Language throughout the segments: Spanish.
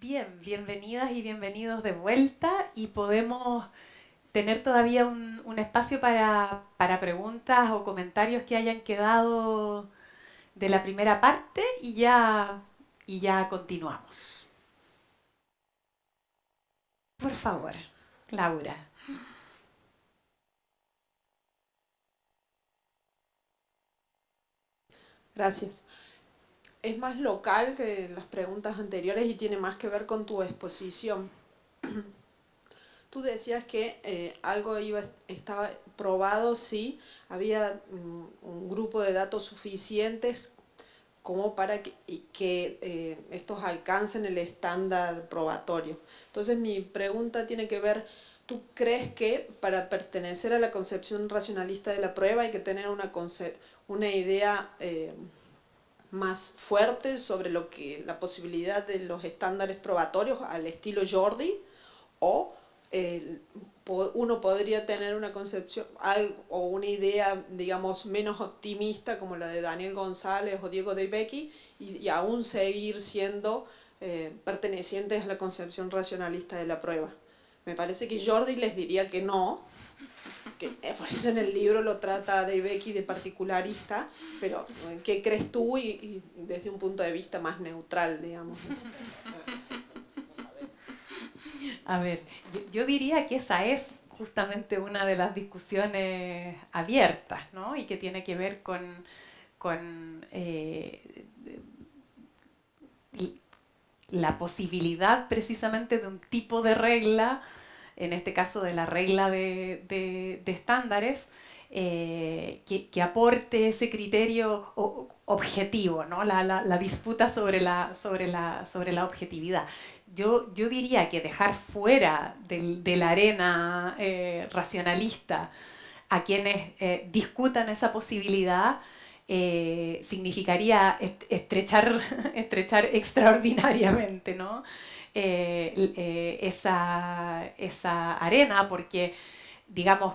Bien, bienvenidas y bienvenidos de vuelta y podemos tener todavía un, espacio para, preguntas o comentarios que hayan quedado de la primera parte y ya, y ya continuamos. Por favor, Laura. Gracias es más local que las preguntas anteriores y tiene más que ver con tu exposición. Tú decías que eh, algo iba, estaba probado si había mm, un grupo de datos suficientes como para que, que eh, estos alcancen el estándar probatorio. Entonces mi pregunta tiene que ver, ¿tú crees que para pertenecer a la concepción racionalista de la prueba hay que tener una, una idea eh, más fuerte sobre lo que la posibilidad de los estándares probatorios al estilo Jordi o uno podría tener una concepción o una idea, digamos, menos optimista como la de Daniel González o Diego de Becky y, aún seguir siendo eh, pertenecientes a la concepción racionalista de la prueba. Me parece que Jordi les diría que no, eh, por eso en el libro lo trata de Becky de particularista, pero eh, ¿qué crees tú y, desde un punto de vista más neutral, digamos? A ver, yo, diría que esa es justamente una de las discusiones abiertas, ¿no? Y que tiene que ver con, con eh, la posibilidad precisamente de un tipo de regla en este caso de la regla de, estándares, eh, que, aporte ese criterio objetivo, ¿no? la, disputa sobre la, sobre la, sobre la objetividad. Yo, yo diría que dejar fuera de la arena eh, racionalista a quienes eh, discutan esa posibilidad significaría estrechar, estrechar extraordinariamente, ¿no? Eh, eh, esa, arena, porque, digamos,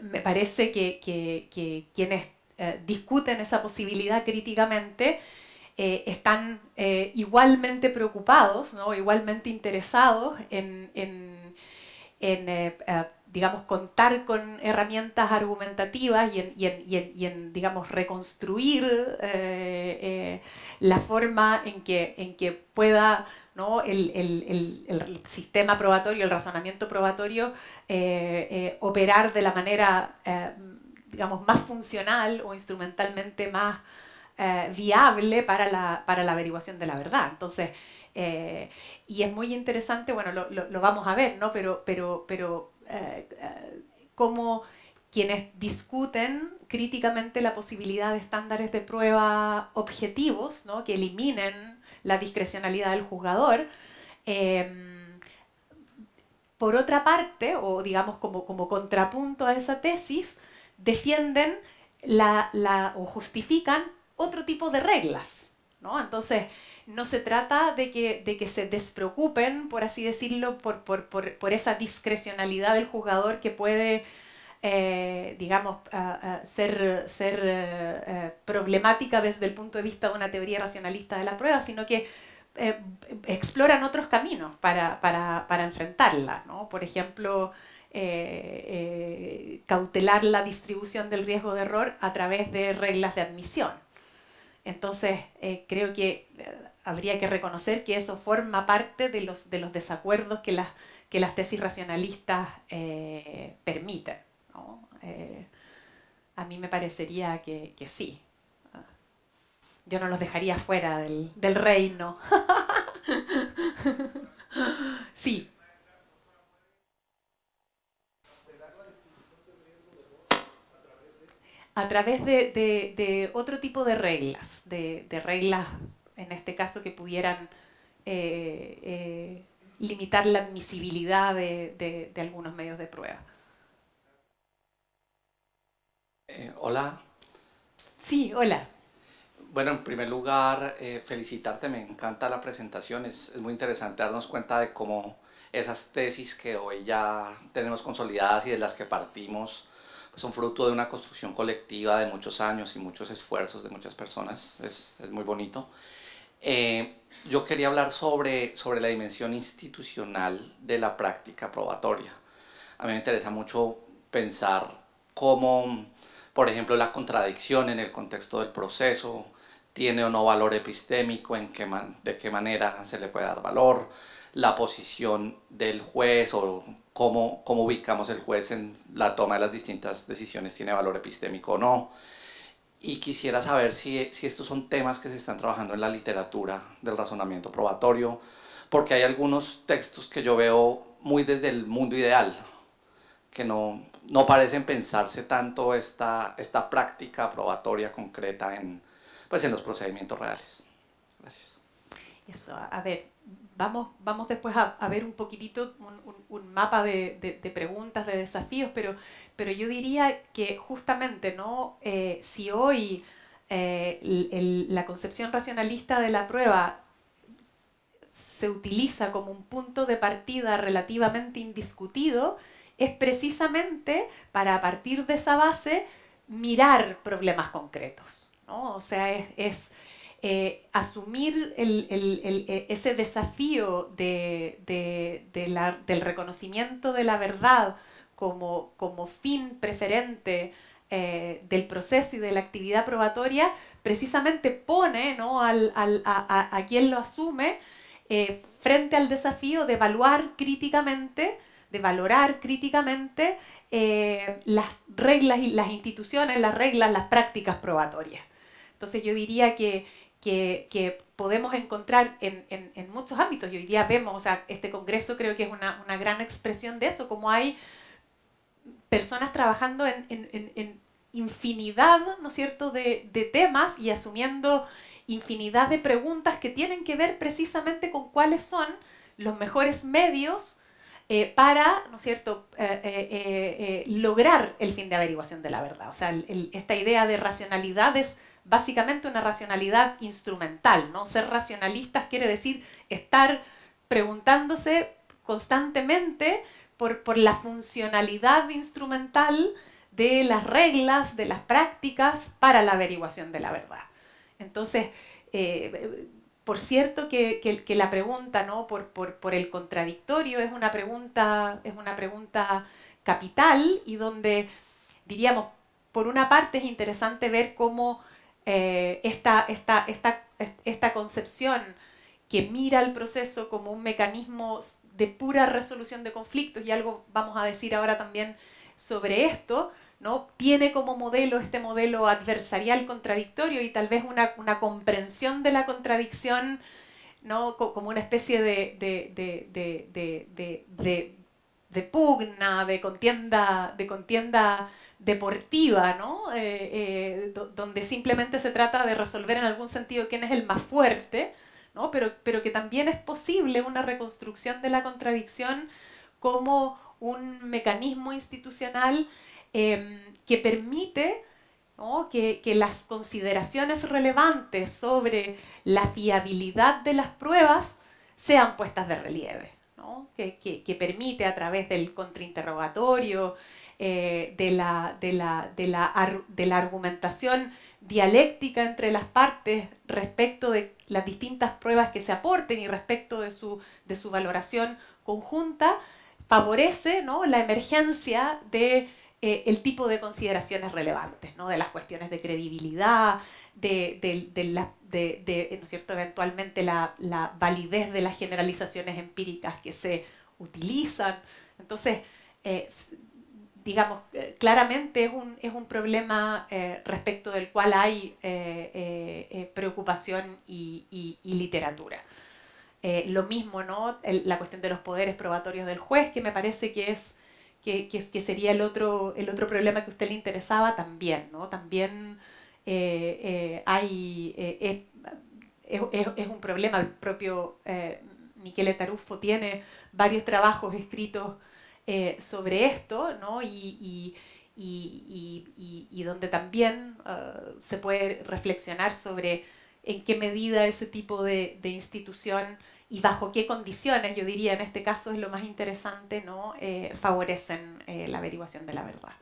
me parece que, quienes eh, discuten esa posibilidad críticamente están igualmente preocupados, igualmente interesados en, digamos, contar con herramientas argumentativas y en, digamos, reconstruir la forma en que, en que pueda ¿no? el, sistema probatorio, el razonamiento probatorio, eh, eh, operar de la manera, eh, digamos, más funcional o instrumentalmente más viable para la, averiguación de la verdad. Entonces, y es muy interesante, bueno, lo, vamos a ver, ¿no? Pero, pero, pero cómo quienes discuten críticamente la posibilidad de estándares de prueba objetivos, ¿no? que eliminen la discrecionalidad del juzgador. Em, por otra parte, o digamos como, como contrapunto a esa tesis, defienden la, o justifican otro tipo de reglas. ¿no? Entonces, no se trata de que, de que se despreocupen, por así decirlo, por, por, por esa discrecionalidad del jugador que puede eh, digamos, ser, ser eh, eh, problemática desde el punto de vista de una teoría racionalista de la prueba, sino que exploran otros caminos para, enfrentarla. Por ejemplo, cautelar la distribución del riesgo de error a través de reglas de admisión. Entonces, creo que habría que reconocer que eso forma parte de los, de los desacuerdos que las, que las tesis racionalistas permiten. Eh, a mí me parecería que, sí. Yo no los dejaría fuera del, reino. sí. A través de, otro tipo de reglas, de, reglas, en este caso, que pudieran eh, eh, limitar la admisibilidad de, algunos medios de prueba. Eh, hola. Sí, hola. Bueno, en primer lugar, eh, felicitarte, me encanta la presentación, es, muy interesante darnos cuenta de cómo esas tesis que hoy ya tenemos consolidadas y de las que partimos pues, son fruto de una construcción colectiva de muchos años y muchos esfuerzos de muchas personas, es, muy bonito. Eh, yo quería hablar sobre, sobre la dimensión institucional de la práctica probatoria. A mí me interesa mucho pensar cómo por ejemplo, la contradicción en el contexto del proceso, tiene o no valor epistémico, en qué de qué manera se le puede dar valor, la posición del juez o cómo, cómo ubicamos el juez en la toma de las distintas decisiones, tiene valor epistémico o no. Y quisiera saber si, si estos son temas que se están trabajando en la literatura del razonamiento probatorio, porque hay algunos textos que yo veo muy desde el mundo ideal, que no, no parecen pensarse tanto esta, práctica probatoria concreta pues, en, los procedimientos reales. Gracias. Eso, a ver, vamos, vamos después a, ver un poquitito un, mapa de, preguntas, de desafíos, pero, pero yo diría que justamente, ¿no? Eh, si hoy eh, la concepción racionalista de la prueba se utiliza como un punto de partida relativamente indiscutido, es precisamente para partir de esa base mirar problemas concretos. ¿no? O sea, es, eh, asumir e, ese desafío del reconocimiento de la verdad como, fin preferente eh, del proceso y de la actividad probatoria, precisamente pone a, quien lo asume eh, frente al desafío de evaluar críticamente de valorar críticamente eh, las reglas y las instituciones, las reglas, las prácticas probatorias. Entonces yo diría que, podemos encontrar en, muchos ámbitos. Y hoy día vemos, o sea, este Congreso creo que es una, gran expresión de eso, como hay personas trabajando en, infinidad, ¿no es cierto?, de, de temas y asumiendo infinidad de preguntas que tienen que ver precisamente con cuáles son los mejores medios eh, para, ¿no es cierto?, eh, eh, lograr el fin de averiguación de la verdad. O sea, esta idea de racionalidad es básicamente una racionalidad instrumental, ¿no? Ser racionalistas quiere decir estar preguntándose constantemente por, por la funcionalidad instrumental de las reglas, de las prácticas para la averiguación de la verdad. Entonces, por cierto que, que, la pregunta Por, el contradictorio es una pregunta, es una pregunta capital y donde diríamos, por una parte es interesante ver cómo eh, esta, esta concepción que mira el proceso como un mecanismo de pura resolución de conflictos, y algo vamos a decir ahora también sobre esto, tiene como modelo este modelo adversarial contradictorio y tal vez una, comprensión de la contradicción como una especie de, pugna, de contienda, de contienda deportiva, eh, eh, donde simplemente se trata de resolver en algún sentido quién es el más fuerte, pero que también es posible una reconstrucción de la contradicción como un mecanismo institucional Em, que permite que, las consideraciones relevantes sobre la fiabilidad de las pruebas sean puestas de relieve. Que, permite a través del contrainterrogatorio, eh, de, la, argumentación dialéctica entre las partes respecto de las distintas pruebas que se aporten y respecto de su, su valoración conjunta, favorece ¿no? la emergencia de eh, el tipo de consideraciones relevantes, ¿no? de las cuestiones de credibilidad, de, eh, ¿no es cierto? eventualmente la, validez de las generalizaciones empíricas que se utilizan. Entonces, eh, digamos, claramente es un, es un problema respecto del cual hay preocupación y, literatura. lo mismo, ¿no? la cuestión de los poderes probatorios del juez, que me parece que es que, sería el otro, el otro problema que a usted le interesaba también, ¿no? También eh, eh, hay, eh, es, un problema, el propio Michele Taruffo tiene varios trabajos escritos sobre esto, ¿no? Y, donde también se puede reflexionar sobre en qué medida ese tipo de, de institución y bajo qué condiciones, yo diría en este caso es lo más interesante, ¿no? Eh, favorecen eh, la averiguación de la verdad.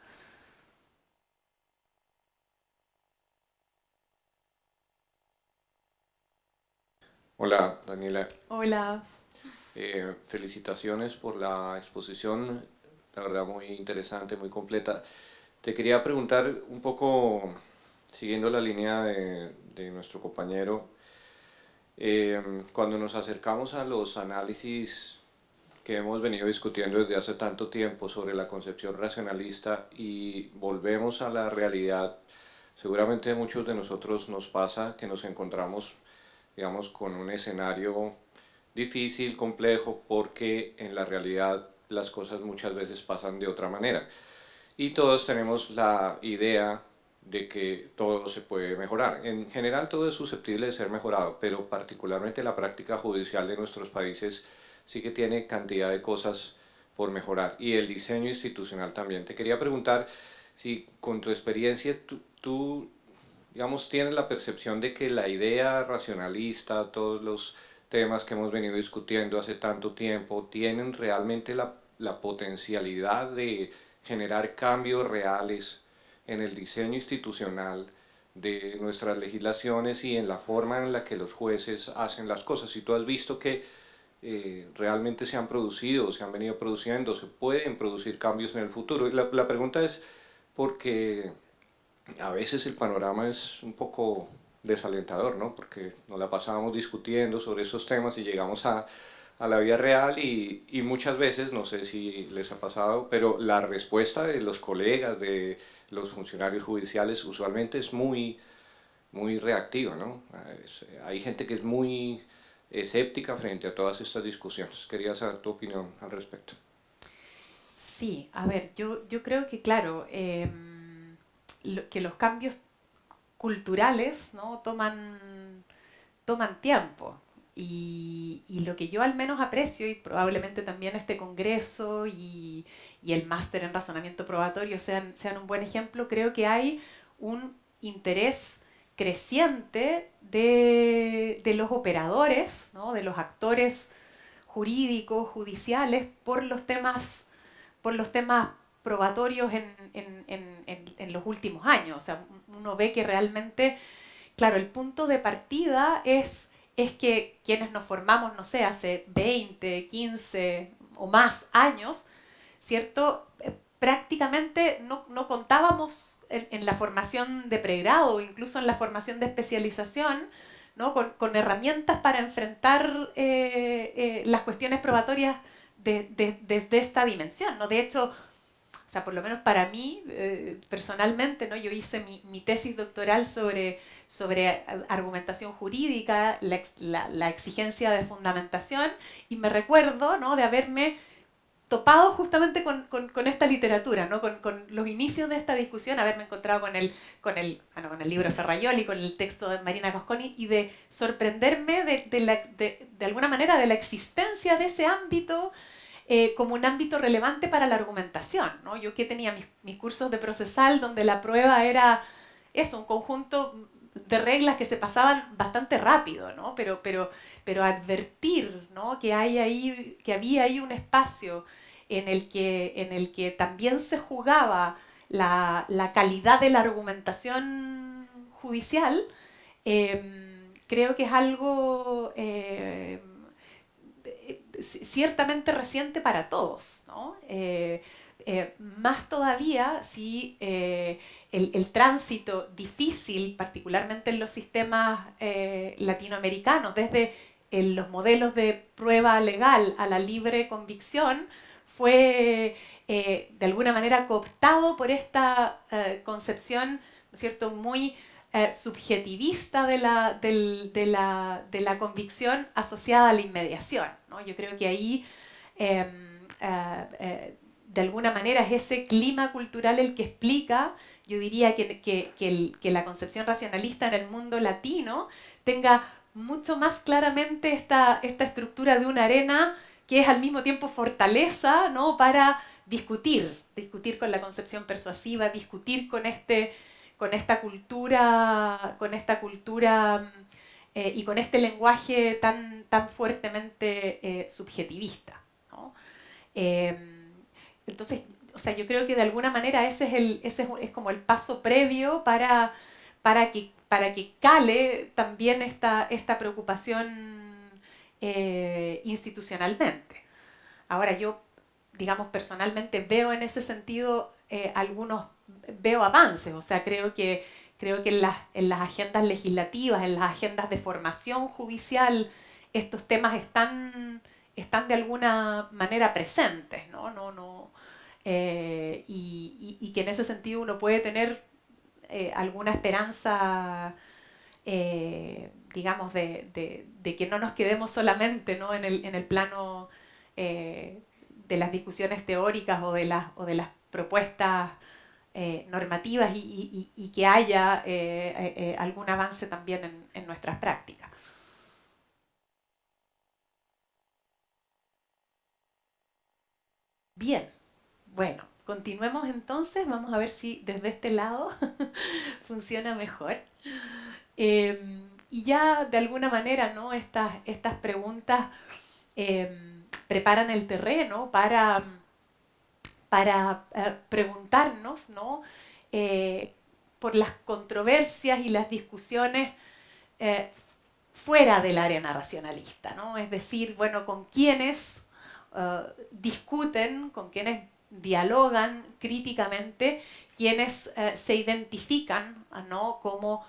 Hola, Daniela. Hola. Eh, felicitaciones por la exposición, la verdad muy interesante, muy completa. Te quería preguntar un poco, siguiendo la línea de, de nuestro compañero, Em, cuando nos acercamos a los análisis que hemos venido discutiendo desde hace tanto tiempo sobre la concepción racionalista y volvemos a la realidad, seguramente muchos de nosotros nos pasa que nos encontramos, digamos, con un escenario difícil, complejo, porque en la realidad las cosas muchas veces pasan de otra manera. Y todos tenemos la idea de que todo se puede mejorar. En general todo es susceptible de ser mejorado, pero particularmente la práctica judicial de nuestros países sí que tiene cantidad de cosas por mejorar y el diseño institucional también. Te quería preguntar si con tu experiencia tú, digamos, tienes la percepción de que la idea racionalista, todos los temas que hemos venido discutiendo hace tanto tiempo, tienen realmente la, la potencialidad de generar cambios reales en el diseño institucional de nuestras legislaciones y en la forma en la que los jueces hacen las cosas. Si tú has visto que eh, realmente se han producido, se han venido produciendo, se pueden producir cambios en el futuro. La, la pregunta es porque a veces el panorama es un poco desalentador, ¿no? Porque nos la pasábamos discutiendo sobre esos temas y llegamos a, a la vía real y, y, muchas veces, no sé si les ha pasado, pero la respuesta de los colegas, de los funcionarios judiciales usualmente es muy, muy ¿no? hay gente que es muy escéptica frente a todas estas discusiones. Quería saber tu opinión al respecto. Sí, a ver, yo, creo que claro, em, que los cambios culturales ¿no? toman, toman tiempo. Y, lo que yo al menos aprecio, y probablemente también este Congreso y, el máster en razonamiento probatorio sean, sean un buen ejemplo, creo que hay un interés creciente de, los operadores, de los actores jurídicos, judiciales, por los temas, por los temas probatorios en, los últimos años. sea, uno ve que realmente, claro, el punto de partida es es que quienes nos formamos, no sé, hace 20, 15 o más años, ¿cierto? Eh, prácticamente no, contábamos en, la formación de pregrado, incluso en la formación de especialización, ¿no? con, herramientas para enfrentar eh, eh, las cuestiones probatorias desde esta dimensión. ¿no? De hecho, o sea, por lo menos para mí, eh, personalmente, ¿no? yo hice mi, tesis doctoral sobre, argumentación jurídica, la, exigencia de fundamentación, y me recuerdo de haberme topado justamente con, esta literatura, Con, los inicios de esta discusión, haberme encontrado con el, con el, con libro Ferrayoli con el texto de Marina Cosconi y de sorprenderme de, de alguna manera de la existencia de ese ámbito eh, como un ámbito relevante para la argumentación. ¿no? Yo que tenía mis, cursos de procesal donde la prueba era eso, un conjunto de reglas que se pasaban bastante rápido, ¿no? pero, pero, pero advertir que, hay ahí, que había ahí un espacio en el que, en el que también se jugaba la, calidad de la argumentación judicial, eh, creo que es algo eh, ciertamente reciente para todos, eh, eh, más todavía si eh, el, tránsito difícil, particularmente en los sistemas latinoamericanos, desde los modelos de prueba legal a la libre convicción, fue de alguna manera cooptado por esta concepción, cierto?, muy subjetivista de, la, de la, convicción asociada a la inmediación. ¿no? Yo creo que ahí, em, eh, eh, de alguna manera, es ese clima cultural el que explica, yo diría, que, la concepción racionalista en el mundo latino tenga mucho más claramente esta, estructura de una arena que es al mismo tiempo fortaleza ¿no? para discutir, discutir con la concepción persuasiva, discutir con, este, con esta cultura, con esta cultura mm, eh, y con este lenguaje tan, tan fuertemente eh, subjetivista. Em, entonces, o sea, yo creo que de alguna manera ese es, el, es, como el paso previo para, para, que, para que cale también esta, esta preocupación eh, institucionalmente. Ahora, yo, digamos, personalmente veo en ese sentido algunos, veo avances, o sea, creo que Creo que en las, en las agendas legislativas, en las agendas de formación judicial, estos temas están, están de alguna manera presentes, ¿no? Eh, y, que en ese sentido uno puede tener eh, alguna esperanza, eh, digamos, de, que no nos quedemos solamente en, el, en el plano de las discusiones teóricas o de las, o de las propuestas eh, normativas y, que haya eh, eh, algún avance también en, nuestras prácticas. Bien, bueno, continuemos entonces, vamos a ver si desde este lado funciona mejor. Em, y ya de alguna manera, ¿no? Estas, estas preguntas em, preparan el terreno para para eh, preguntarnos eh, por las controversias y las discusiones eh, fuera del área narracionalista, es decir, con quienes discuten, con quienes dialogan críticamente, quienes se identifican ah, como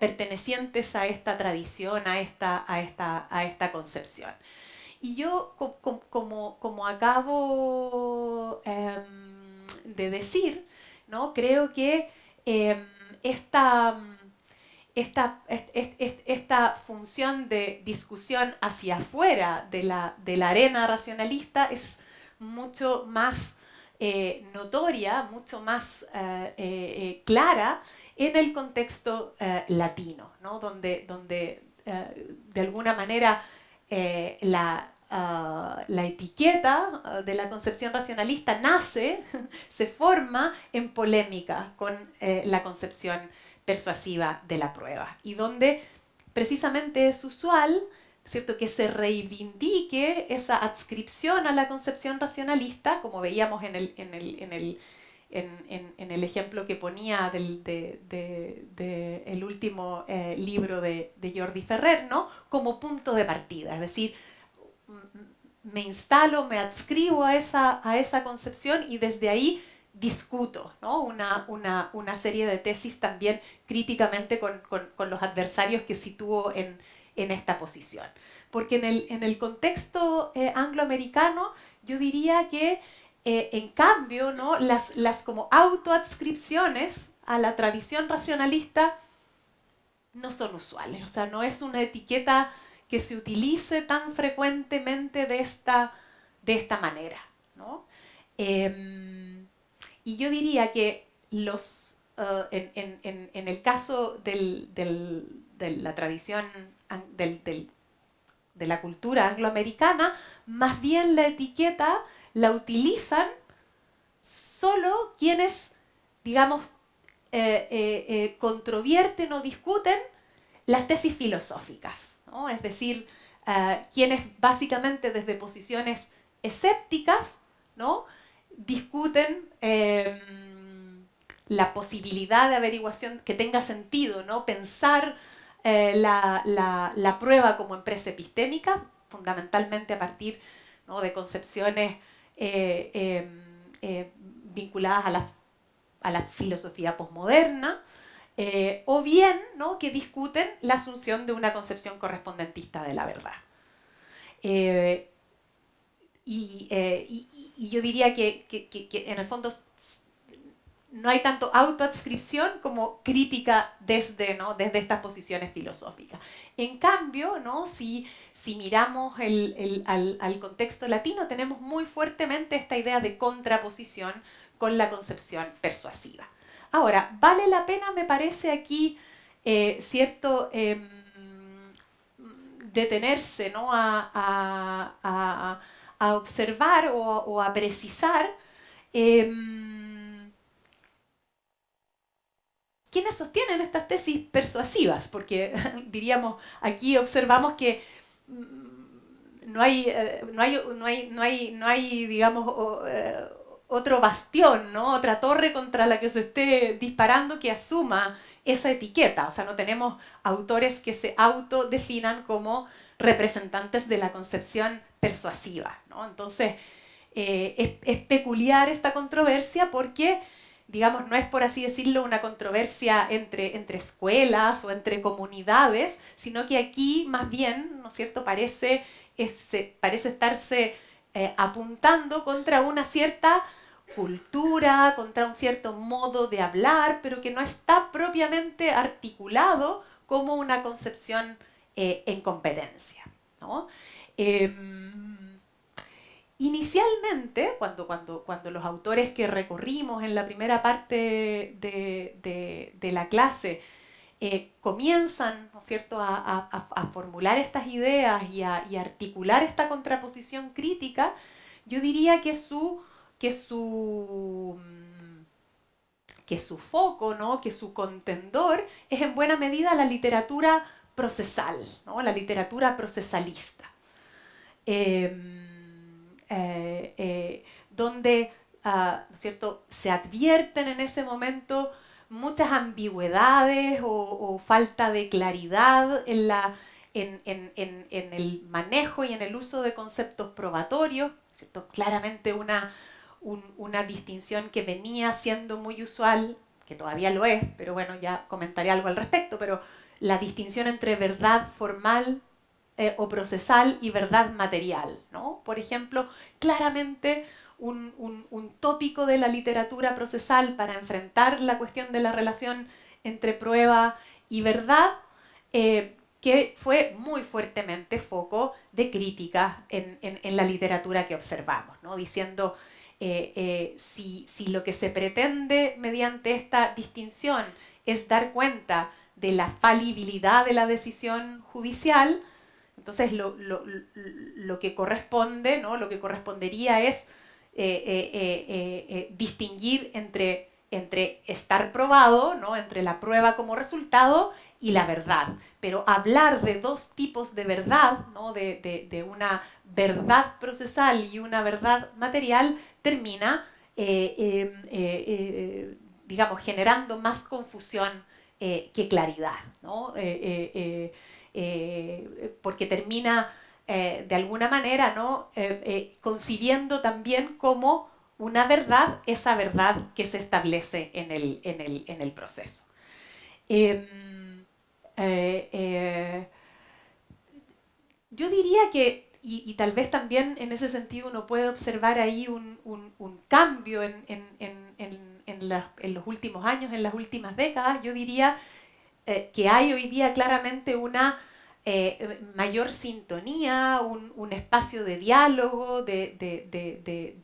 pertenecientes a esta tradición, a esta concepción. Y yo, como, como, como acabo em, de decir, ¿no? creo que em, esta, esta, función de discusión hacia afuera de la, de la arena racionalista es mucho más eh, notoria, mucho más eh, eh, clara en el contexto latino, ¿no? donde, donde de alguna manera eh, ah, la, etiqueta ah, de la concepción racionalista nace, se forma en polémica con eh, la concepción persuasiva de la prueba y donde precisamente es usual ¿cierto? que se reivindique esa adscripción a la concepción racionalista, como veíamos en el, en el en, en, el ejemplo que ponía del de, último eh, libro de, Jordi Ferrer, ¿no? como punto de partida. Es decir, me instalo, me adscribo a esa, a esa concepción y desde ahí discuto una, serie de tesis también críticamente con, los adversarios que sitúo en, en, esta posición. Porque en el, contexto eh, angloamericano yo diría que eh, en cambio, las, las como autoadscripciones a la tradición racionalista no son usuales, o sea, no es una etiqueta que se utilice tan frecuentemente de esta, manera. Em, y yo diría que eh, en, el caso de la tradición de la cultura angloamericana, más bien la etiqueta la utilizan solo quienes, digamos, eh, eh, eh, controvierten o discuten las tesis filosóficas, es decir, quienes básicamente desde posiciones escépticas ¿no? discuten la posibilidad de averiguación que tenga sentido, ¿no? pensar la, prueba como empresa epistémica, fundamentalmente a partir de concepciones eh, em, eh, vinculadas a la, filosofía posmoderna, eh, o bien ¿no? que discuten la asunción de una concepción correspondentista de la verdad. Y, yo diría que en el fondo no hay tanto autoadscripción como crítica desde, ¿no? desde estas posiciones filosóficas. En cambio, ¿no? si, si miramos el, al, contexto latino, tenemos muy fuertemente esta idea de contraposición con la concepción persuasiva. Ahora, vale la pena, me parece aquí, eh, cierto, em, detenerse ¿no? a, observar o, a precisar. Em, ¿Quiénes sostienen estas tesis persuasivas, porque diríamos, aquí observamos que mm, eh, no hay, no hay, no hay, digamos, eh, otro bastión, ¿no? otra torre contra la que se esté disparando que asuma esa etiqueta. O sea, no tenemos autores que se autodefinan como representantes de la concepción persuasiva. Entonces, eh, es, peculiar esta controversia porque digamos, no es por así decirlo una controversia entre, entre escuelas o entre comunidades, sino que aquí más bien, ¿no es cierto?, parece, parece estarse eh, apuntando contra una cierta cultura, contra un cierto modo de hablar, pero que no está propiamente articulado como una concepción eh, en competencia. ¿no? Em, Inicialmente, cuando, cuando, cuando los autores que recorrimos en la primera parte de, la clase eh, comienzan ¿no cierto? A, formular estas ideas y a articular esta contraposición crítica, yo diría que su, que su, mm, que su foco, ¿no? que su contendor es en buena medida la literatura procesal, ¿no? la literatura procesalista. Em, eh, eh, donde ah, ¿cierto? se advierten en ese momento muchas ambigüedades o, falta de claridad en, la, en, el manejo y en el uso de conceptos probatorios, claramente una, una distinción que venía siendo muy usual, que todavía lo es, pero bueno, ya comentaré algo al respecto, pero la distinción entre verdad formal eh, o procesal y verdad material. ¿no? Por ejemplo, claramente un, tópico de la literatura procesal para enfrentar la cuestión de la relación entre prueba y verdad, eh, que fue muy fuertemente foco de crítica en, la literatura que observamos, diciendo eh, si, si lo que se pretende mediante esta distinción es dar cuenta de la falibilidad de la decisión judicial, entonces, lo, que corresponde, ¿no? lo que correspondería es eh, eh, eh, distinguir entre, entre estar probado, ¿no? entre la prueba como resultado y la verdad. Pero hablar de dos tipos de verdad, de, una verdad procesal y una verdad material, termina, digamos, generando más confusión que claridad. Eh, porque termina eh, de alguna manera ¿no? Eh, concibiendo también como una verdad esa verdad que se establece en el, proceso. Em, yo diría que y, tal vez también en ese sentido uno puede observar ahí un, cambio en, en, los últimos años, en las últimas décadas, yo diría eh, que hay hoy día claramente una eh, mayor sintonía, un, espacio de diálogo, de,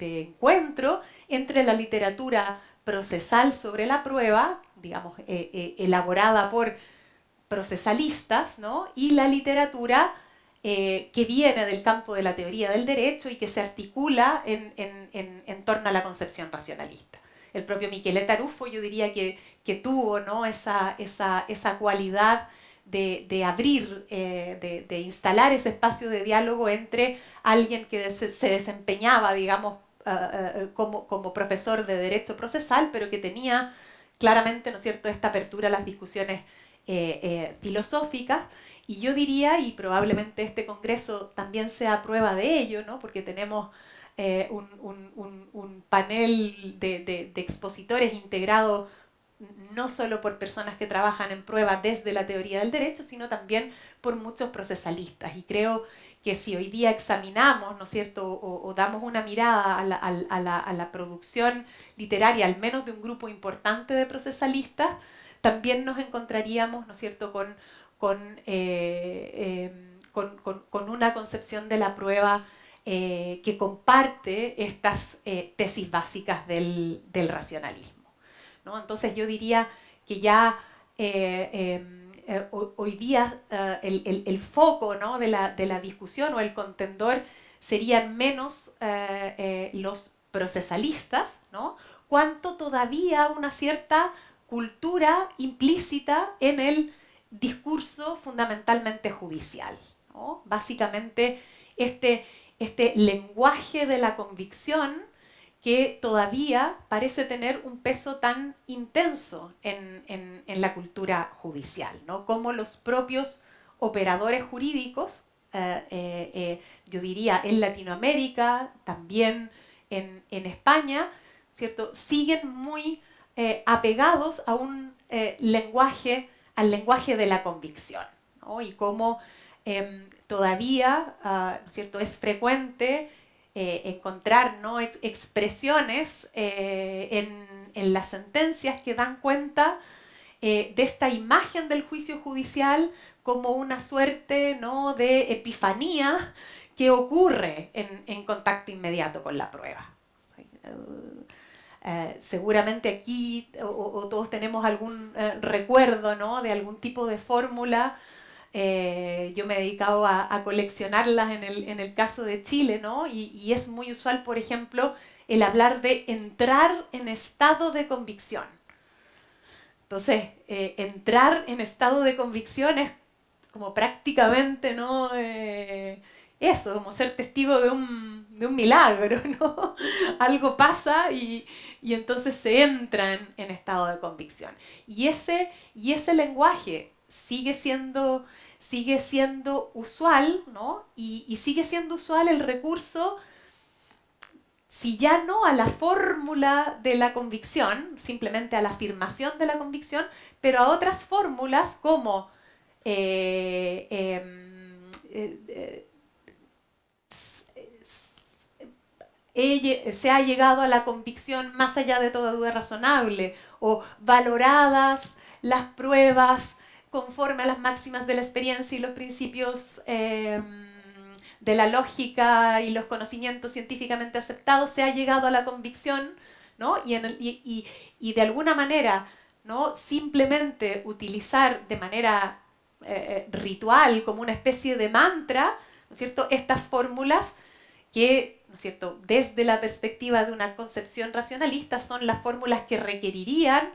encuentro entre la literatura procesal sobre la prueba, digamos, eh, elaborada por procesalistas, ¿no? y la literatura que viene del campo de la teoría del derecho y que se articula en torno a la concepción racionalista el propio Michele Tarufo, yo diría que, que tuvo ¿no? esa, cualidad de, abrir, eh, de, instalar ese espacio de diálogo entre alguien que se, desempeñaba, digamos, eh, eh, como, como profesor de derecho procesal, pero que tenía claramente, ¿no es cierto?, esta apertura a las discusiones filosóficas. Y yo diría, y probablemente este Congreso también sea prueba de ello, ¿no? porque tenemos eh, un, panel de, expositores integrado no solo por personas que trabajan en prueba desde la teoría del derecho, sino también por muchos procesalistas. Y creo que si hoy día examinamos, ¿no es cierto?, o, damos una mirada a la, producción literaria, al menos de un grupo importante de procesalistas, también nos encontraríamos, ¿no es cierto?, con, con, eh, eh, con una concepción de la prueba eh, que comparte estas eh, tesis básicas del, racionalismo. ¿no? Entonces yo diría que ya eh, hoy día el, foco de, la, discusión o el contendor serían menos los procesalistas, ¿no? cuanto todavía una cierta cultura implícita en el discurso fundamentalmente judicial. Básicamente, este este lenguaje de la convicción que todavía parece tener un peso tan intenso en, la cultura judicial, ¿no? Como los propios operadores jurídicos, eh, eh, eh, yo diría en Latinoamérica, también en, España, ¿cierto? Siguen muy apegados a un lenguaje, al lenguaje de la convicción, ¿no? Y cómo em, todavía, es ah, cierto?, es frecuente eh, encontrar ¿no? expresiones eh, en, las sentencias que dan cuenta eh, de esta imagen del juicio judicial como una suerte ¿no? de epifanía que ocurre en, contacto inmediato con la prueba. seguramente aquí todos tenemos algún recuerdo de algún tipo de fórmula eh, yo me he dedicado a, coleccionarlas en el, caso de Chile, ¿no? Y, es muy usual, por ejemplo, el hablar de entrar en estado de convicción. Entonces, eh, entrar en estado de convicción es como prácticamente, ¿no? Eh, eso, como ser testigo de un, milagro, ¿no? Algo pasa y, entonces se entra en, estado de convicción. Y ese, y ese lenguaje sigue siendo sigue siendo usual, ¿no? Y, sigue siendo usual el recurso, si ya no a la fórmula de la convicción, simplemente a la afirmación de la convicción, pero a otras fórmulas como eh, em, eh, eh, se ha llegado a la convicción más allá de toda duda razonable, o valoradas las pruebas conforme a las máximas de la experiencia y los principios em, de la lógica y los conocimientos científicamente aceptados, se ha llegado a la convicción, Y, de alguna manera, ¿no? Simplemente utilizar de manera eh, eh, ritual, como una especie de mantra, ¿no es cierto?, estas fórmulas que, ¿no es cierto?, desde la perspectiva de una concepción racionalista son las fórmulas que requerirían,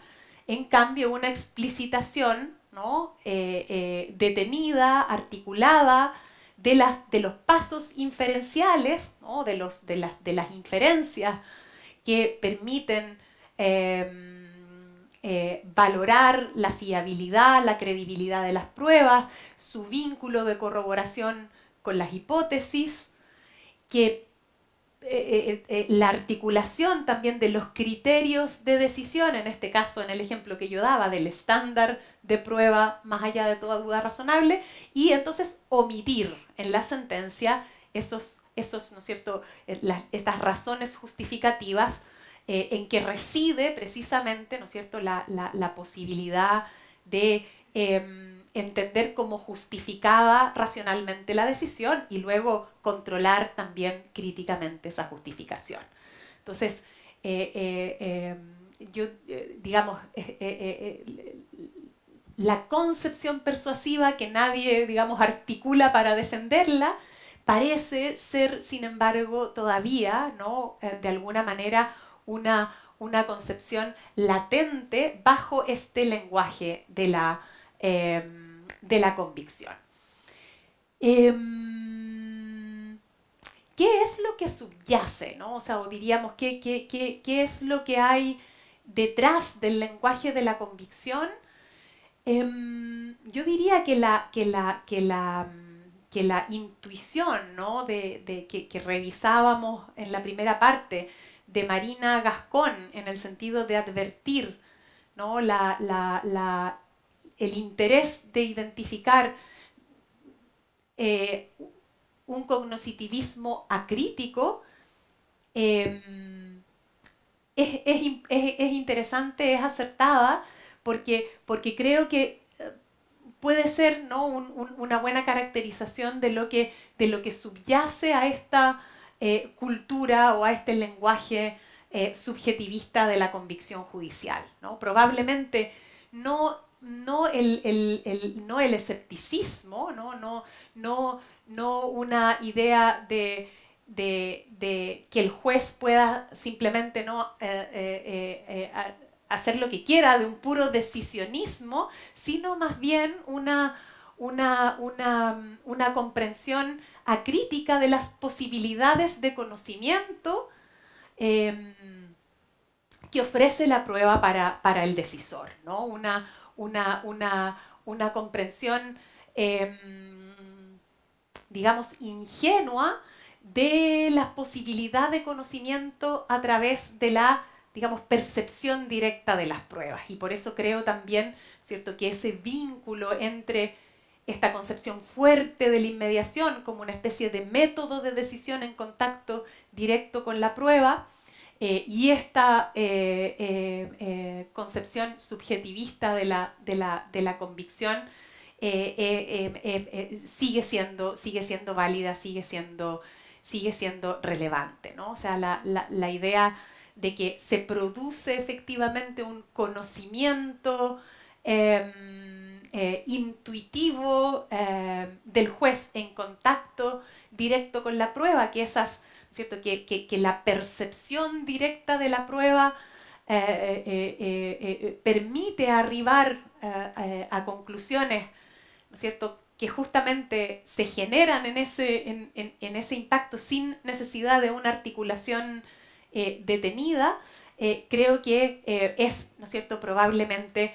en cambio, una explicitación eh, eh, detenida, articulada, de, los pasos inferenciales, de, las, inferencias que permiten em, eh, valorar la fiabilidad, la credibilidad de las pruebas, su vínculo de corroboración con las hipótesis, que eh, eh, eh, la articulación también de los criterios de decisión, en este caso, en el ejemplo que yo daba, del estándar de prueba más allá de toda duda razonable, y entonces omitir en la sentencia esos, esos ¿no es cierto?, estas razones justificativas en que reside precisamente, ¿no es cierto?, la, posibilidad de... Em, entender cómo justificaba racionalmente la decisión y luego controlar también críticamente esa justificación. Entonces, eh, eh, em, yo, eh, digamos, la concepción persuasiva que nadie, digamos, articula para defenderla, parece ser, sin embargo, todavía, ¿no? de alguna manera, una, una concepción latente bajo este lenguaje de la... Em, de la convicción. Em, ¿Qué es lo que subyace? ¿no? O sea, diríamos, ¿qué, qué, es lo que hay detrás del lenguaje de la convicción? Em, yo diría que la, que la, que la, que la intuición ¿no? de, que, revisábamos en la primera parte de Marina Gascón en el sentido de advertir ¿no? la, la, la el interés de identificar eh, un cognoscitivismo acrítico, em, es, interesante, es acertada, porque, porque creo que eh, puede ser ¿no? una buena caracterización de lo que, de lo que subyace a esta eh, cultura o a este lenguaje subjetivista de la convicción judicial. ¿no? Probablemente no no el, no el escepticismo, no, una idea de, que el juez pueda simplemente ¿no? Eh, eh, eh, hacer lo que quiera, de un puro decisionismo, sino más bien una, una, una, una comprensión acrítica de las posibilidades de conocimiento em, que ofrece la prueba para, para el decisor, ¿no? una, una, comprensión, em, digamos, ingenua de la posibilidad de conocimiento a través de la, digamos, percepción directa de las pruebas. Y por eso creo también, ¿cierto?, que ese vínculo entre esta concepción fuerte de la inmediación como una especie de método de decisión en contacto directo con la prueba, eh, y esta eh, eh, concepción subjetivista de la, convicción sigue, siendo, sigue siendo válida, sigue siendo, sigue siendo relevante. O sea, la, idea de que se produce efectivamente un conocimiento em, intuitivo em, del juez en contacto directo con la prueba, que esas ¿cierto? Que, la percepción directa de la prueba eh, eh, eh, permite arribar a conclusiones, cierto?, que justamente se generan en ese, en, ese impacto sin necesidad de una articulación detenida, creo que es, ¿no cierto?, probablemente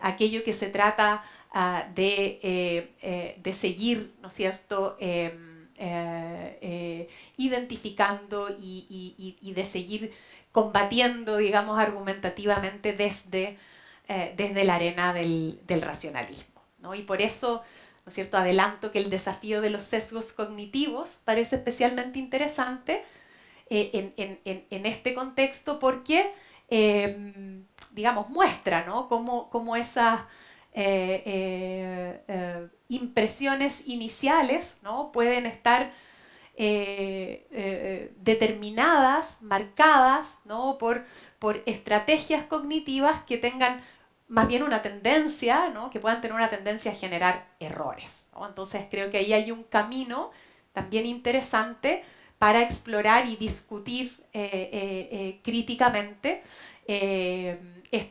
aquello que se trata ah, de, de, seguir, ¿no es cierto?, em, eh, eh, identificando y, de seguir combatiendo, digamos, argumentativamente desde, eh, desde la arena del, racionalismo. Y por eso, ¿no es cierto?, adelanto que el desafío de los sesgos cognitivos parece especialmente interesante en, este contexto porque, digamos, muestra ¿no? cómo, cómo esas eh, eh, eh, impresiones iniciales, ¿no? pueden estar determinadas, marcadas ¿no? por, por estrategias cognitivas que tengan más bien una tendencia, que puedan tener una tendencia a generar errores. Entonces creo que ahí hay un camino también interesante para explorar y discutir críticamente eh,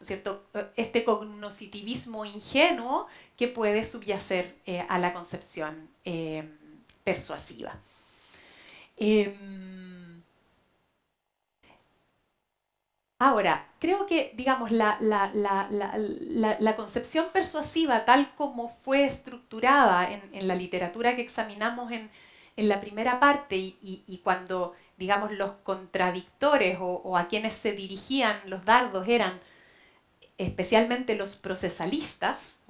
¿cierto? este cognoscitivismo ingenuo que puede subyacer eh, a la concepción eh, persuasiva. Em, ahora, creo que, digamos, la, concepción persuasiva tal como fue estructurada en, la literatura que examinamos en, la primera parte y, y, y cuando digamos, los contradictores o, a quienes se dirigían los dardos eran especialmente los procesalistas,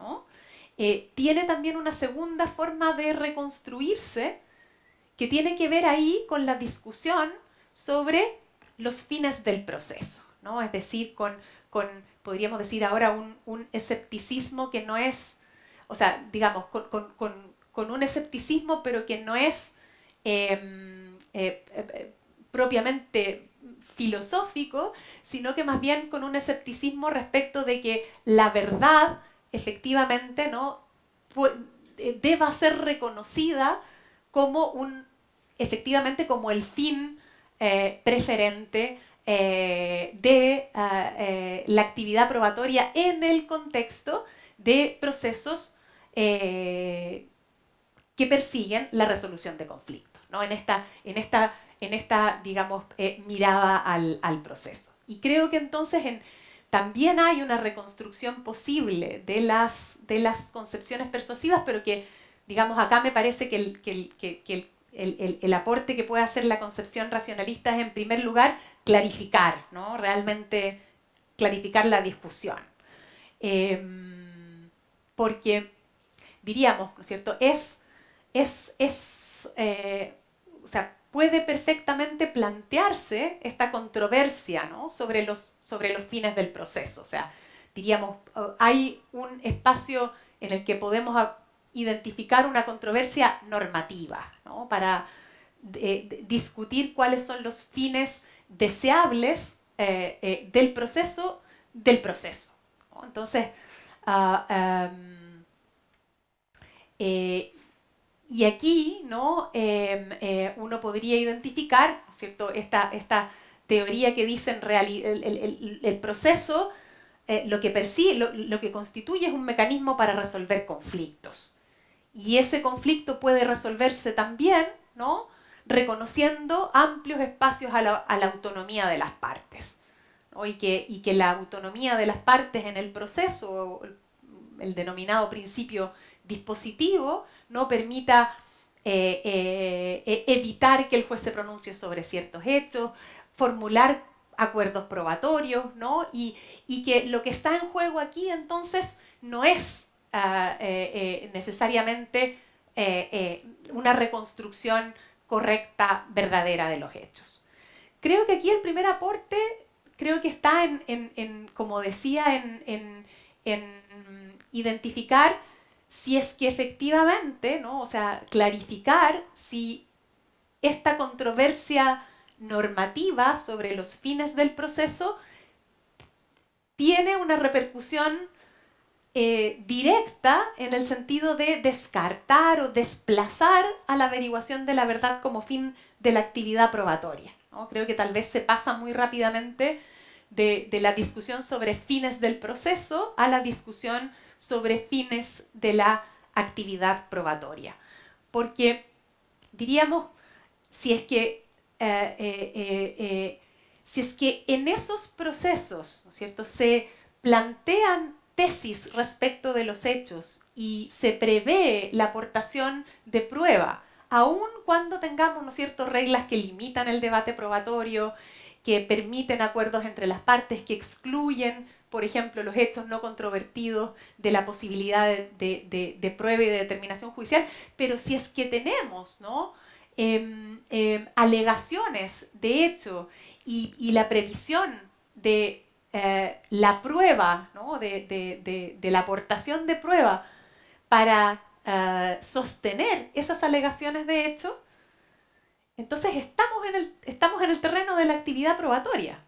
eh, tiene también una segunda forma de reconstruirse que tiene que ver ahí con la discusión sobre los fines del proceso, es decir, con, con podríamos decir ahora, un, escepticismo que no es, o sea, digamos, con, un escepticismo pero que no es... Em, eh, eh, propiamente filosófico, sino que más bien con un escepticismo respecto de que la verdad efectivamente no eh, deba ser reconocida como un efectivamente como el fin eh, preferente eh, de ah, la actividad probatoria en el contexto de procesos que persiguen la resolución de conflictos. ¿no? En, esta, en esta en esta, digamos, eh, mirada al, proceso. Y creo que entonces también hay una reconstrucción posible de las, de las concepciones persuasivas, pero que, digamos, acá me parece que el, aporte que puede hacer la concepción racionalista es, en primer lugar, clarificar, ¿no? Realmente clarificar la discusión. Em, porque, diríamos, ¿no es cierto? Es, es, es eh, o sea, puede perfectamente plantearse esta controversia sobre, los, sobre los fines del proceso. O sea, diríamos, oh, hay un espacio en el que podemos identificar una controversia normativa para discutir cuáles son los fines deseables eh, eh, del proceso del proceso. ¿no? Entonces, ah, em, eh, y aquí ¿no? Em, eh, uno podría identificar ¿cierto? Esta, teoría que dice el, proceso, eh, lo, que lo, que constituye es un mecanismo para resolver conflictos. Y ese conflicto puede resolverse también ¿no? reconociendo amplios espacios a la, autonomía de las partes. Y, que, y que la autonomía de las partes en el proceso, el denominado principio dispositivo, no permita eh, eh, eh, evitar que el juez se pronuncie sobre ciertos hechos, formular acuerdos probatorios, Y, que lo que está en juego aquí entonces no es ah, necesariamente una reconstrucción correcta, verdadera de los hechos. Creo que aquí el primer aporte creo que está en, como decía, en, identificar si es que efectivamente, ¿no? O sea, clarificar si esta controversia normativa sobre los fines del proceso tiene una repercusión eh, directa en el sentido de descartar o desplazar a la averiguación de la verdad como fin de la actividad probatoria. Creo que tal vez se pasa muy rápidamente de, de la discusión sobre fines del proceso a la discusión sobre fines de la actividad probatoria. Porque diríamos, si es que, eh, eh, eh, si es que en esos procesos ¿no es cierto? se plantean tesis respecto de los hechos y se prevé la aportación de prueba, aun cuando tengamos ¿no reglas que limitan el debate probatorio, que permiten acuerdos entre las partes, que excluyen por ejemplo, los hechos no controvertidos de la posibilidad de, prueba y de determinación judicial, pero si es que tenemos ¿no? Em, em, alegaciones de hecho y, la previsión de eh, la prueba, de, la aportación de prueba para eh, sostener esas alegaciones de hecho, entonces estamos en el, estamos en el terreno de la actividad probatoria.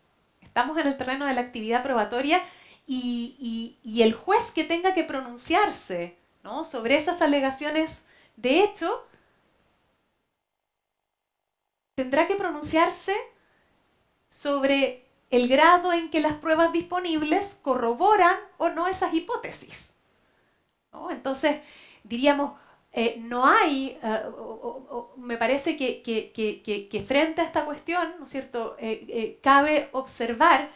Estamos en el terreno de la actividad probatoria y, el juez que tenga que pronunciarse sobre esas alegaciones de hecho tendrá que pronunciarse sobre el grado en que las pruebas disponibles corroboran o no esas hipótesis. Entonces, diríamos, eh, no hay, eh, me parece que, frente a esta cuestión, ¿no es cierto?, eh, cabe observar,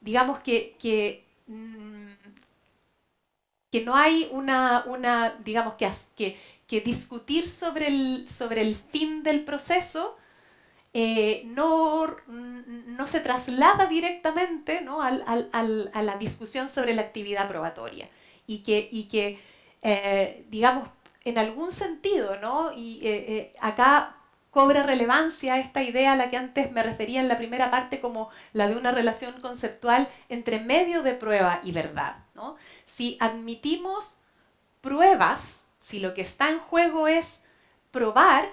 digamos, que, mm, que, no hay una, una digamos, que, que, discutir sobre el, sobre el fin del proceso no, mm, no se traslada directamente a la discusión sobre la actividad probatoria y que, y que digamos, en algún sentido, ¿no? Y eh, eh, acá cobra relevancia esta idea a la que antes me refería en la primera parte como la de una relación conceptual entre medio de prueba y verdad. ¿no? Si admitimos pruebas, si lo que está en juego es probar,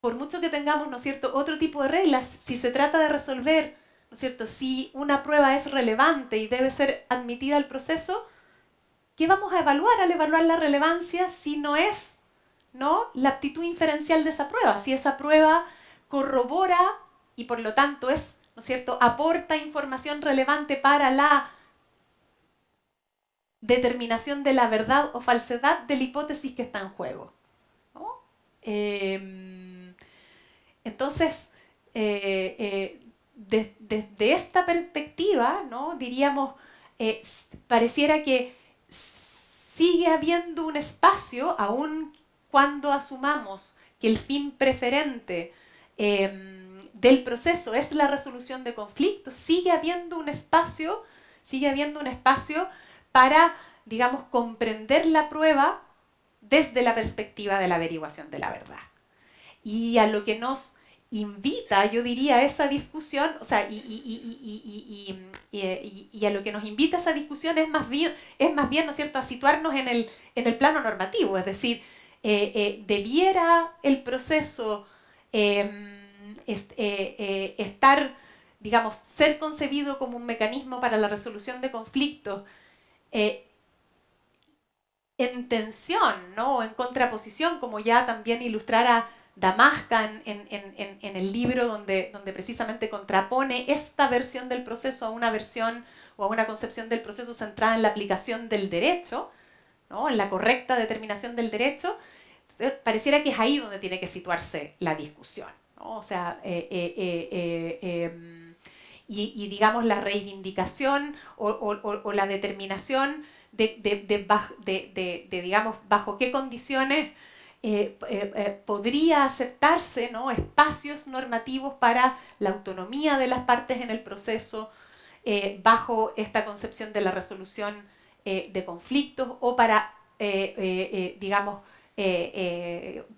por mucho que tengamos, ¿no es cierto?, otro tipo de reglas, si se trata de resolver cierto? Si una prueba es relevante y debe ser admitida al proceso, ¿qué vamos a evaluar al evaluar la relevancia si no es ¿no? la aptitud inferencial de esa prueba? Si esa prueba corrobora y por lo tanto es, ¿no es cierto?, aporta información relevante para la determinación de la verdad o falsedad de la hipótesis que está en juego. Em, entonces, eh, eh, desde esta perspectiva, ¿no? diríamos, eh, pareciera que sigue habiendo un espacio, aun cuando asumamos que el fin preferente em, del proceso es la resolución de conflictos, sigue habiendo un espacio, sigue habiendo un espacio para, digamos, comprender la prueba desde la perspectiva de la averiguación de la verdad. Y a lo que nos invita, yo diría, a esa discusión, o y, a lo que nos invita esa discusión es más bien, es más bien ¿no cierto?, a situarnos en el, en el plano normativo, es decir, eh, eh, debiera el proceso em, eh, estar, digamos, ser concebido como un mecanismo para la resolución de conflictos en tensión, ¿no?, en contraposición, como ya también ilustrara Damasca en, el libro donde, precisamente contrapone esta versión del proceso a una versión o a una concepción del proceso centrada en la aplicación del derecho, ¿no? en la correcta determinación del derecho, pareciera que es ahí donde tiene que situarse la discusión. O sea, eh, eh, eh, em, y, digamos la reivindicación o, la determinación de, de digamos, bajo qué condiciones eh, eh, eh, podría aceptarse ¿no? espacios normativos para la autonomía de las partes en el proceso bajo esta concepción de la resolución de conflictos o para, digamos,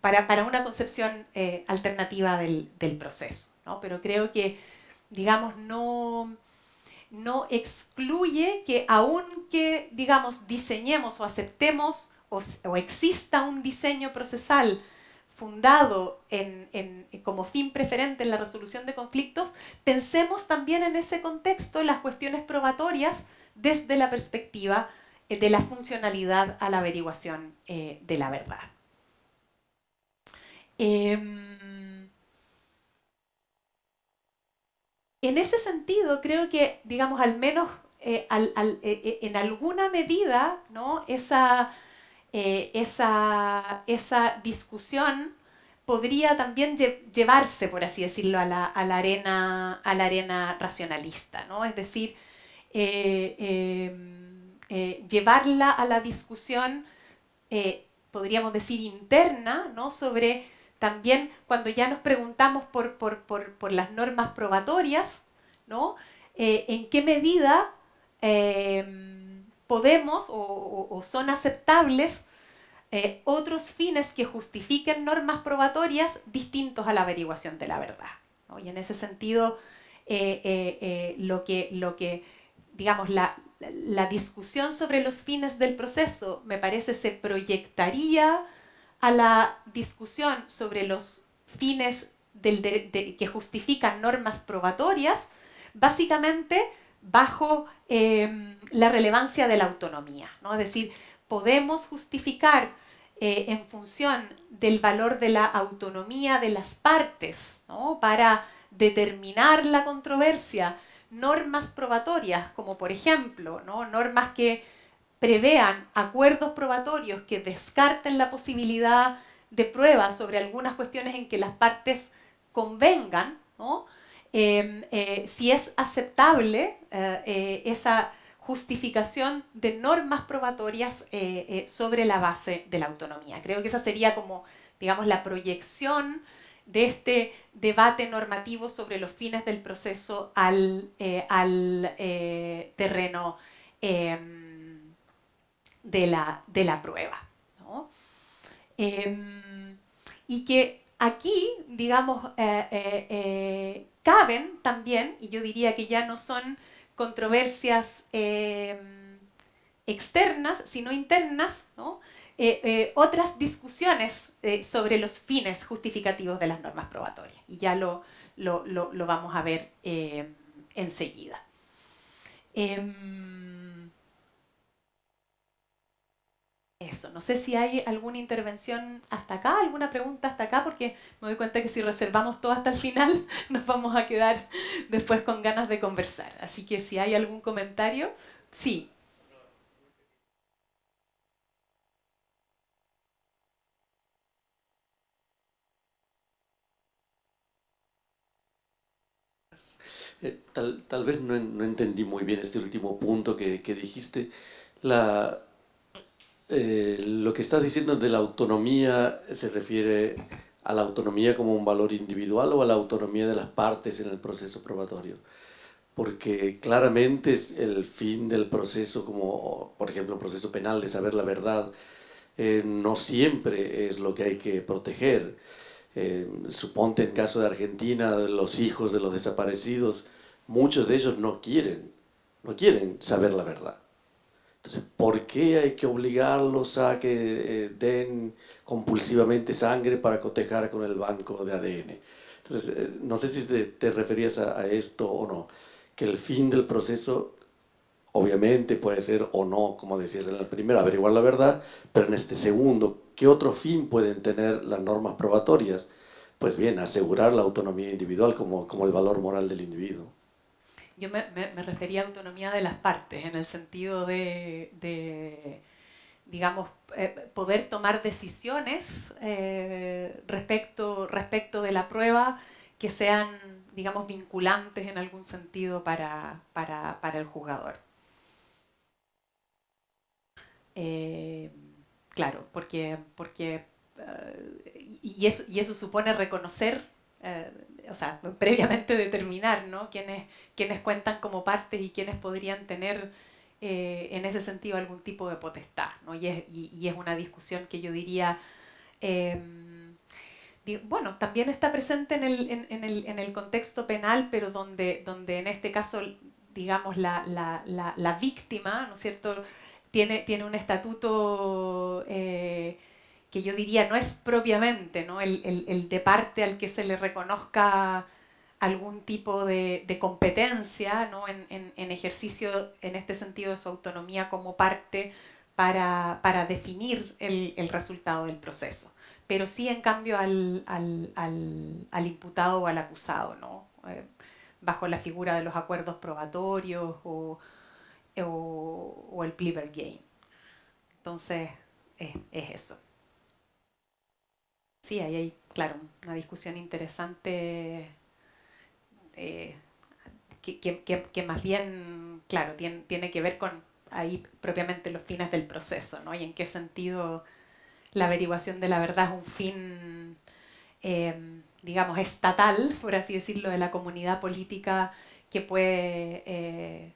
para, para, una concepción alternativa del, proceso. Pero creo que, digamos, no no excluye que aunque, digamos, diseñemos o aceptemos o, exista un diseño procesal fundado como fin preferente en la resolución de conflictos, pensemos también en ese contexto las cuestiones probatorias desde la perspectiva eh, de la funcionalidad a la averiguación eh, de la verdad. Em, en ese sentido, creo que, digamos, al menos eh, en alguna medida, ¿no? esa eh, esa, discusión podría también llevarse, por así decirlo, a la, arena, a arena racionalista, ¿no? Es decir, eh, eh, llevarla a la discusión, podríamos decir, interna, ¿no? Sobre también cuando ya nos preguntamos por, por las normas probatorias, ¿no? ¿En qué medida podemos o, son aceptables eh, otros fines que justifiquen normas probatorias distintos a la averiguación de la verdad. Y en ese sentido, eh, eh, lo, que, digamos, la, discusión sobre los fines del proceso me parece se proyectaría a la discusión sobre los fines que justifican normas probatorias, básicamente bajo em, la relevancia de la autonomía. ¿no? Es decir, podemos justificar eh, en función del valor de la autonomía de las partes para determinar la controversia normas probatorias, como por ejemplo normas que prevean acuerdos probatorios que descarten la posibilidad de pruebas sobre algunas cuestiones en que las partes convengan, ¿no? Em, eh, si es aceptable eh, eh, esa justificación de normas probatorias sobre la base de la autonomía. Creo que esa sería como, digamos, la proyección de este debate normativo sobre los fines del proceso al, al terreno em, de la, de, la, prueba. Em, y que Aquí, digamos, eh, eh, eh, caben también, y yo diría que ya no son controversias externas, sino internas, otras discusiones sobre los fines justificativos de las normas probatorias. Y ya lo, lo vamos a ver enseguida. Em, eso, no sé si hay alguna intervención hasta acá, alguna pregunta hasta acá, porque me doy cuenta que si reservamos todo hasta el final nos vamos a quedar después con ganas de conversar. Así que si hay algún comentario, sí. Eh, tal, vez no, entendí muy bien este último punto que, que dijiste. La, eh, lo que estás diciendo de la autonomía se refiere a la autonomía como un valor individual o a la autonomía de las partes en el proceso probatorio. Porque claramente es el fin del proceso, como por ejemplo un proceso penal de saber la verdad, eh, no siempre es lo que hay que proteger. Eh, suponte en caso de Argentina, los hijos de los desaparecidos, muchos de ellos no quieren, no quieren saber la verdad. Entonces, ¿por qué hay que obligarlos a que eh, den compulsivamente sangre para cotejar con el banco de ADN? Entonces, eh, no sé si te, referías a, esto o no, que el fin del proceso obviamente puede ser o no, como decías en el primero, averiguar la verdad, pero en este segundo, ¿qué otro fin pueden tener las normas probatorias? Pues bien, asegurar la autonomía individual como, como el valor moral del individuo yo me, refería a autonomía de las partes, en el sentido de, digamos, eh, poder tomar decisiones eh, respecto, respecto de la prueba que sean, digamos, vinculantes en algún sentido para, el jugador. Eh, claro, porque, porque y eso supone reconocer o sea, previamente determinar, ¿no? cuentan como partes y quiénes podrían tener eh, en ese sentido algún tipo de potestad, ¿no? Y es, una discusión que yo diría... Em, bueno, también está presente en el, en, el, contexto penal, pero donde, donde en este caso, digamos, la, víctima, ¿no es cierto?, tiene, tiene un estatuto eh, que yo diría no es propiamente El, de parte al que se le reconozca algún tipo de, competencia En, ejercicio, en este sentido, de su autonomía como parte para, definir el, resultado del proceso. Pero sí, en cambio, al, imputado o al acusado, eh, bajo la figura de los acuerdos probatorios o, el plea game Entonces, es eso. Sí, ahí hay, claro, una discusión interesante eh, que, más bien, claro, tiene, que ver con ahí propiamente los fines del proceso, ¿no? Y en qué sentido la averiguación de la verdad es un fin, eh, digamos, estatal, por así decirlo, de la comunidad política que puede eh,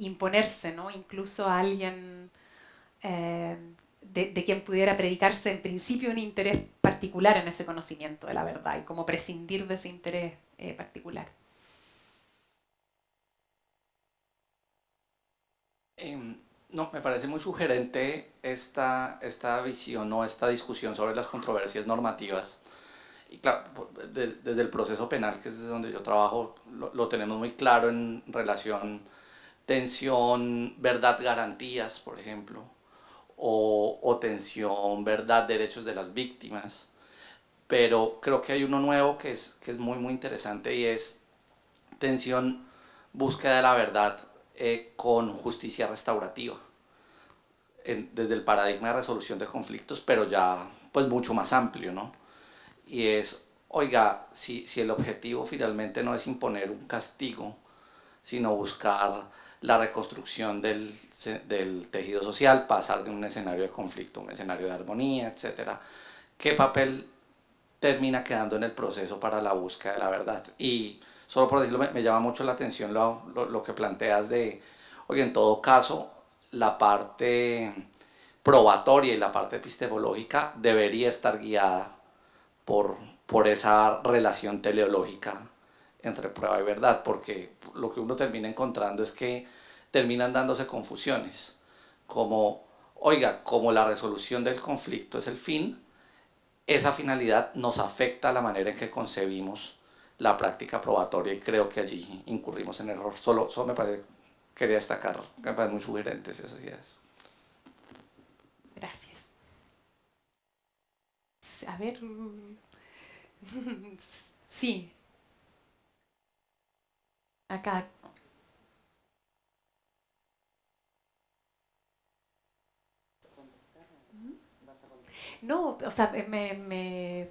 imponerse, ¿no? Incluso a alguien de, quien pudiera predicarse en principio un interés particular en ese conocimiento de la verdad y cómo prescindir de ese interés eh, particular. Em, no, me parece muy sugerente esta, visión o esta discusión sobre las controversias normativas. Y claro, desde el proceso penal, que es donde yo trabajo, lo tenemos muy claro en relación tensión, verdad, garantías, por ejemplo o, o tensión, verdad, derechos de las víctimas. Pero creo que hay uno nuevo que es, que es muy, muy interesante y es tensión, búsqueda de la verdad eh, con justicia restaurativa, desde el paradigma de resolución de conflictos, pero ya pues mucho más amplio, ¿no? Y es, oiga, si el objetivo finalmente no es imponer un castigo, sino buscar la reconstrucción del, tejido social, pasar de un escenario de conflicto a un escenario de armonía, etc. ¿Qué papel termina quedando en el proceso para la búsqueda de la verdad? Y solo por decirlo, me, llama mucho la atención lo, que planteas de, oye, en todo caso, la parte probatoria y la parte epistemológica debería estar guiada por, por esa relación teleológica entre prueba y verdad, porque lo que uno termina encontrando es que terminan dándose confusiones, como, oiga, como la resolución del conflicto es el fin, esa finalidad nos afecta a la manera en que concebimos la práctica probatoria y creo que allí incurrimos en error. Solo, solo me quería destacar, me parecen muy sugerentes esas ideas. Gracias. A ver, sí, acá. No, o sea,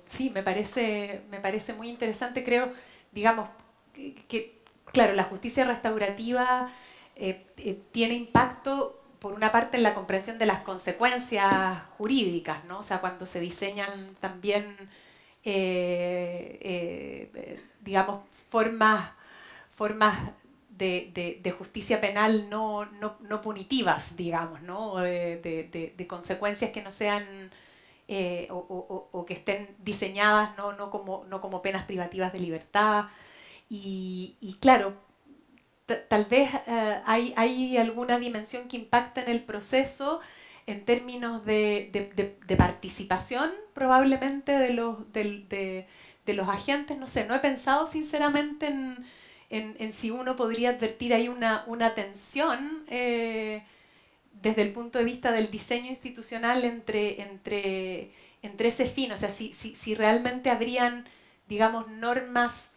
sí, me parece, me parece muy interesante, creo, digamos, que, claro, la justicia restaurativa eh, eh, tiene impacto, por una parte, en la comprensión de las consecuencias jurídicas, ¿no? O sea, cuando se diseñan también, eh, digamos, formas formas de, justicia penal no, no, punitivas, digamos, ¿no? Eh, de, consecuencias que no sean eh, o, que estén diseñadas no, como, no como penas privativas de libertad. Y, claro, tal vez eh, hay, hay, alguna dimensión que impacta en el proceso en términos de, participación probablemente de los, de los agentes, no sé, no he pensado sinceramente en en, si uno podría advertir ahí una, tensión eh, desde el punto de vista del diseño institucional entre, entre, ese fin, o sea, si, realmente habrían, digamos, normas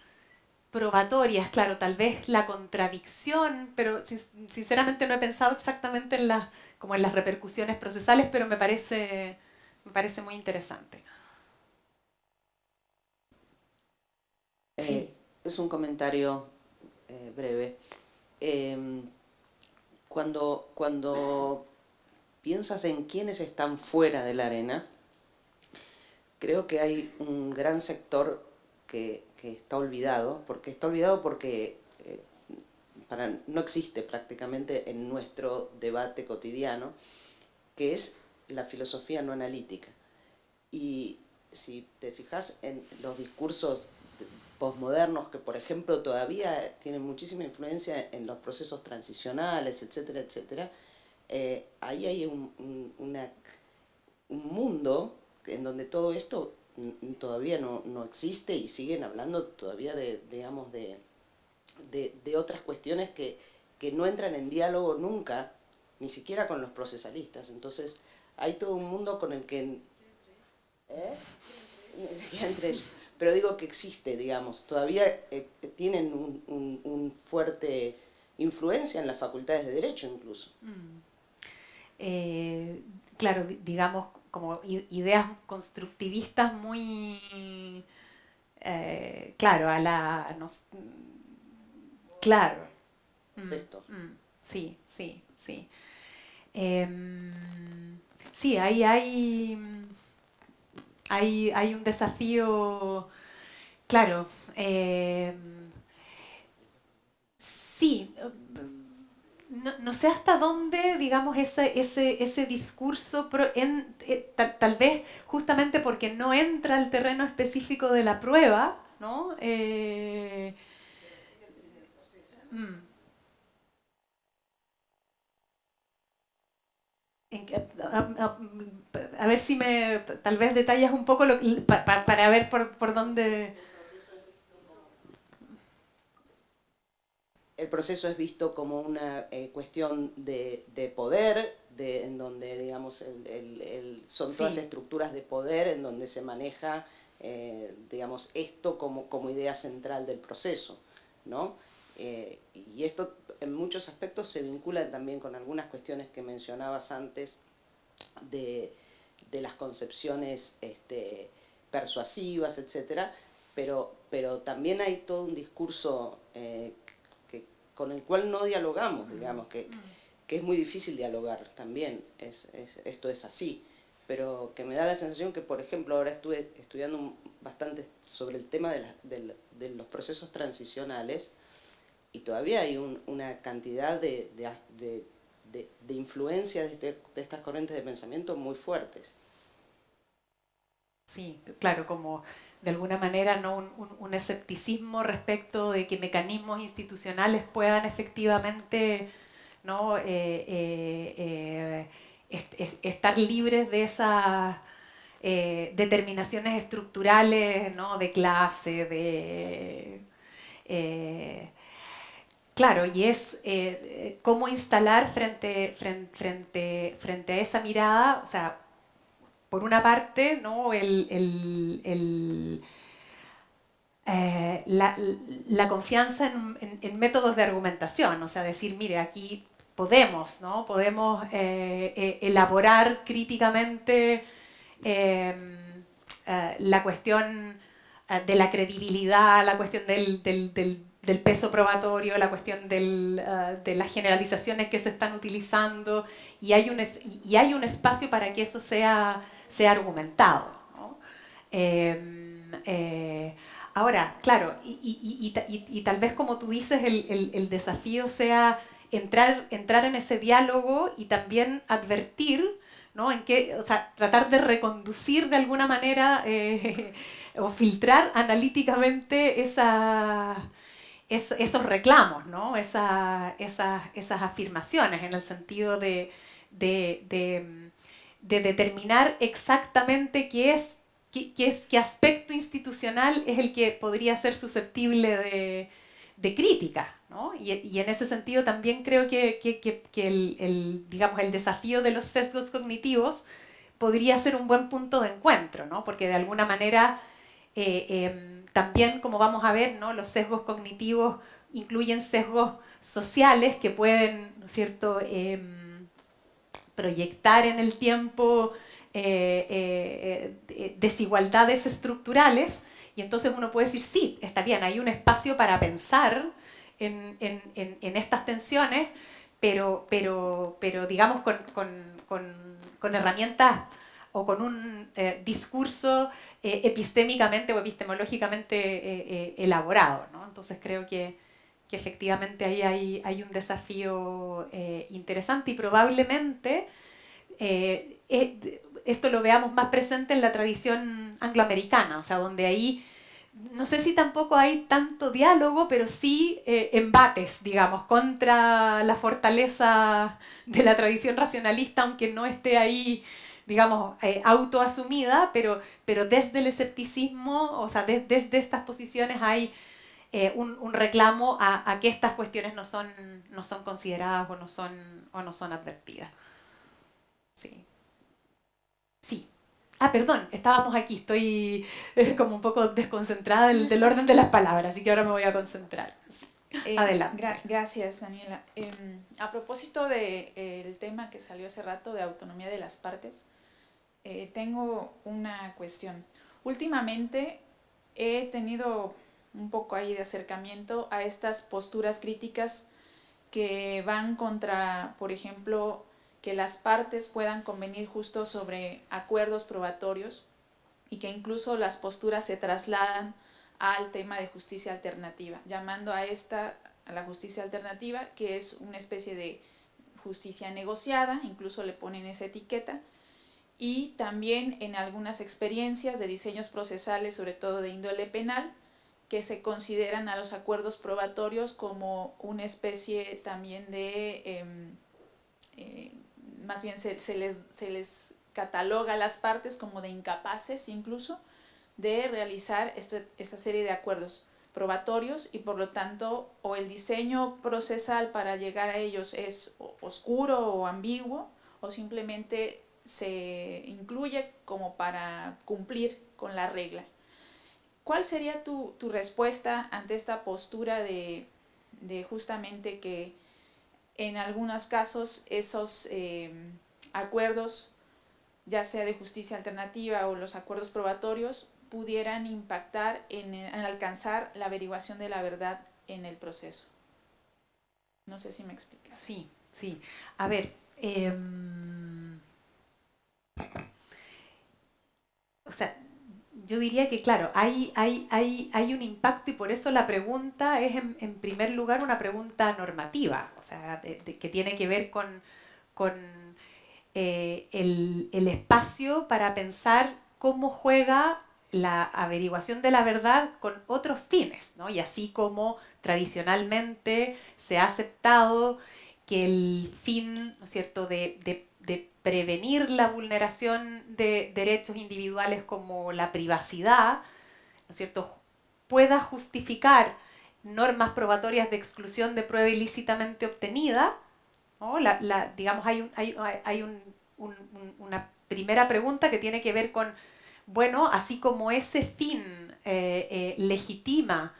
probatorias, claro, tal vez la contradicción, pero sinceramente no he pensado exactamente en las, como en las repercusiones procesales, pero me parece, me parece muy interesante. Eh, sí. es un comentario eh, breve. Em, cuando, cuando piensas en quiénes están fuera de la arena, creo que hay un gran sector que, está olvidado, porque está olvidado porque eh, para, no existe prácticamente en nuestro debate cotidiano, que es la filosofía no analítica. Y si te fijas en los discursos posmodernos que, por ejemplo, todavía tienen muchísima influencia en los procesos transicionales, etcétera, etcétera, eh, ahí hay un, un, una, un, mundo en donde todo esto todavía no, no existe y siguen hablando todavía de, digamos, de, de, otras cuestiones que, que, no entran en diálogo nunca, ni siquiera con los procesalistas. Entonces, hay todo un mundo con el que... ¿eh? entre ellos pero digo que existe, digamos, todavía eh, tienen un, fuerte influencia en las facultades de Derecho incluso. Mm. Eh, claro, digamos, como ideas constructivistas muy, eh, claro, a la... No, claro. Mm, Esto. Mm, sí, sí, sí. Em, sí, ahí hay hay, hay un desafío, claro. Eh, sí, no, sé hasta dónde, digamos, ese, ese, ese discurso, eh, tal, vez justamente porque no entra al terreno específico de la prueba, ¿no? Eh, mm. a, ver si me tal vez detallas un poco lo, para ver por, dónde... El proceso es visto como una eh, cuestión de, poder, en donde digamos son todas estructuras de poder en donde se maneja eh, digamos esto como, como idea central del proceso. ¿no? Eh, y esto en muchos aspectos se vinculan también con algunas cuestiones que mencionabas antes de, las concepciones este, persuasivas, etc. pero, también hay todo un discurso eh, con el cual no dialogamos, digamos, mm. que, es muy difícil dialogar también, es, es, esto es así, pero que me da la sensación que, por ejemplo, ahora estuve estudiando bastante sobre el tema de, la, de los procesos transicionales, y todavía hay una cantidad de, influencias este, de, estas corrientes de pensamiento muy fuertes. Sí, claro, como de alguna manera ¿no? Un, escepticismo respecto de que mecanismos institucionales puedan efectivamente ¿no? Eh, eh, eh, estar libres de esas determinaciones estructurales de clase, de... Claro, y es eh, cómo instalar frente, frente, frente, a esa mirada, o sea, por una parte, ¿no? Eh, la, confianza en, métodos de argumentación, o sea, decir, mire, aquí podemos, ¿no? Podemos eh, elaborar críticamente em, la cuestión de la credibilidad, la cuestión del, del peso probatorio, la cuestión ah, de las generalizaciones que se están utilizando y hay un, y hay un espacio para que eso sea, sea argumentado. Em, eh, ahora, claro, y, tal vez como tú dices, el, desafío sea entrar, entrar en ese diálogo y también advertir, ¿no? En que, tratar de reconducir de alguna manera eh, o filtrar analíticamente esa esos reclamos, ¿no? esas, esas afirmaciones en el sentido de, determinar exactamente qué es, qué, aspecto institucional es el que podría ser susceptible de, crítica. Y, en ese sentido también creo que, el, digamos, el desafío de los sesgos cognitivos podría ser un buen punto de encuentro, ¿no? porque de alguna manera eh, em, también, como vamos a ver, ¿no? los sesgos cognitivos incluyen sesgos sociales que pueden, cierto?, em, proyectar en el tiempo eh, eh, eh, desigualdades estructurales. Y entonces uno puede decir, sí, está bien, hay un espacio para pensar en, estas tensiones, pero, pero, pero digamos con herramientas o con un eh, discurso eh, epistémicamente o epistemológicamente eh, elaborado. Entonces creo que, efectivamente ahí hay, hay un desafío interesante y probablemente esto lo veamos más presente en la tradición angloamericana, o sea, donde ahí no sé si tampoco hay tanto diálogo, pero sí embates, digamos, contra la fortaleza de la tradición racionalista, aunque no esté ahí digamos, eh, autoasumida, pero, desde el escepticismo, o sea, desde estas posiciones hay eh, un, reclamo a, que estas cuestiones no son, no son consideradas o no son, o no son advertidas. Sí. Ah, perdón, estábamos aquí, estoy eh, como un poco desconcentrada del, orden de las palabras, así que ahora me voy a concentrar. Adelante. gracias, Daniela. Em, a propósito del tema que salió hace rato de autonomía de las partes, eh, tengo una cuestión. Últimamente he tenido un poco ahí de acercamiento a estas posturas críticas que van contra, por ejemplo, que las partes puedan convenir justo sobre acuerdos probatorios y que incluso las posturas se trasladan al tema de justicia alternativa, llamando a esta, a la justicia alternativa, que es una especie de justicia negociada, incluso le ponen esa etiqueta, y también en algunas experiencias de diseños procesales, sobre todo de índole penal, que se consideran a los acuerdos probatorios como una especie también de, em, eh, más bien se, les, se les cataloga a las partes como de incapaces incluso de realizar este, esta serie de acuerdos probatorios y por lo tanto o el diseño procesal para llegar a ellos es oscuro o ambiguo o simplemente se incluye como para cumplir con la regla. ¿Cuál sería tu, respuesta ante esta postura de, justamente que en algunos casos esos eh, acuerdos, ya sea de justicia alternativa o los acuerdos probatorios, pudieran impactar en, alcanzar la averiguación de la verdad en el proceso. No sé si me explica. Sí, sí. A ver, em, o sea, yo diría que, claro, hay, hay, hay, un impacto y por eso la pregunta es, en, primer lugar, una pregunta normativa, o sea, que tiene que ver con, con eh, el, espacio para pensar cómo juega la averiguación de la verdad con otros fines, ¿no? Y así como tradicionalmente se ha aceptado que el fin, cierto?, de, de, de prevenir la vulneración de derechos individuales como la privacidad, ¿no es cierto?, pueda justificar normas probatorias de exclusión de prueba ilícitamente obtenida, ¿no? la, digamos, hay, un, hay, una primera pregunta que tiene que ver con, bueno, así como ese fin eh, eh, legitima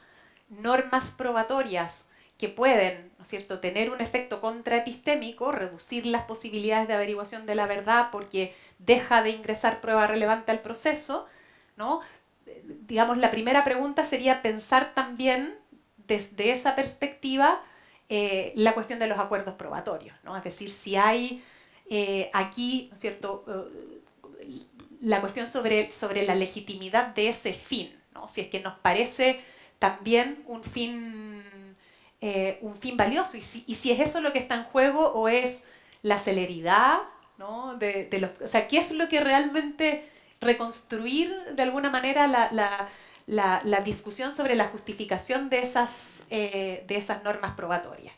normas probatorias, que pueden, ¿no es cierto?, tener un efecto contraepistémico, reducir las posibilidades de averiguación de la verdad porque deja de ingresar prueba relevante al proceso, ¿no? Digamos, la primera pregunta sería pensar también desde esa perspectiva eh, la cuestión de los acuerdos probatorios, ¿no? Es decir, si hay eh, aquí, ¿no es cierto?, eh, la cuestión sobre, sobre la legitimidad de ese fin, ¿no? Si es que nos parece también un fin eh, un fin valioso. Y si, es eso lo que está en juego o es la celeridad, ¿no? o sea, ¿qué es lo que realmente reconstruir de alguna manera la, discusión sobre la justificación de esas, eh, de esas normas probatorias?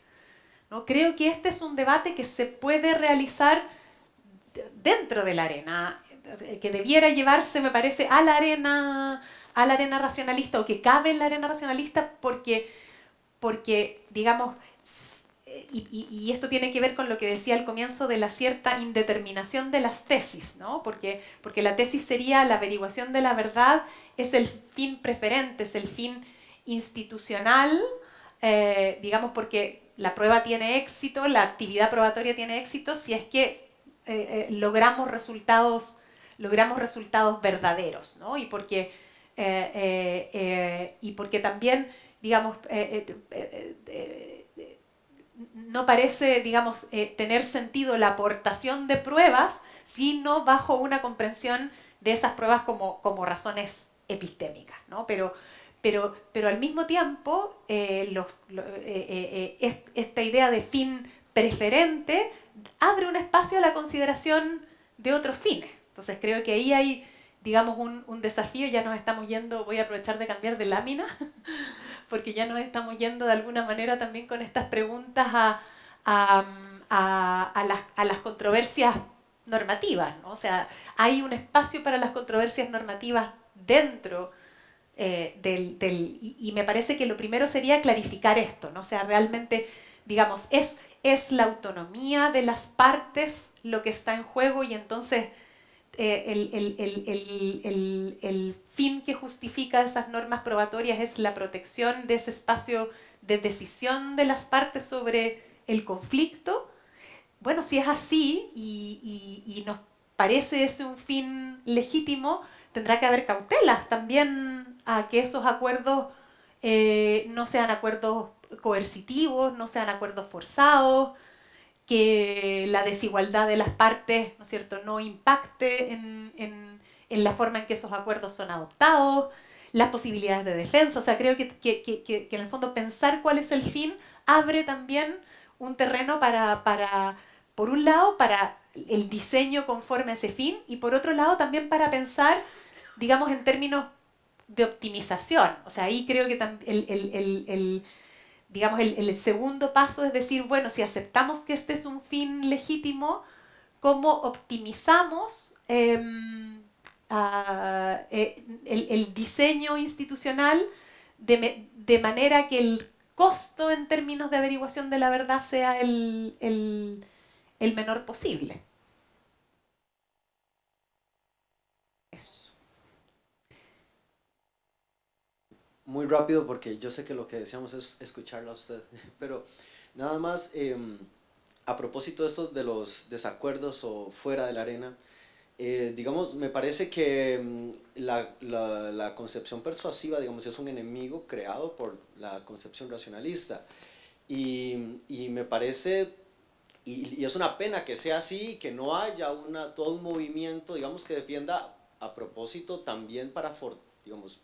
¿no? Creo que este es un debate que se puede realizar dentro de la arena, que debiera llevarse, me parece, a la arena, a la arena racionalista o que cabe en la arena racionalista porque porque, digamos, y, esto tiene que ver con lo que decía al comienzo de la cierta indeterminación de las tesis, ¿no? Porque, porque la tesis sería la averiguación de la verdad, es el fin preferente, es el fin institucional, eh, digamos, porque la prueba tiene éxito, la actividad probatoria tiene éxito si es que eh, eh, logramos resultados logramos resultados verdaderos, ¿no? Y porque, y porque también digamos, eh, eh, eh, no parece, digamos, tener sentido la aportación de pruebas, sino bajo una comprensión de esas pruebas como, como razones epistémicas, ¿no? Pero, pero, pero al mismo tiempo, esta idea de fin preferente abre un espacio a la consideración de otros fines. Entonces creo que ahí hay digamos, un, desafío, ya nos estamos yendo, voy a aprovechar de cambiar de lámina, porque ya nos estamos yendo de alguna manera también con estas preguntas a, las, controversias normativas, ¿no? O sea, hay un espacio para las controversias normativas dentro eh, del... y, me parece que lo primero sería clarificar esto, ¿no? O sea, realmente, digamos, es, es la autonomía de las partes lo que está en juego y entonces eh, el, fin que justifica esas normas probatorias es la protección de ese espacio de decisión de las partes sobre el conflicto. Bueno, si es así y, nos parece ese un fin legítimo, tendrá que haber cautelas también a que esos acuerdos eh, no sean acuerdos coercitivos, no sean acuerdos forzados, que la desigualdad de las partes, ¿no es cierto?, no impacte en, la forma en que esos acuerdos son adoptados, las posibilidades de defensa. O sea, creo que, en el fondo pensar cuál es el fin abre también un terreno para, por un lado, para el diseño conforme a ese fin y por otro lado también para pensar, digamos, en términos de optimización. O sea, ahí creo que el digamos, el, segundo paso es decir, bueno, si aceptamos que este es un fin legítimo, ¿cómo optimizamos em, eh, el, diseño institucional de, manera que el costo en términos de averiguación de la verdad sea el menor posible? muy rápido porque yo sé que lo que deseamos es escucharla a usted, pero nada más em, a propósito de esto de los desacuerdos o fuera de la arena, eh, digamos, me parece que em, la, la, la, concepción persuasiva, digamos, es un enemigo creado por la concepción racionalista. Y, y me parece, y, es una pena que sea así, que no haya una, todo un movimiento, digamos, que defienda a propósito también para, for, digamos,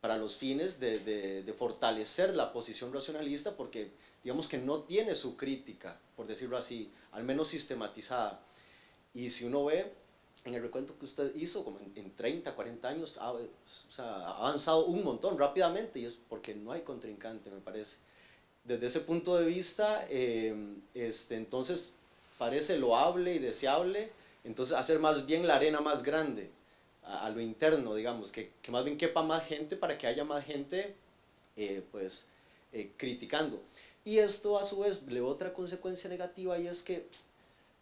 para los fines de, de, fortalecer la posición racionalista porque digamos que no tiene su crítica, por decirlo así, al menos sistematizada. Y si uno ve en el recuento que usted hizo, como en, 30, 40 años, ha, avanzado un montón rápidamente y es porque no hay contrincante, me parece. Desde ese punto de vista, eh, este, entonces parece loable y deseable, entonces hacer más bien la arena más grande a, lo interno, digamos, que, que, más bien quepa más gente para que haya más gente eh, pues, eh, criticando. Y esto a su vez le otra consecuencia negativa y es que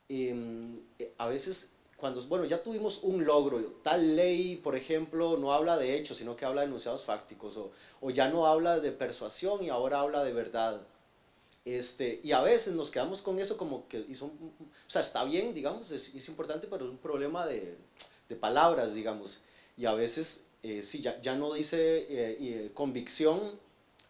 em, eh, a veces cuando, bueno, ya tuvimos un logro, tal ley, por ejemplo, no habla de hechos, sino que habla de enunciados fácticos, o, o ya no habla de persuasión y ahora habla de verdad. Este, y a veces nos quedamos con eso como que, son, o sea, está bien, digamos, es, es importante, pero es un problema de, de palabras, digamos. Y a veces, eh, si ya, no dice eh, eh, convicción,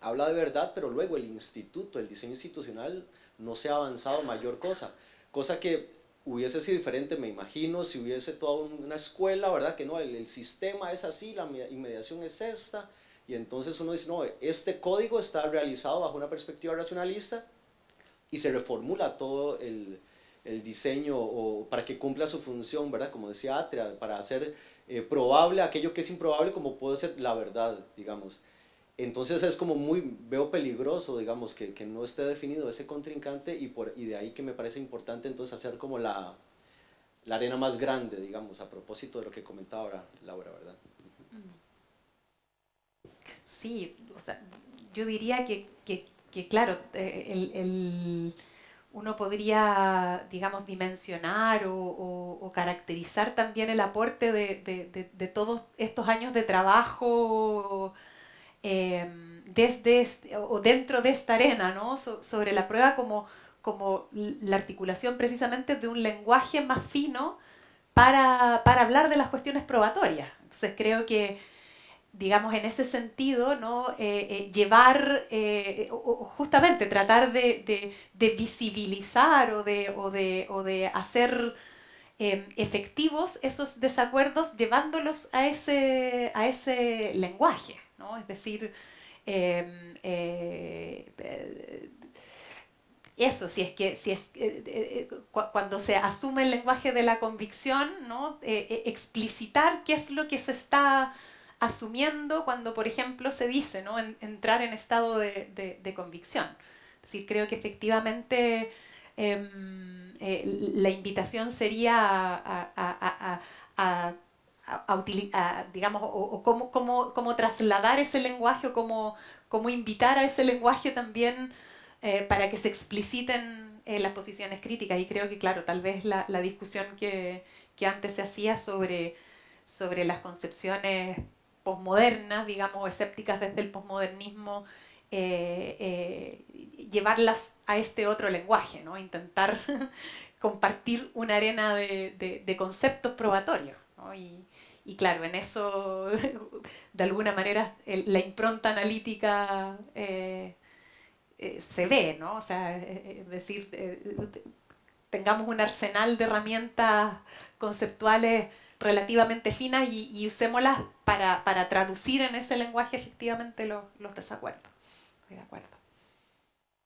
habla de verdad, pero luego el instituto, el diseño institucional, no se ha avanzado mayor cosa. Cosa que hubiese sido diferente, me imagino, si hubiese toda una escuela, ¿verdad? Que no, el, el sistema es así, la inmediación es esta. Y entonces uno dice, no, este código está realizado bajo una perspectiva racionalista y se reformula todo el, el diseño o para que cumpla su función, ¿verdad? Como decía Atria, para hacer eh, probable aquello que es improbable como puede ser la verdad, digamos. Entonces es como muy, veo peligroso, digamos, que, que no esté definido ese contrincante y, por, y de ahí que me parece importante entonces hacer como la, arena más grande, digamos, a propósito de lo que comentaba ahora Laura, ¿verdad? Sí, o sea, yo diría que, claro, eh, el uno podría, digamos, dimensionar o, caracterizar también el aporte de, todos estos años de trabajo em, desde este, dentro de esta arena, ¿no? sobre la prueba como, como la articulación precisamente de un lenguaje más fino para, para hablar de las cuestiones probatorias. Entonces creo que digamos, en ese sentido, ¿no? Eh, eh, llevar, eh, justamente tratar de, visibilizar o de, o de, hacer em, efectivos esos desacuerdos llevándolos a ese, a ese lenguaje, Es decir, em, eso, si es que si es, cuando se asume el lenguaje de la convicción, ¿no? explicitar qué es lo que se está asumiendo cuando, por ejemplo, se dice ¿no? entrar en estado de, de, convicción. Es decir, creo que efectivamente em, eh, la invitación sería a, a, a, a utilizar, digamos, o, cómo, cómo, trasladar ese lenguaje o cómo, invitar a ese lenguaje también eh, para que se expliciten eh, las posiciones críticas. Y creo que, claro, tal vez la, la discusión que, que antes se hacía sobre, sobre las concepciones posmodernas, digamos, escépticas desde el posmodernismo, eh, eh, llevarlas a este otro lenguaje, ¿no? intentar compartir una arena de, conceptos probatorios. Y, claro, en eso, de alguna manera, la impronta analítica eh, se ve, ¿no? O sea, es decir, tengamos un arsenal de herramientas conceptuales relativamente finas y, y usémoslas para, traducir en ese lenguaje efectivamente los, los desacuerdos. Estoy de acuerdo.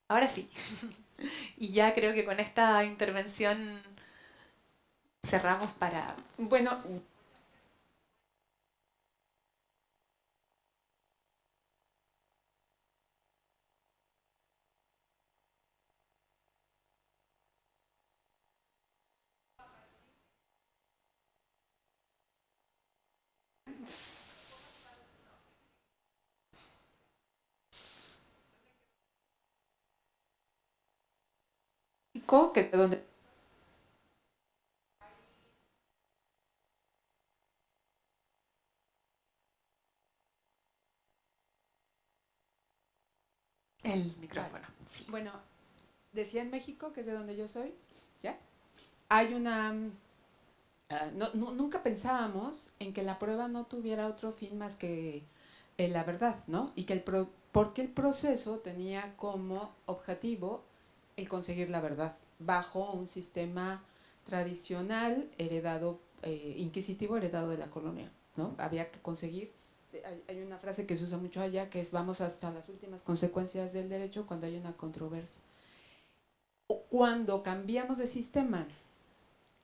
Ahora sí. y ya creo que con esta intervención cerramos para... Bueno, que es donde... El micrófono. Bueno, decía en México, que es de donde yo soy, ¿ya? Hay una... Ah, nunca pensábamos en que la prueba no tuviera otro fin más que eh, la verdad, ¿no? Y que el porque el proceso tenía como objetivo el conseguir la verdad bajo un sistema tradicional heredado, eh, inquisitivo heredado de la colonia. ¿no? Había que conseguir, eh, hay, una frase que se usa mucho allá, que es vamos hasta las últimas consecuencias del derecho cuando hay una controversia. Cuando cambiamos de sistema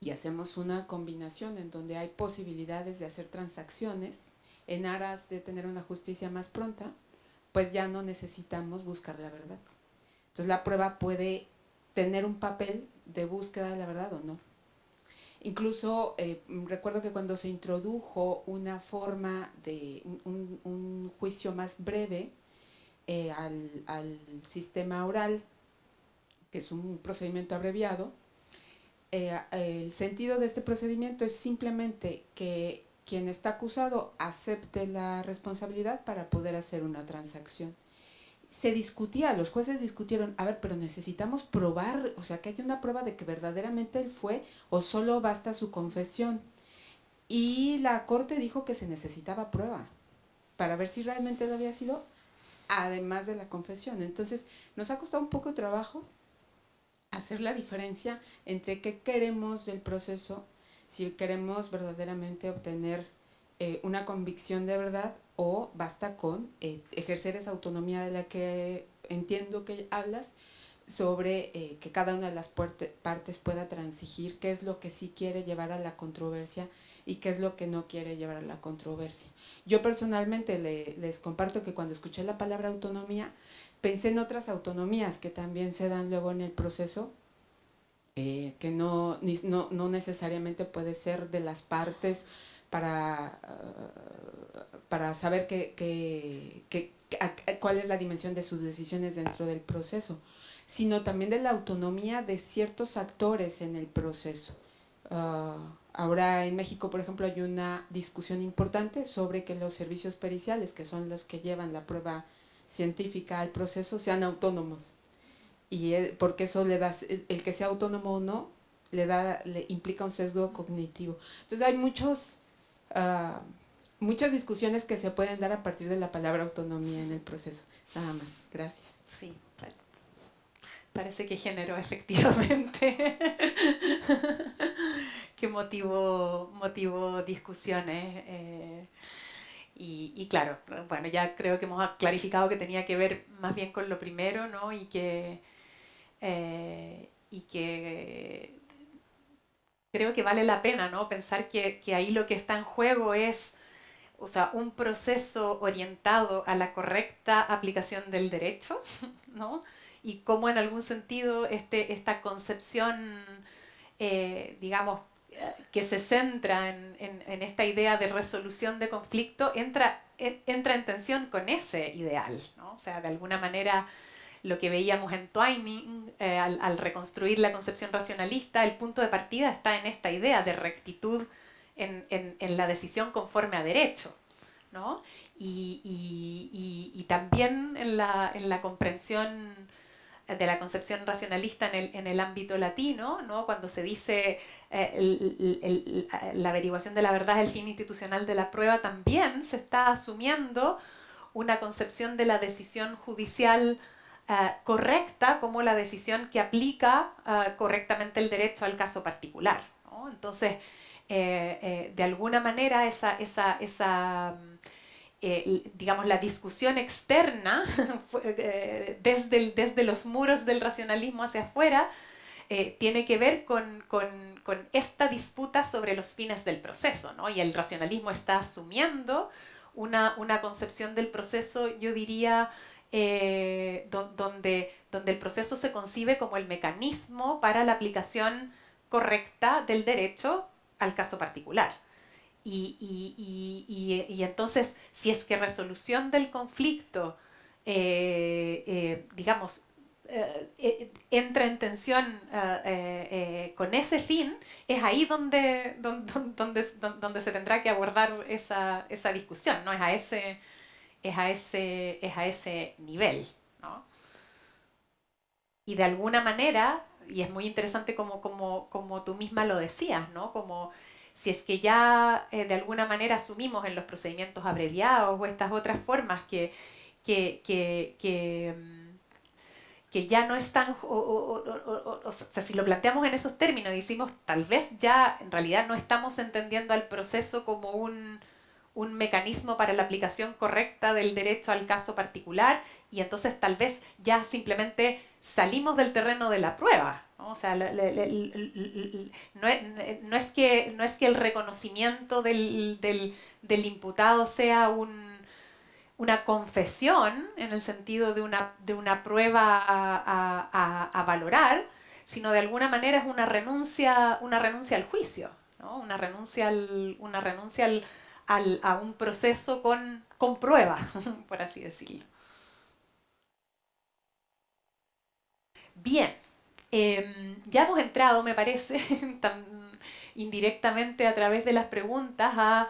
y hacemos una combinación en donde hay posibilidades de hacer transacciones en aras de tener una justicia más pronta, pues ya no necesitamos buscar la verdad. Entonces la prueba puede tener un papel de búsqueda de la verdad o no. Incluso eh, recuerdo que cuando se introdujo una forma de un, juicio más breve eh, al, sistema oral, que es un procedimiento abreviado, eh, el sentido de este procedimiento es simplemente que quien está acusado acepte la responsabilidad para poder hacer una transacción se discutía, los jueces discutieron, a ver, pero necesitamos probar, o sea, que haya una prueba de que verdaderamente él fue o solo basta su confesión. Y la corte dijo que se necesitaba prueba para ver si realmente lo había sido, además de la confesión. Entonces, nos ha costado un poco de trabajo hacer la diferencia entre qué queremos del proceso, si queremos verdaderamente obtener eh, una convicción de verdad o basta con eh, ejercer esa autonomía de la que entiendo que hablas sobre eh, que cada una de las partes pueda transigir qué es lo que sí quiere llevar a la controversia y qué es lo que no quiere llevar a la controversia. Yo personalmente les comparto que cuando escuché la palabra autonomía, pensé en otras autonomías que también se dan luego en el proceso, eh, que no, no, no necesariamente puede ser de las partes para, saber que, cuál es la dimensión de sus decisiones dentro del proceso, sino también de la autonomía de ciertos actores en el proceso. Ah, ahora en México, por ejemplo, hay una discusión importante sobre que los servicios periciales, que son los que llevan la prueba científica al proceso, sean autónomos. Y eh, porque eso le da, eh, el que sea autónomo o no, le, da, le implica un sesgo cognitivo. Entonces hay muchos Ah, muchas discusiones que se pueden dar a partir de la palabra autonomía en el proceso. Nada más. Gracias. Sí, parece que generó efectivamente, que motivo motivo discusiones. Eh, y, claro, bueno, ya creo que hemos clarificado que tenía que ver más bien con lo primero, ¿no? Y que, eh, y que creo que vale la pena pensar que, ahí lo que está en juego es o sea, un proceso orientado a la correcta aplicación del derecho, ¿no? y cómo en algún sentido este, esta concepción, eh, digamos, eh, que se centra en, esta idea de resolución de conflicto, entra, en, entra en tensión con ese ideal. O sea, de alguna manera lo que veíamos en Twining eh, al, reconstruir la concepción racionalista, el punto de partida está en esta idea de rectitud en, la decisión conforme a derecho. ¿no? Y, también en la, comprensión de la concepción racionalista en el, en el ámbito latino, ¿no? cuando se dice eh, la averiguación de la verdad es el fin institucional de la prueba, también se está asumiendo una concepción de la decisión judicial eh, correcta como la decisión que aplica eh, correctamente el derecho al caso particular. Entonces, eh, de alguna manera, esa, mm, digamos, la discusión externa desde, desde los muros del racionalismo hacia afuera, tiene que ver con, esta disputa sobre los fines del proceso, ¿no? Y el racionalismo está asumiendo una concepción del proceso, yo diría, eh, donde, donde el proceso se concibe como el mecanismo para la aplicación correcta del derecho al caso particular. Y, entonces, si es que resolución del conflicto, eh, eh, digamos, entra en tensión con ese fin, es ahí donde, donde, se tendrá que abordar esa, esa discusión, ¿no? Es a ese, es a ese, es a ese nivel. ¿no? Y de alguna manera, y es muy interesante como, como, tú misma lo decías, ¿no? como si es que ya eh, de alguna manera asumimos en los procedimientos abreviados o estas otras formas que, que, que, mm, ya no están, o, sea, si lo planteamos en esos términos, decimos, tal vez ya en realidad no estamos entendiendo al proceso como un un mecanismo para la aplicación correcta del derecho al caso particular y entonces tal vez ya simplemente salimos del terreno de la prueba. ¿no? O sea, no, es, que, no, es, que, el reconocimiento del, imputado sea una confesión en el sentido de una, de una prueba a, valorar, sino de alguna manera es una renuncia, una renuncia al juicio, una renuncia una renuncia al, a un proceso con, con prueba, por así decirlo. Bien, em, ya hemos entrado, me parece, indirectamente a través de las preguntas,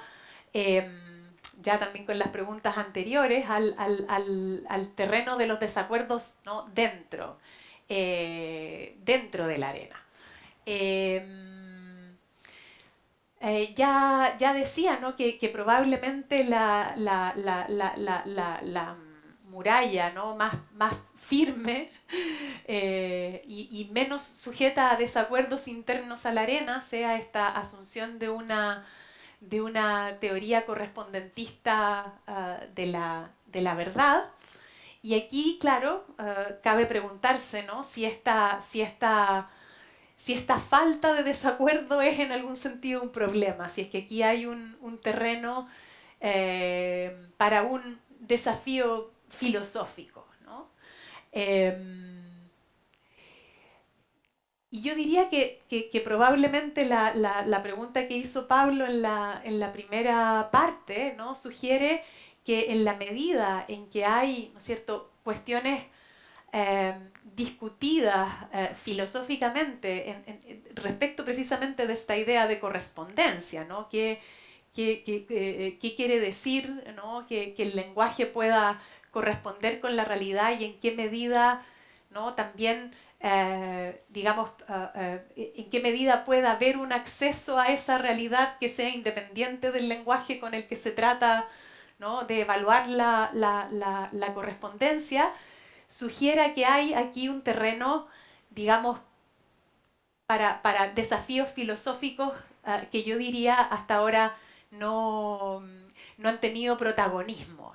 em, ya también con las preguntas anteriores, al, terreno de los desacuerdos dentro, eh, dentro de la arena. Em, eh, ya, ya decía ¿no? que, probablemente la, muralla ¿no? más, más firme eh, y, menos sujeta a desacuerdos internos a la arena sea esta asunción de una, de una teoría correspondentista ah, de, la, de la verdad. Y aquí, claro, ah, cabe preguntarse ¿no? si esta... Si esta si esta falta de desacuerdo es en algún sentido un problema, si es que aquí hay un, terreno eh, para un desafío filosófico. Em, y yo diría que, probablemente la, pregunta que hizo Pablo en la, primera parte ¿no? sugiere que en la medida en que hay ¿no es cierto? cuestiones Em, discutidas eh, filosóficamente respecto precisamente de esta idea de correspondencia, ¿no? ¿Qué, eh, quiere decir ¿no? que, el lenguaje pueda corresponder con la realidad y en qué medida ¿no? también, eh, digamos, en qué medida pueda haber un acceso a esa realidad que sea independiente del lenguaje con el que se trata ¿no? de evaluar la correspondencia? sugiera que hay aquí un terreno, digamos, para, desafíos filosóficos ah, que yo diría hasta ahora no, han tenido protagonismo.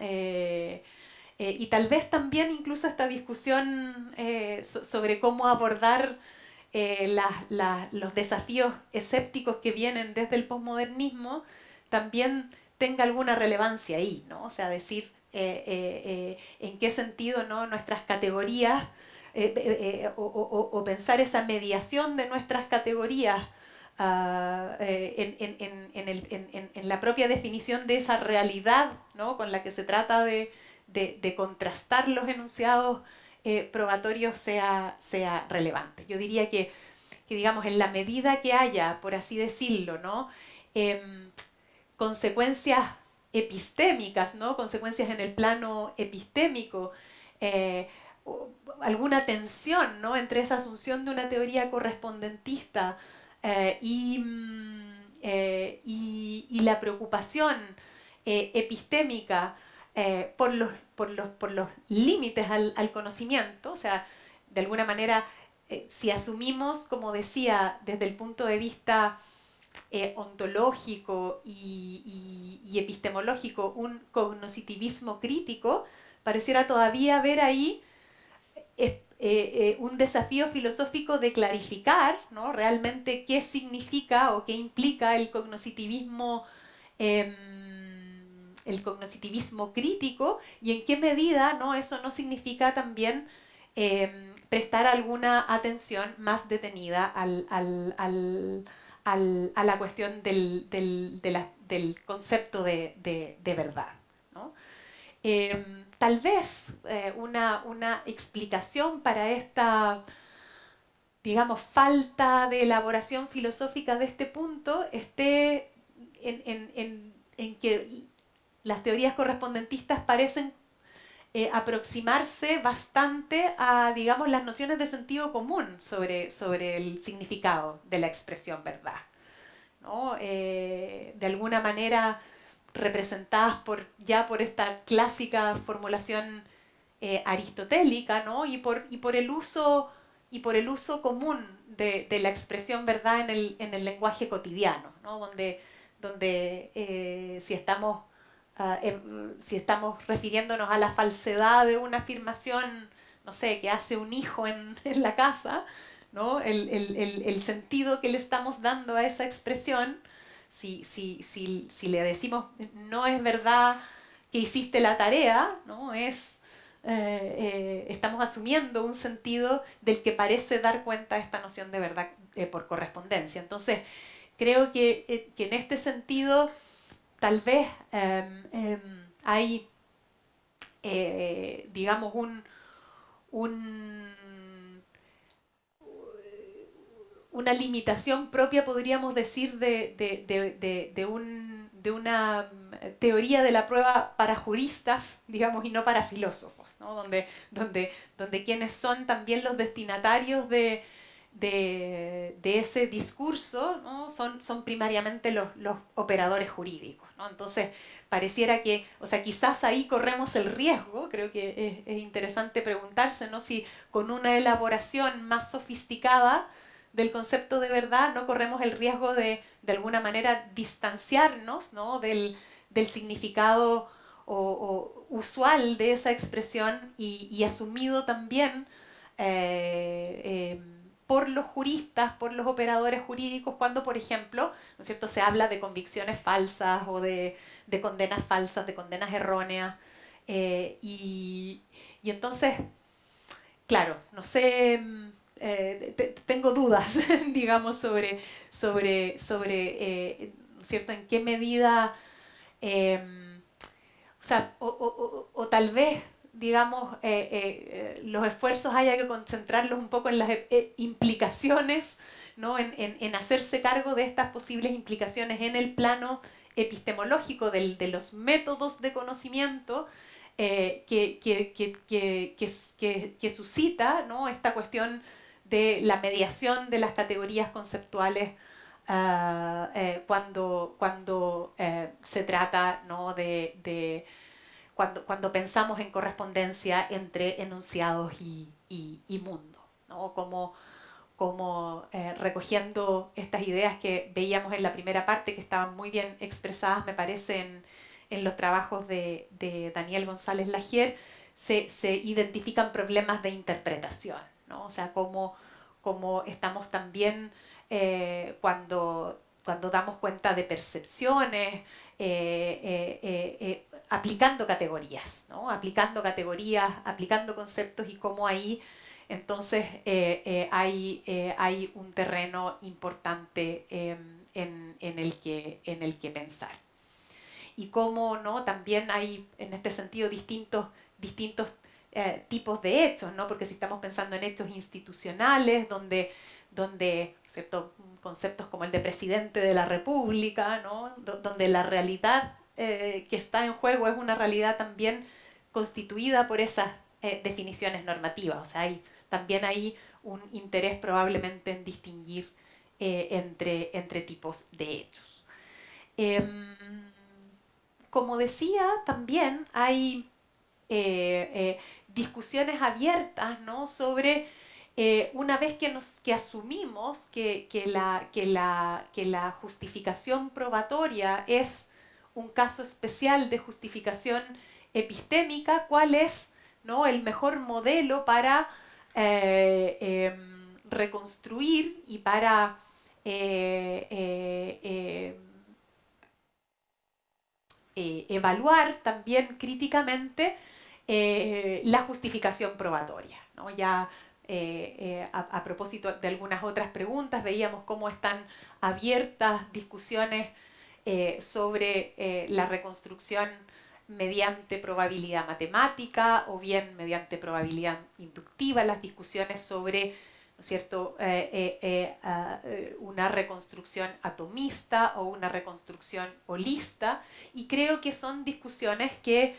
Eh, eh, y tal vez también incluso esta discusión eh, sobre cómo abordar los desafíos escépticos que vienen desde el posmodernismo también tenga alguna relevancia ahí, ¿no? O sea, decir, eh, eh, eh, en qué sentido ¿no? nuestras categorías o, pensar esa mediación de nuestras categorías ah, en, la propia definición de esa realidad con la que se trata de, contrastar los enunciados probatorios sea, relevante. Yo diría que, digamos, en la medida que haya, por así decirlo, ¿no? Em, consecuencias epistémicas, ¿no? consecuencias en el plano epistémico, eh, alguna tensión ¿no? entre esa asunción de una teoría correspondentista eh, mm, eh, y, la preocupación epistémica por los, por, los, límites al, al conocimiento, o sea, de alguna manera si asumimos, como decía, desde el punto de vista eh, ontológico y, epistemológico, un cognositivismo crítico, pareciera todavía ver ahí eh, eh, un desafío filosófico de clarificar ¿no? realmente qué significa o qué implica el cognositivismo em, el crítico y en qué medida ¿no? eso no significa también em, prestar alguna atención más detenida al, a la cuestión del, concepto de, verdad. Em, tal vez eh, una, explicación para esta, digamos, falta de elaboración filosófica de este punto esté en, en que las teorías correspondentistas parecen eh, aproximarse bastante a, digamos, las nociones de sentido común sobre, sobre el significado de la expresión verdad. Eh, de alguna manera representadas por, ya por esta clásica formulación eh, aristotélica y, por, y, por el uso, y por el uso común de, la expresión verdad en el, lenguaje cotidiano, donde, donde si estamos Ah, em, si estamos refiriéndonos a la falsedad de una afirmación, no sé, que hace un hijo en, en la casa, ¿no? El, el, el, el, sentido que le estamos dando a esa expresión, si, si, si, si le decimos, no es verdad que hiciste la tarea, ¿no? Es, eh, eh, estamos asumiendo un sentido del que parece dar cuenta esta noción de verdad eh, por correspondencia. Entonces, creo que, que en este sentido tal vez em, em, hay, eh, digamos, una limitación propia, podríamos decir, de, de, una eh, teoría de la prueba para juristas, digamos, y no para filósofos, Donde, donde, donde quienes son también los destinatarios de, de, de ese discurso ¿no? son, son primariamente los, los operadores jurídicos. ¿no? Entonces, pareciera que, o sea, quizás ahí corremos el riesgo, creo que es, es interesante preguntarse ¿no? si con una elaboración más sofisticada del concepto de verdad no corremos el riesgo de, de alguna manera, distanciarnos ¿no? del, del significado o, usual de esa expresión y, y asumido también eh, em, por los juristas, por los operadores jurídicos, cuando, por ejemplo, ¿no es cierto? se habla de convicciones falsas o de, condenas falsas, de condenas erróneas. Eh, y, entonces, claro, no sé, mm, eh, tengo dudas, digamos, sobre, sobre, sobre eh, ¿cierto? en qué medida, em, o o tal vez digamos, eh, eh, eh, los esfuerzos haya que concentrarlos un poco en las implicaciones, ¿no? En, hacerse cargo de estas posibles implicaciones en el plano epistemológico de los métodos de conocimiento que, que, suscita ¿no? esta cuestión de la mediación de las categorías conceptuales ah, cuando, cuando se trata ¿no? de cuando, cuando pensamos en correspondencia entre enunciados y, mundo, ¿no? como, como eh, recogiendo estas ideas que veíamos en la primera parte, que estaban muy bien expresadas, me parece, en, los trabajos de, Daniel González Lagier, se, se identifican problemas de interpretación, ¿no? o sea, como, como estamos también eh, cuando, cuando damos cuenta de percepciones, eh, eh, eh, aplicando categorías, ¿no? aplicando categorías, aplicando conceptos y cómo ahí entonces hay, hay, un terreno importante em, en, el que, en, el que, pensar. Y cómo ¿no? también hay en este sentido distintos, distintos tipos de hechos, ¿no? porque si estamos pensando en hechos institucionales, donde donde conceptos como el de presidente de la República, donde la realidad eh, que está en juego es una realidad también constituida por esas eh, definiciones normativas. O sea, también hay un interés probablemente en distinguir eh, entre, tipos de hechos. Em, como decía, también hay discusiones abiertas sobre eh, una vez que, nos, que asumimos que, la, que, la, que la justificación probatoria es un caso especial de justificación epistémica, cuál es el mejor modelo para eh, em, reconstruir y para eh, em, evaluar también críticamente la justificación probatoria. ¿no? Ya eh, eh, a, propósito de algunas otras preguntas, veíamos cómo están abiertas discusiones eh, sobre la reconstrucción mediante probabilidad matemática o bien mediante probabilidad inductiva, las discusiones sobre cierto? una reconstrucción atomista o una reconstrucción holista, y creo que son discusiones que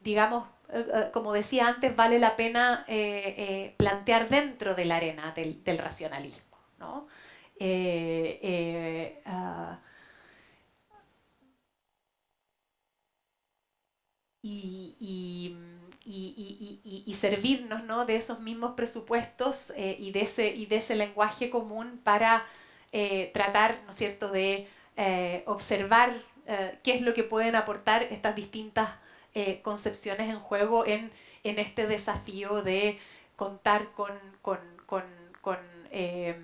digamos, eh, eh, como decía antes, vale la pena eh, plantear dentro de la arena del, racionalismo. y, servirnos de esos mismos presupuestos y, de ese, y de ese lenguaje común para tratar ¿no cierto? de observar qué es lo que pueden aportar estas distintas eh, concepciones en juego en, este desafío de contar con, con, eh,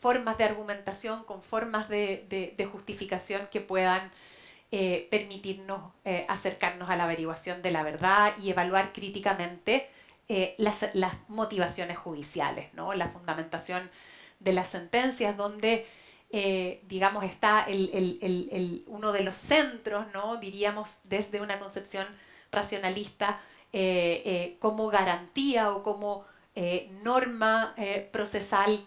formas de argumentación, con formas de, justificación que puedan eh, permitirnos acercarnos a la averiguación de la verdad y evaluar críticamente las, las, motivaciones judiciales, ¿no? la fundamentación de las sentencias, donde eh, digamos, está el, uno de los centros, ¿no? diríamos, desde una concepción racionalista, eh, eh, como garantía o como norma procesal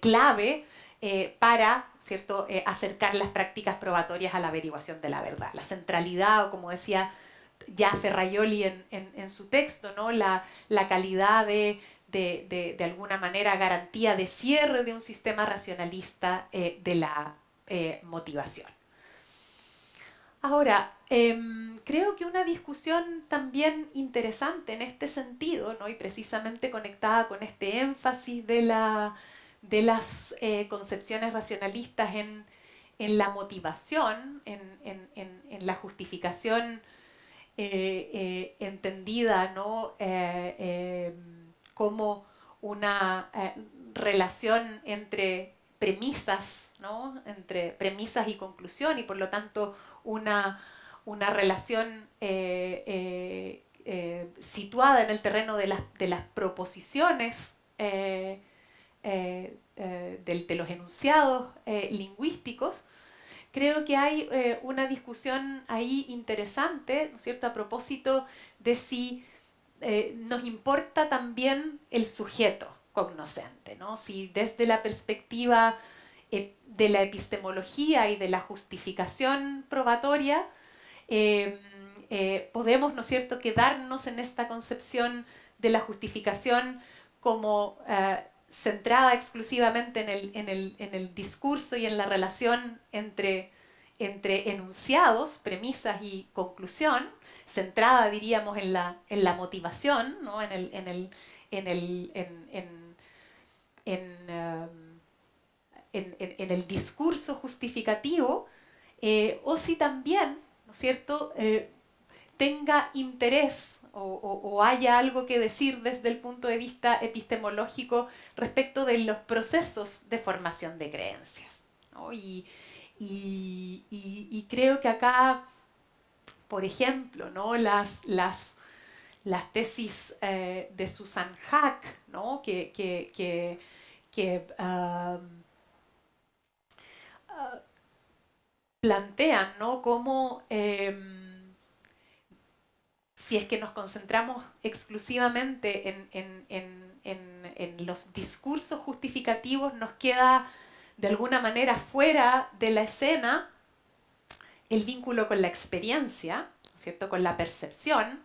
clave para ¿cierto? acercar las prácticas probatorias a la averiguación de la verdad. La centralidad, o como decía ya Ferraioli en, en su texto, ¿no? la, la calidad de de, alguna manera garantía de cierre de un sistema racionalista eh, de la eh, motivación. Ahora, em, creo que una discusión también interesante en este sentido, ¿no? y precisamente conectada con este énfasis de, la, de las eh, concepciones racionalistas en, la motivación, en, en la justificación entendida, ¿no? Em, como una eh, relación entre premisas, entre premisas y conclusión, y por lo tanto una, relación eh, eh, situada en el terreno de las, proposiciones, de, los enunciados lingüísticos, creo que hay una discusión ahí interesante, cierto?, a propósito de si eh, nos importa también el sujeto cognoscente, ¿no? Si desde la perspectiva eh, de la epistemología y de la justificación probatoria, em, eh, podemos, ¿no es cierto?, quedarnos en esta concepción de la justificación como centrada exclusivamente en en el, discurso y en la relación entre entre enunciados, premisas y conclusión, centrada, diríamos, en la, motivación, en el... discurso justificativo, eh, o si también, ¿no es cierto?, eh, tenga interés o, haya algo que decir desde el punto de vista epistemológico respecto de los procesos de formación de creencias. Y, y, creo que acá, por ejemplo, las, las, las tesis eh, de Susan Hack, que, um, uh, plantean cómo em, si es que nos concentramos exclusivamente en, en, en, en los discursos justificativos, nos queda de alguna manera fuera de la escena el vínculo con la experiencia, ¿cierto? con la percepción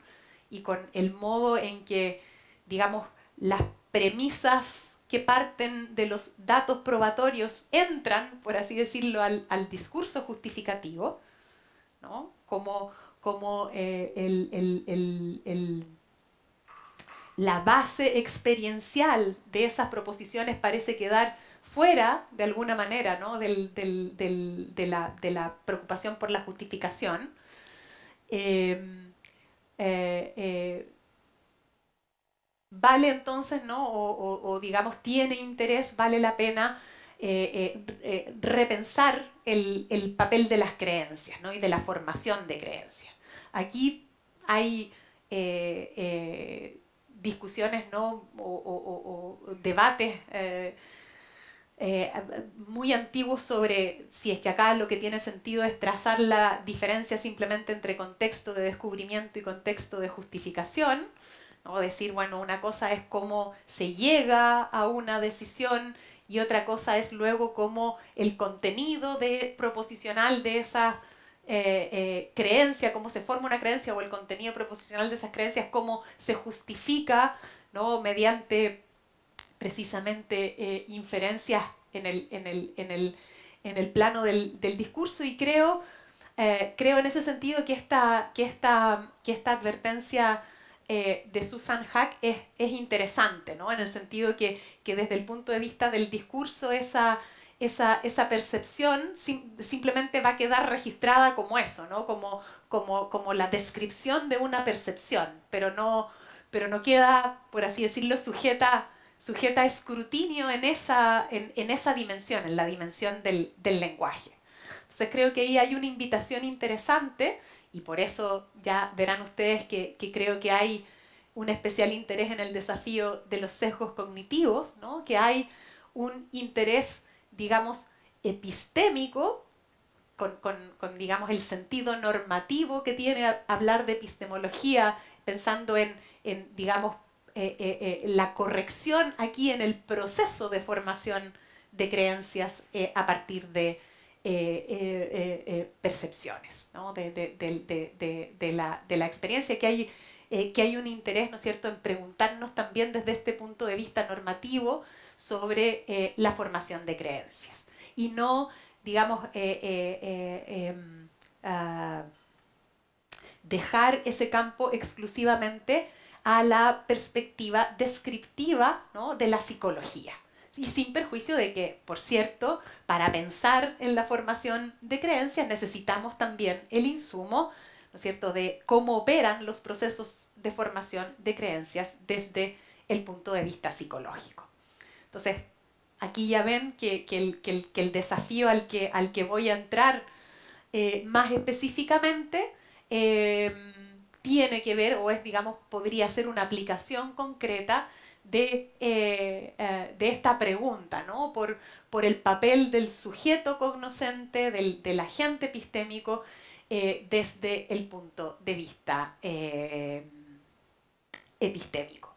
y con el modo en que, digamos, las premisas que parten de los datos probatorios entran, por así decirlo, al, discurso justificativo, ¿no? como, como eh, la base experiencial de esas proposiciones parece quedar fuera de alguna manera ¿no? de, la, preocupación por la justificación, em, eh, eh, vale entonces, ¿no? O, digamos, tiene interés, vale la pena eh, repensar el, papel de las creencias ¿no? y de la formación de creencias. Aquí hay discusiones o, o debates eh, muy antiguo sobre si es que acá lo que tiene sentido es trazar la diferencia simplemente entre contexto de descubrimiento y contexto de justificación, o decir, bueno, una cosa es cómo se llega a una decisión y otra cosa es luego cómo el contenido de, proposicional de esa eh, eh, creencia, cómo se forma una creencia o el contenido proposicional de esas creencias, cómo se justifica ¿no? mediante precisamente eh, inferencias en el, en, el, plano del, discurso y creo, eh, creo en ese sentido que esta, que esta, que esta advertencia eh, de Susan Hack es, interesante, ¿no? en el sentido que, que, desde el punto de vista del discurso esa, esa, percepción simplemente va a quedar registrada como eso, ¿no? como, como, la descripción de una percepción, pero no, pero no queda, por así decirlo, sujeta sujeta a escrutinio en esa, en, en esa dimensión, en la dimensión del, del lenguaje. Entonces creo que ahí hay una invitación interesante y por eso ya verán ustedes que, que, creo que hay un especial interés en el desafío de los sesgos cognitivos, ¿no? que hay un interés, digamos, epistémico, con, con, con digamos, el sentido normativo que tiene hablar de epistemología, pensando en, en digamos, eh, eh, eh, la corrección aquí en el proceso de formación de creencias a partir de percepciones, de, la, experiencia, que hay, un interés, ¿no es cierto?, en preguntarnos también desde este punto de vista normativo sobre la formación de creencias y no, digamos, em, ah, dejar ese campo exclusivamente a la perspectiva descriptiva de la psicología. Y sin perjuicio de que, por cierto, para pensar en la formación de creencias necesitamos también el insumo, ¿no es cierto?, de cómo operan los procesos de formación de creencias desde el punto de vista psicológico. Entonces, aquí ya ven que, el, que desafío al que, voy a entrar eh, más específicamente eh, tiene que ver o es, digamos, podría ser una aplicación concreta de, eh, eh, esta pregunta, ¿no? Por, el papel del sujeto cognoscente, del, agente epistémico, eh, desde el punto de vista epistémico.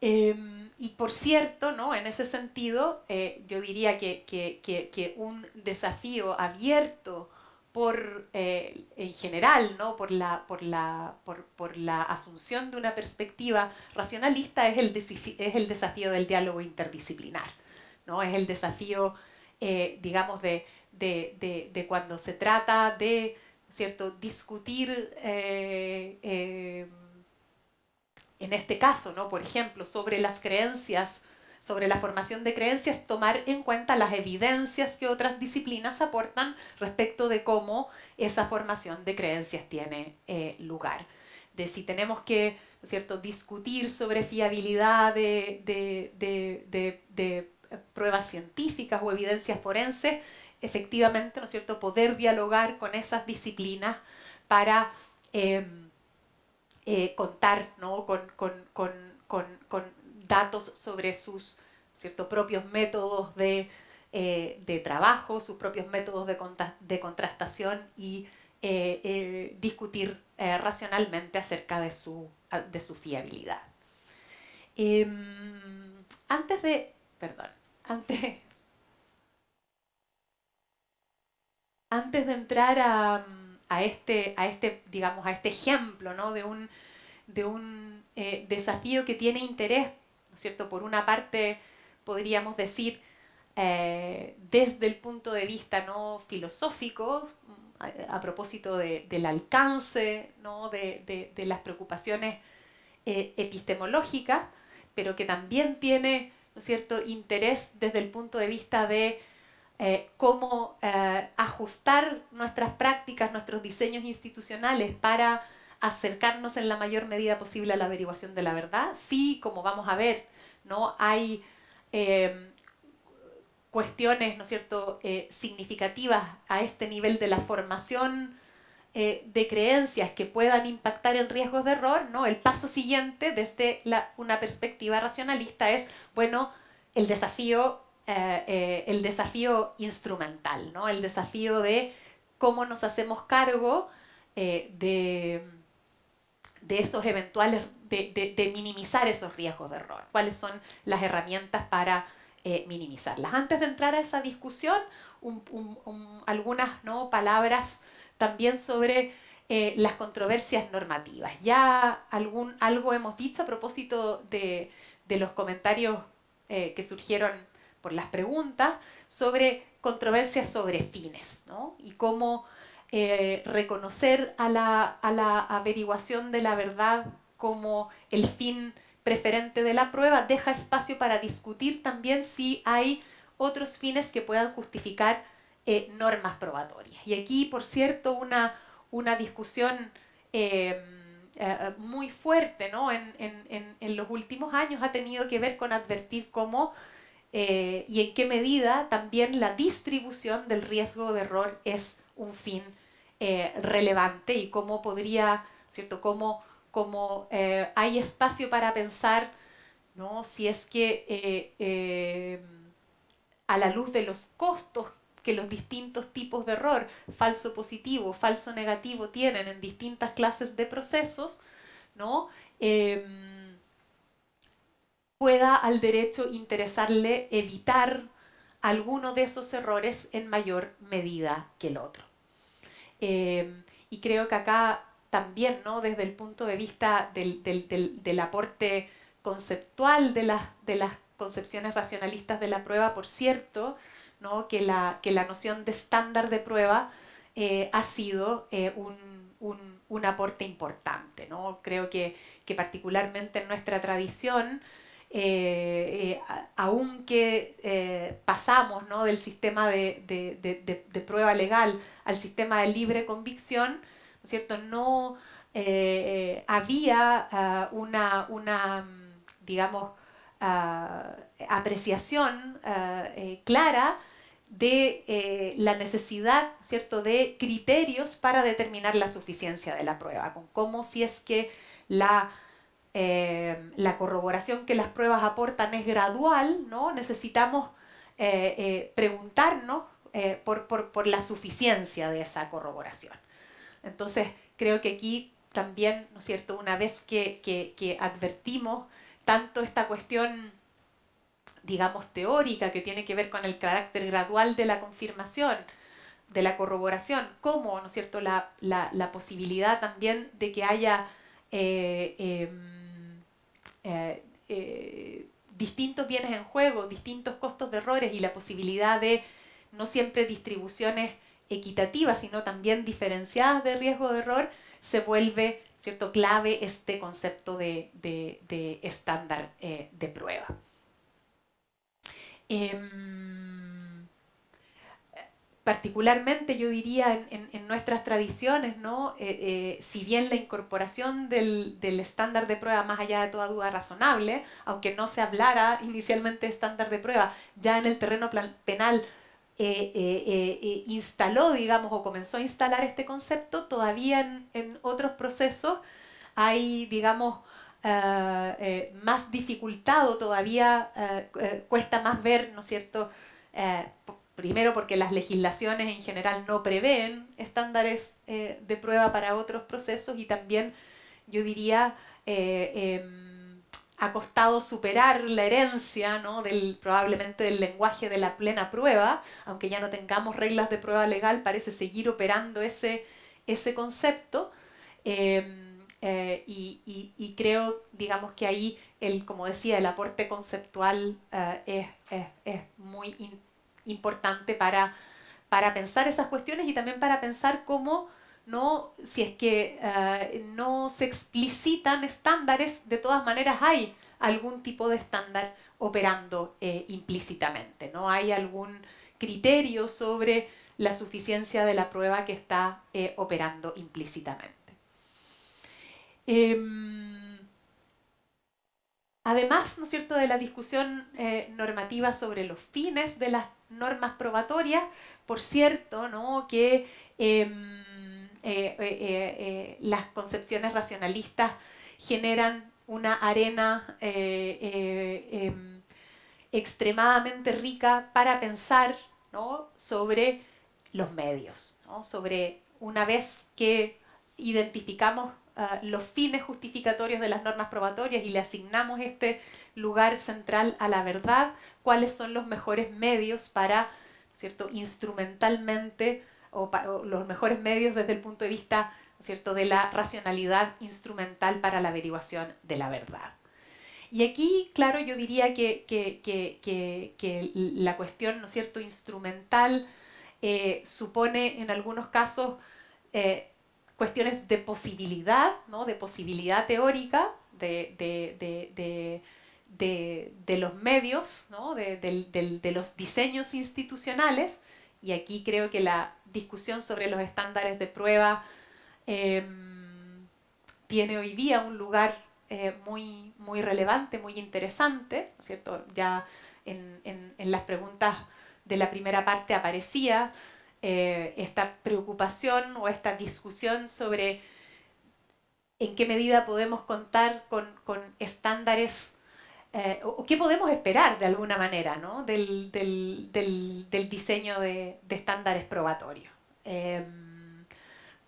Em, y por cierto, ¿no? en ese sentido, yo diría que un desafío abierto por, eh, en general, por, la, asunción de una perspectiva racionalista, es el, desafío del diálogo interdisciplinar. Es el desafío, eh, digamos, de, cuando se trata de cierto discutir, eh, en este caso, por ejemplo, sobre las creencias sobre la formación de creencias, tomar en cuenta las evidencias que otras disciplinas aportan respecto de cómo esa formación de creencias tiene eh, lugar. De si tenemos que cierto? discutir sobre fiabilidad de, pruebas científicas o evidencias forenses, efectivamente, ¿no cierto?, poder dialogar con esas disciplinas para em, eh, contar ¿no? con datos sobre sus propios métodos eh, de, trabajo, sus propios métodos de, contrastación y eh, eh, discutir racionalmente acerca de su, de su fiabilidad. Em, antes de, perdón, antes, de entrar a, este, a este, digamos, a este ejemplo de un, de un desafío que tiene interés cierto? Por una parte, podríamos decir, eh, desde el punto de vista no filosófico, a, propósito del alcance, de, las preocupaciones eh, epistemológicas, pero que también tiene cierto interés desde el punto de vista de eh, cómo ajustar nuestras prácticas, nuestros diseños institucionales para acercarnos en la mayor medida posible a la averiguación de la verdad. Sí, como vamos a ver, ¿no? Hay eh, cuestiones, ¿no es cierto?, eh, significativas a este nivel de la formación eh, de creencias que puedan impactar en riesgos de error, ¿no? El paso siguiente desde una perspectiva racionalista es, bueno, el desafío, el desafío instrumental, ¿no? El desafío de cómo nos hacemos cargo de de esos eventuales, de, minimizar esos riesgos de error? ¿Cuáles son las herramientas para eh, minimizarlas? Antes de entrar a esa discusión, algunas palabras también sobre eh, las controversias normativas. Ya algún, algo hemos dicho a propósito de, los comentarios eh, que surgieron por las preguntas sobre controversias sobre fines y cómo eh, reconocer a la, averiguación de la verdad como el fin preferente de la prueba, deja espacio para discutir también si hay otros fines que puedan justificar eh, normas probatorias. Y aquí, por cierto, una, una discusión em, eh, muy fuerte ¿no? en, en, los últimos años ha tenido que ver con advertir cómo y en qué medida también la distribución del riesgo de error es un fin eh, relevante y cómo podría, ¿cierto? Cómo, eh, hay espacio para pensar, ¿no? Si es que eh, a la luz de los costos que los distintos tipos de error, falso positivo, falso negativo, tienen en distintas clases de procesos, ¿no? Em, pueda al derecho interesarle evitar alguno de esos errores en mayor medida que el otro. Em, y creo que acá también, desde el punto de vista del, aporte conceptual de las, concepciones racionalistas de la prueba, por cierto, que, la, noción de estándar de prueba eh, ha sido eh, un, aporte importante. Creo que particularmente en nuestra tradición, eh, eh, aunque eh, pasamos del sistema de, prueba legal al sistema de libre convicción, ¿no, cierto? no había ah, una, una, mm, digamos, ah, apreciación ah, clara de la necesidad ¿cierto? de criterios para determinar la suficiencia de la prueba, con cómo si es que la Em, la corroboración que las pruebas aportan es gradual, ¿no? Necesitamos eh, eh, preguntarnos eh, por, la suficiencia de esa corroboración. Entonces, creo que aquí también, ¿no es cierto?, una vez que, advertimos tanto esta cuestión digamos, teórica que tiene que ver con el carácter gradual de la confirmación, de la corroboración, como, ¿no es cierto?, la, posibilidad también de que haya em, eh, eh, distintos bienes en juego, distintos costos de errores y la posibilidad de no siempre distribuciones equitativas, sino también diferenciadas de riesgo de error, se vuelve ¿cierto? clave este concepto de, estándar eh, de prueba. Em, particularmente yo diría en, nuestras tradiciones, ¿no? Eh, eh, si bien la incorporación del, estándar de prueba, más allá de toda duda razonable, aunque no se hablara inicialmente de estándar de prueba, ya en el terreno penal eh, instaló, digamos, o comenzó a instalar este concepto, todavía en, otros procesos hay, digamos, más dificultado, todavía cuesta más ver, ¿no es cierto?, Primero porque las legislaciones en general no prevén estándares eh, de prueba para otros procesos y también, yo diría, eh, em, ha costado superar la herencia ¿no? del, probablemente del lenguaje de la plena prueba, aunque ya no tengamos reglas de prueba legal, parece seguir operando ese, ese concepto. Em, eh, y, creo, digamos que ahí, el, como decía, el aporte conceptual es, muy importante importante para, para pensar esas cuestiones y también para pensar cómo no, si es que eh, no se explicitan estándares, de todas maneras hay algún tipo de estándar operando eh, implícitamente, ¿no? Hay algún criterio sobre la suficiencia de la prueba que está eh, operando implícitamente. Em, además, ¿no es cierto?, de la discusión normativa sobre los fines de las normas probatorias, por cierto, ¿no? que em, eh, eh, eh, las concepciones racionalistas generan una arena em, extremadamente rica para pensar sobre los medios, sobre una vez que identificamos Ah, los fines justificatorios de las normas probatorias y le asignamos este lugar central a la verdad, cuáles son los mejores medios para, ¿cierto?, instrumentalmente, o, los mejores medios desde el punto de vista, ¿cierto?, de la racionalidad instrumental para la averiguación de la verdad. Y aquí, claro, yo diría que, la cuestión, ¿no es cierto?, instrumental eh, supone en algunos casos eh, cuestiones de posibilidad, de posibilidad teórica de, los medios, de los diseños institucionales. Y aquí creo que la discusión sobre los estándares de prueba em, tiene hoy día un lugar eh, muy, muy relevante, muy interesante, ¿cierto? Ya en, las preguntas de la primera parte aparecía eh, esta preocupación o esta discusión sobre en qué medida podemos contar con, estándares eh, o qué podemos esperar de alguna manera ¿no? del, diseño de, estándares probatorios. Em,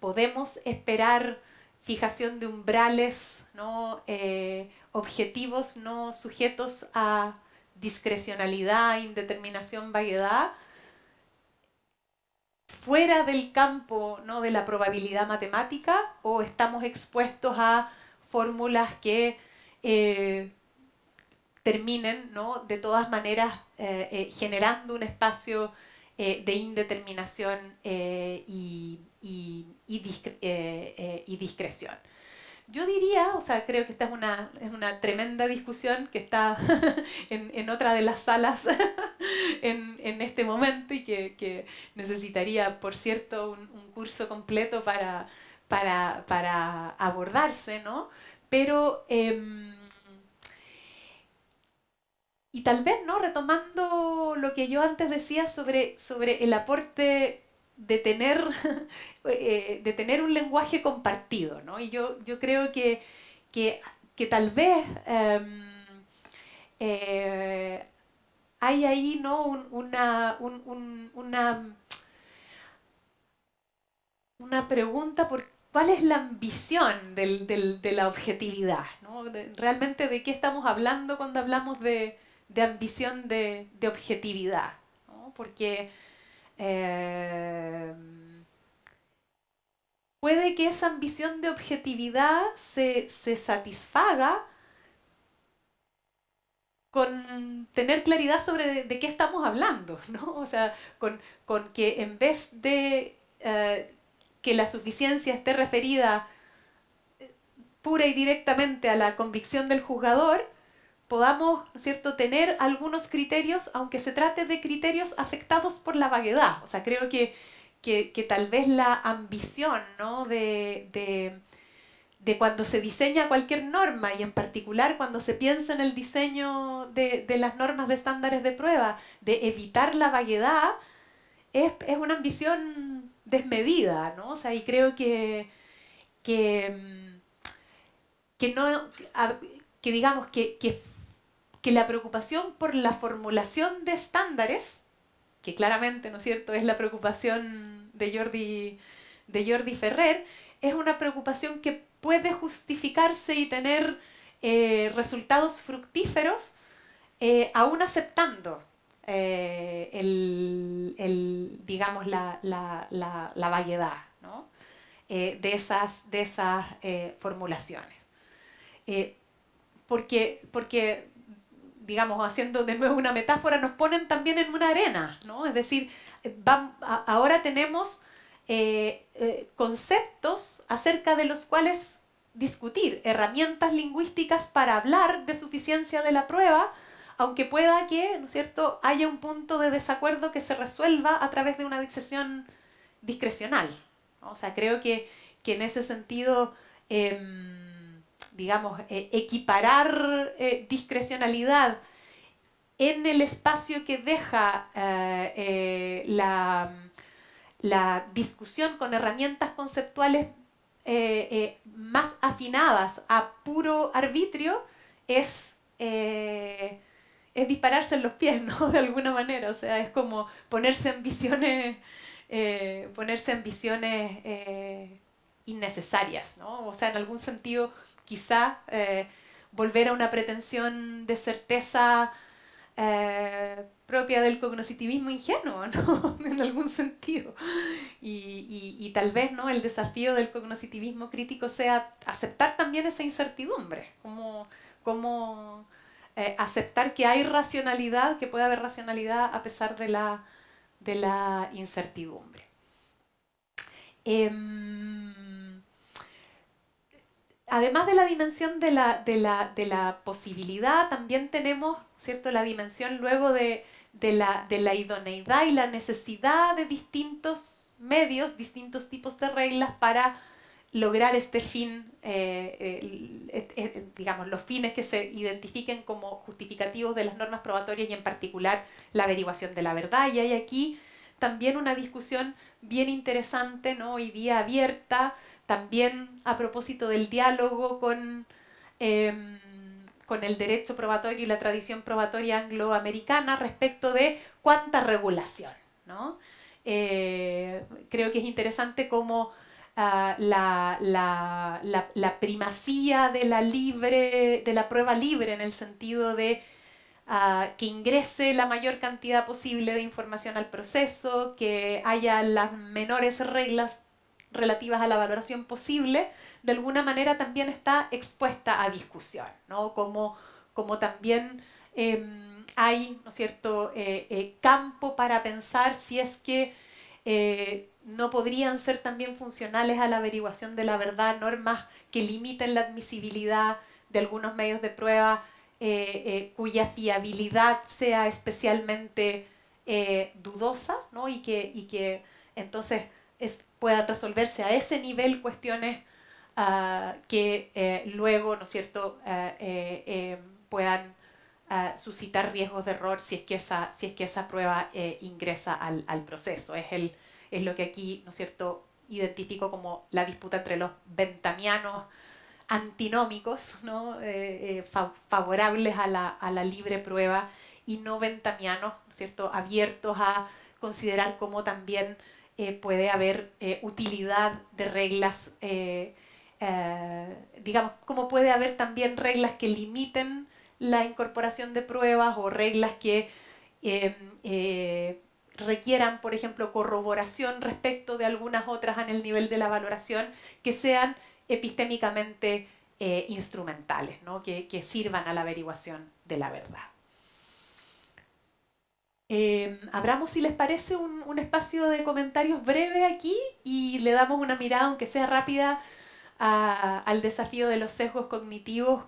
podemos esperar fijación de umbrales, ¿no? Eh, objetivos no sujetos a discrecionalidad, indeterminación, vaguedad, fuera del campo ¿no? de la probabilidad matemática o estamos expuestos a fórmulas que eh, terminen de todas maneras eh, eh, generando un espacio de indeterminación y discreción. Yo diría, o sea, creo que esta es una, una tremenda discusión que está en, otra de las salas en, este momento y que, necesitaría, por cierto, un, curso completo para, para, abordarse, ¿no? Pero, em, y tal vez, ¿no? Retomando lo que yo antes decía sobre, sobre el aporte de tener Eh, de tener un lenguaje compartido, ¿no? Y yo, yo creo que, tal vez em, eh, hay ahí, ¿no? una, una, pregunta por cuál es la ambición de la objetividad, realmente de qué estamos hablando cuando hablamos de, ambición de, objetividad, porque em, puede que esa ambición de objetividad se, satisfaga con tener claridad sobre de, qué estamos hablando, ¿no? O sea, con, que en vez de eh, que la suficiencia esté referida eh, pura y directamente a la convicción del juzgador, podamos, cierto?, tener algunos criterios, aunque se trate de criterios afectados por la vaguedad. O sea, creo que que, tal vez la ambición de, cuando se diseña cualquier norma y en particular cuando se piensa en el diseño de, las normas de estándares de prueba, de evitar la vaguedad, es, una ambición desmedida, ¿no? y creo que, que, que digamos que, que la preocupación por la formulación de estándares que claramente, ¿no es cierto?, es la preocupación de Jordi, de Ferrer, es una preocupación que puede justificarse y tener eh, resultados fructíferos eh, aún aceptando eh, el, digamos, la, la, vaguedad de esas, de esas formulaciones. porque, porque digamos, haciendo de nuevo una metáfora, nos ponen también en una arena, ¿no? Es decir, eh, ahora tenemos eh, eh, conceptos acerca de los cuales discutir, herramientas lingüísticas para hablar de suficiencia de la prueba, aunque pueda que, ¿no es cierto?, haya un punto de desacuerdo que se resuelva a través de una decisión discrecional. O sea, creo que, que en ese sentido... Em, digamos, eh, equiparar eh, discrecionalidad en el espacio que deja eh, la, discusión con herramientas conceptuales más afinadas a puro arbitrio es, es dispararse en los pies, ¿no? De alguna manera, o sea, es como ponerse en visiones, ponerse en visiones innecesarias, ¿no? O sea, en algún sentido quizá eh, volver a una pretensión de certeza eh, propia del cognoscitivismo ingenuo, ¿no? en algún sentido. Y, tal vez ¿no? el desafío del cognoscitivismo crítico sea aceptar también esa incertidumbre, como, eh, aceptar que hay racionalidad, que puede haber racionalidad a pesar de la, de la incertidumbre. Em, además de la dimensión de la, de la, de la posibilidad, también tenemos ¿cierto? la dimensión luego de, la, de la idoneidad y la necesidad de distintos medios, distintos tipos de reglas para lograr este fin, eh, digamos, los fines que se identifiquen como justificativos de las normas probatorias y en particular la averiguación de la verdad. Y hay aquí también una discusión bien interesante, ¿no? Hoy día abierta, también a propósito del diálogo con, em, con el derecho probatorio y la tradición probatoria angloamericana respecto de cuánta regulación, ¿no? Eh, creo que es interesante cómo ah, la, la primacía de la libre, de la prueba libre en el sentido de que ingrese la mayor cantidad posible de información al proceso, que haya las menores reglas relativas a la valoración posible, de alguna manera también está expuesta a discusión, Como, también em, hay, ¿no cierto?, eh, eh, campo para pensar si es que eh, no podrían ser también funcionales a la averiguación de la verdad normas que limiten la admisibilidad de algunos medios de prueba, eh, eh, cuya fiabilidad sea especialmente eh, dudosa y, que, entonces puedan resolverse a ese nivel cuestiones ah, que luego, ¿no cierto?, ah, puedan ah, suscitar riesgos de error si es que esa, prueba ingresa al, proceso. Es, lo que aquí, ¿no cierto?, identifico como la disputa entre los ventamianos, antinómicos, ¿no? Eh, eh, favorables a la, libre prueba y no ventamianos, ¿cierto? abiertos a considerar cómo también eh, puede haber utilidad de reglas, digamos, cómo puede haber también reglas que limiten la incorporación de pruebas o reglas que requieran, por ejemplo, corroboración respecto de algunas otras en el nivel de la valoración, que sean epistémicamente eh, instrumentales, que, sirvan a la averiguación de la verdad. Em, abramos, si les parece, un, espacio de comentarios breve aquí y le damos una mirada, aunque sea rápida, al desafío de los sesgos cognitivos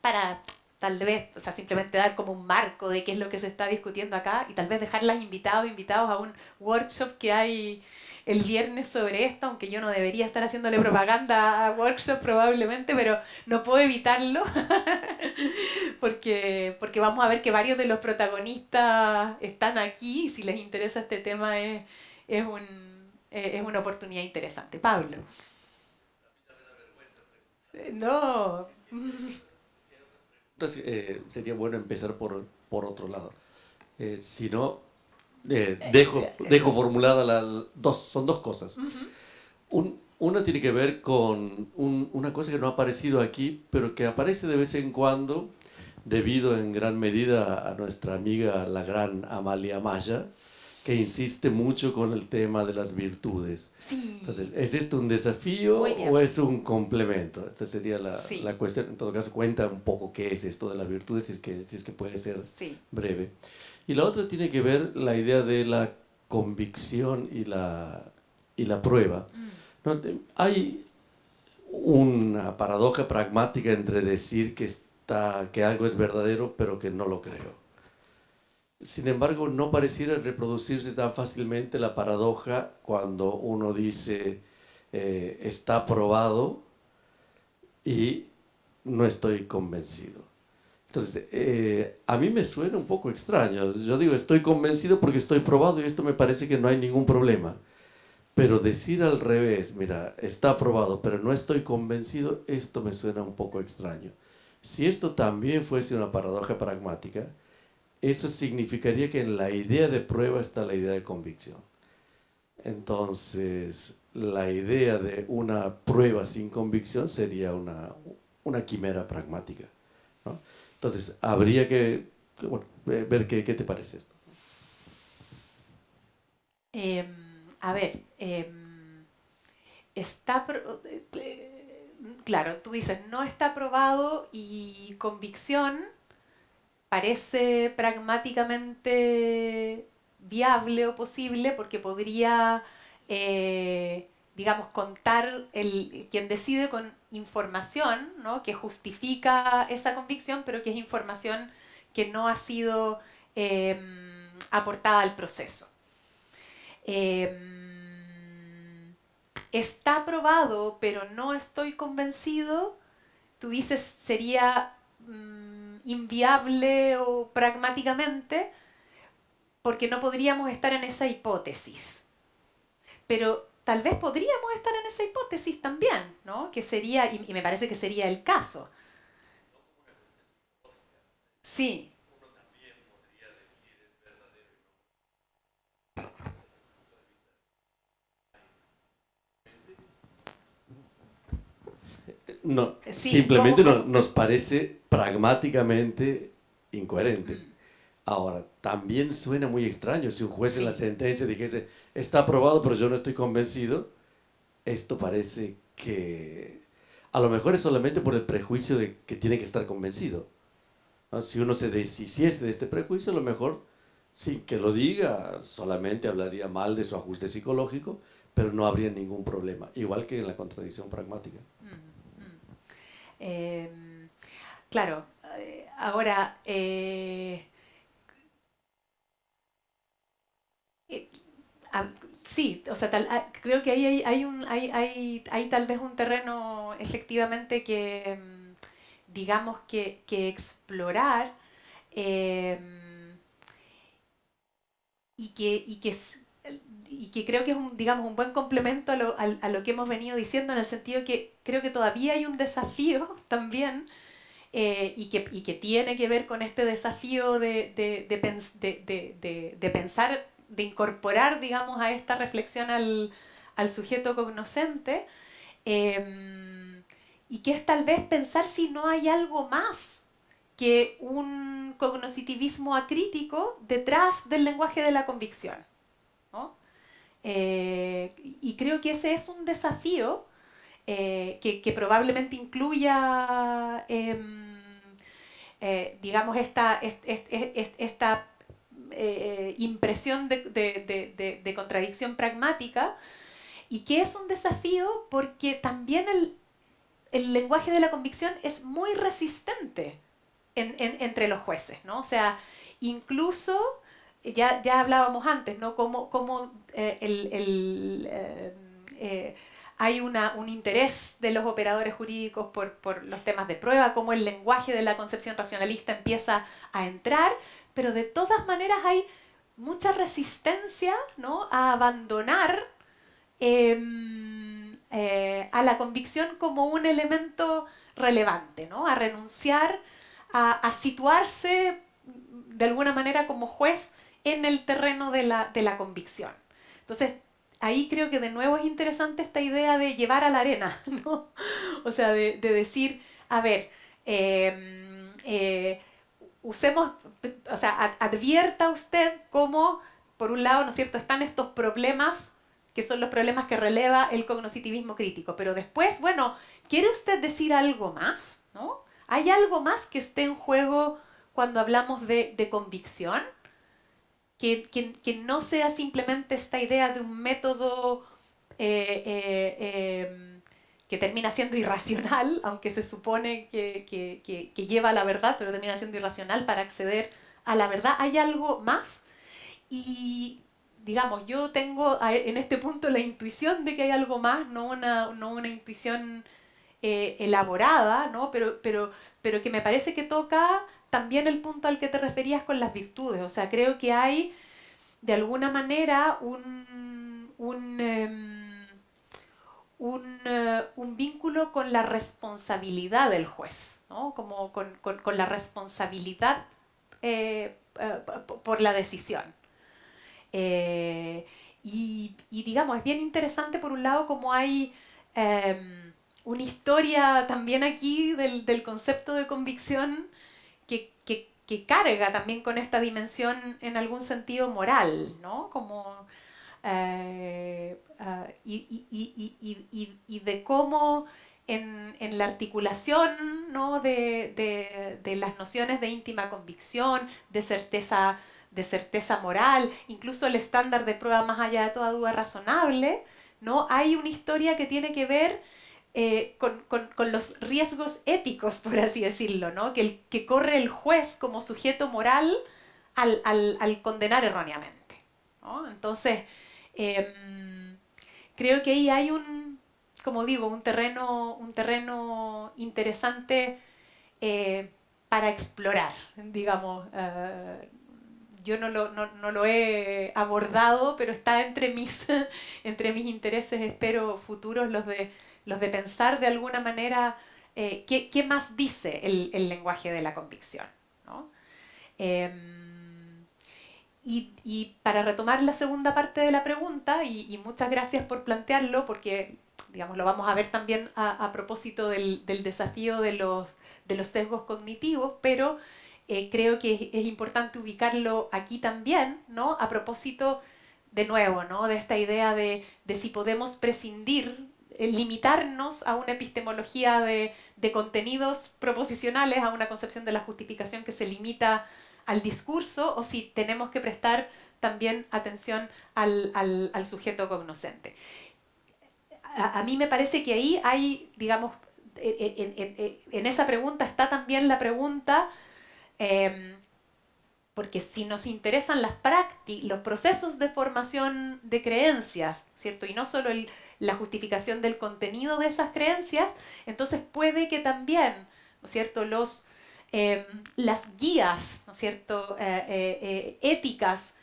para tal vez, o sea, simplemente dar como un marco de qué es lo que se está discutiendo acá y tal vez dejarlas invitados, invitados a un workshop que hay el viernes sobre esto, aunque yo no debería estar haciéndole propaganda a workshop probablemente, pero no puedo evitarlo, porque, porque vamos a ver que varios de los protagonistas están aquí y si les interesa este tema es, es, un, es una oportunidad interesante. Pablo. Eh, no. Pues, eh, sería bueno empezar por, por otro lado. Eh, si no, eh, eh, dejo, dejo formulada la... Dos, son dos cosas. una tiene que ver con una cosa que no ha aparecido aquí, pero que aparece de vez en cuando, debido en gran medida a nuestra amiga, la gran Amalia Maya, que insiste mucho con el tema de las virtudes. Sí. Entonces, ¿es esto un desafío o es un complemento? Esta sería la, la, cuestión. En todo caso, cuenta un poco qué es esto de las virtudes, si es que, si es que puede ser breve. Y la otra tiene que ver la idea de la convicción y la, y la prueba. Mm. Hay una paradoja pragmática entre decir que, está, que algo es verdadero, pero que no lo creo. Sin embargo, no pareciera reproducirse tan fácilmente la paradoja cuando uno dice eh, está probado y no estoy convencido. Entonces, eh, a mí me suena un poco extraño. Yo digo, estoy convencido porque estoy probado y esto me parece que no hay ningún problema. Pero decir al revés, mira, está probado, pero no estoy convencido, esto me suena un poco extraño. Si esto también fuese una paradoja pragmática, eso significaría que en la idea de prueba está la idea de convicción. Entonces, la idea de una prueba sin convicción sería una, quimera pragmática. Entonces, habría que, ver qué, te parece esto. Em, a ver, em, está... Eh, claro, tú dices, no está probado y convicción parece pragmáticamente viable o posible porque podría, eh, digamos, contar el, quien decide con información ¿no? que justifica esa convicción, pero que es información que no ha sido em, aportada al proceso. Em, está probado, pero no estoy convencido. Tú dices, sería... Mm, inviable o pragmáticamente, porque no podríamos estar en esa hipótesis. Pero tal vez podríamos estar en esa hipótesis también, ¿no? Que sería, y, me parece que sería el caso. Sí, no, simplemente nos parece pragmáticamente incoherente. Ahora, también suena muy extraño si un juez en la sentencia dijese, está aprobado, pero yo no estoy convencido. Esto parece que a lo mejor es solamente por el prejuicio de que tiene que estar convencido. Si uno se deshiciese de este prejuicio, a lo mejor, sin que lo diga, solamente hablaría mal de su ajuste psicológico, pero no habría ningún problema, igual que en la contradicción pragmática. Em, claro, eh, ahora, eh, eh, sí, o sea, tal, ah, creo que ahí hay, hay, un, hay, tal vez un terreno efectivamente que, em, digamos, que, explorar. Em, y que, y que y que creo que es un, digamos, un buen complemento a lo, a, lo, que hemos venido diciendo en el sentido que creo que todavía hay un desafío también eh, y, que, tiene que ver con este desafío de, pensar, de incorporar, digamos, a esta reflexión al, sujeto cognoscente em, y que es tal vez pensar si no hay algo más que un cognositivismo acrítico detrás del lenguaje de la convicción. Eh, y creo que ese es un desafío eh, que, probablemente incluya, em, eh, digamos, esta, impresión de, contradicción pragmática y que es un desafío porque también el, lenguaje de la convicción es muy resistente entre los jueces, ¿no? O sea, incluso ya, hablábamos antes, ¿no? Cómo, cómo eh, eh, eh, hay un interés de los operadores jurídicos por, los temas de prueba, cómo el lenguaje de la concepción racionalista empieza a entrar, pero de todas maneras hay mucha resistencia ¿no? a abandonar em, a la convicción como un elemento relevante, ¿no? a renunciar a, a situarse de alguna manera como juez en el terreno de la, de la convicción. Entonces, ahí creo que de nuevo es interesante esta idea de llevar a la arena, ¿no? O sea, de, de decir, a ver, em, eh, usemos, o sea, advierta usted cómo, por un lado, ¿no es cierto?, están estos problemas que son los problemas que releva el cognoscitivismo crítico, pero después, bueno, ¿quiere usted decir algo más? ¿No? ¿Hay algo más que esté en juego cuando hablamos de, de convicción? que, no sea simplemente esta idea de un método eh, eh, em, que termina siendo irracional, aunque se supone que, lleva a la verdad, pero termina siendo irracional para acceder a la verdad. Hay algo más y, digamos, yo tengo en este punto la intuición de que hay algo más, no una, no intuición eh, elaborada, ¿no? Pero, pero, pero que me parece que toca también el punto al que te referías con las virtudes. O sea, creo que hay de alguna manera un, em, eh, vínculo con la responsabilidad del juez, ¿no? con, la responsabilidad eh, eh, por la decisión. y, digamos, es bien interesante por un lado como hay... Em, una historia también aquí del, del concepto de convicción que carga también con esta dimensión en algún sentido moral, ¿no? Como, eh, ah, y, de cómo en, la articulación ¿no? de, las nociones de íntima convicción, de certeza, de certeza moral, incluso el estándar de prueba más allá de toda duda razonable, ¿no? hay una historia que tiene que ver eh, con, los riesgos éticos, por así decirlo, que, el, que corre el juez como sujeto moral al, condenar erróneamente. Entonces, em, creo que ahí hay un, como digo, un terreno, un terreno interesante eh, para explorar, digamos. Eh, yo no lo, no lo, he abordado, pero está entre mis, entre mis intereses, espero, futuros, los de los de pensar de alguna manera eh, ¿qué, más dice el, lenguaje de la convicción. Em, y, para retomar la segunda parte de la pregunta, y, muchas gracias por plantearlo, porque digamos, lo vamos a ver también a, propósito del, desafío de los, de los sesgos cognitivos, pero eh, creo que es, importante ubicarlo aquí también, ¿no? A propósito, de nuevo, ¿no? De esta idea de, de si podemos prescindir eh, limitarnos a una epistemología de, contenidos proposicionales, a una concepción de la justificación que se limita al discurso, o si tenemos que prestar también atención al, sujeto cognoscente. A, mí me parece que ahí hay, digamos, en, esa pregunta está también la pregunta, em, porque si nos interesan las prácticas, los procesos de formación de creencias, ¿cierto? Y no solo el, la justificación del contenido de esas creencias, entonces puede que también, ¿no cierto?, los, em, las guías, ¿no cierto?, eh, eh, eh, éticas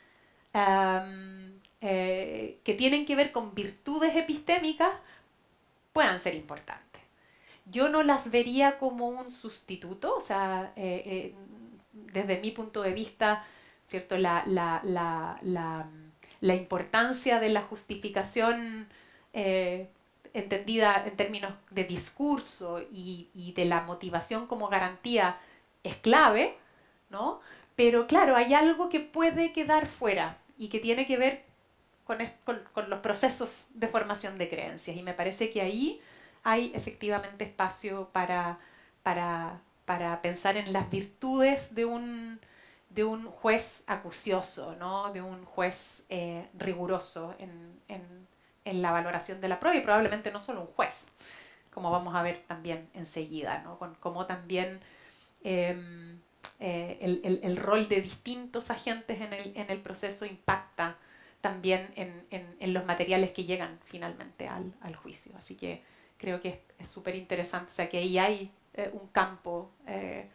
em, que tienen que ver con virtudes epistémicas puedan ser importantes. Yo no las vería como un sustituto, o sea, desde mi punto de vista, ¿cierto? La, la, importancia de la justificación eh, entendida en términos de discurso y, de la motivación como garantía, es clave, ¿no? Pero claro, hay algo que puede quedar fuera y que tiene que ver con, los procesos de formación de creencias. Y me parece que ahí hay efectivamente espacio para, para, para pensar en las virtudes de un, de un juez acucioso, ¿no? de un juez eh, riguroso en, en en la valoración de la prueba y probablemente no solo un juez, como vamos a ver también enseguida, ¿no? Con cómo también em, eh, el, rol de distintos agentes en el, en el proceso impacta también en, los materiales que llegan finalmente al, juicio. Así que creo que es súper interesante, o sea que ahí hay eh, un campo eh,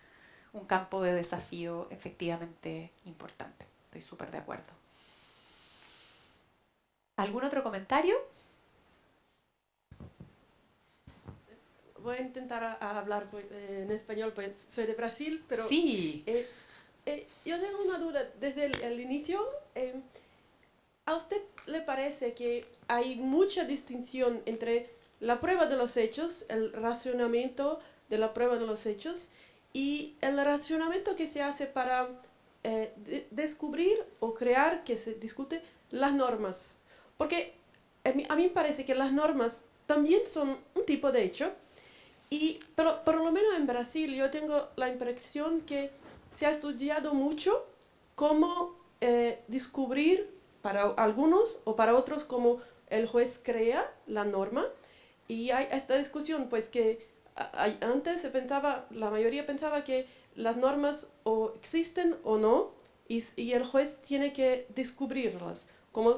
un campo de desafío efectivamente importante. Estoy súper de acuerdo. ¿Algún otro comentario? Voy a intentar a, hablar pues, eh, en español, pues soy de Brasil, pero... Sí. Eh, eh, yo tengo una duda desde el, inicio. ¿A usted le parece que hay mucha distinción entre la prueba de los hechos, el racionamiento de la prueba de los hechos y el racionamiento que se hace para descubrir o crear, que se discute, las normas? Porque a mí, a mí me parece que las normas también son un tipo de hecho, y, pero por lo menos en Brasil yo tengo la impresión que se ha estudiado mucho cómo eh, descubrir para algunos o para otros cómo el juez crea la norma. Y hay esta discusión, pues que antes se pensaba, la mayoría pensaba que las normas o existen o no, y, y el juez tiene que descubrirlas, como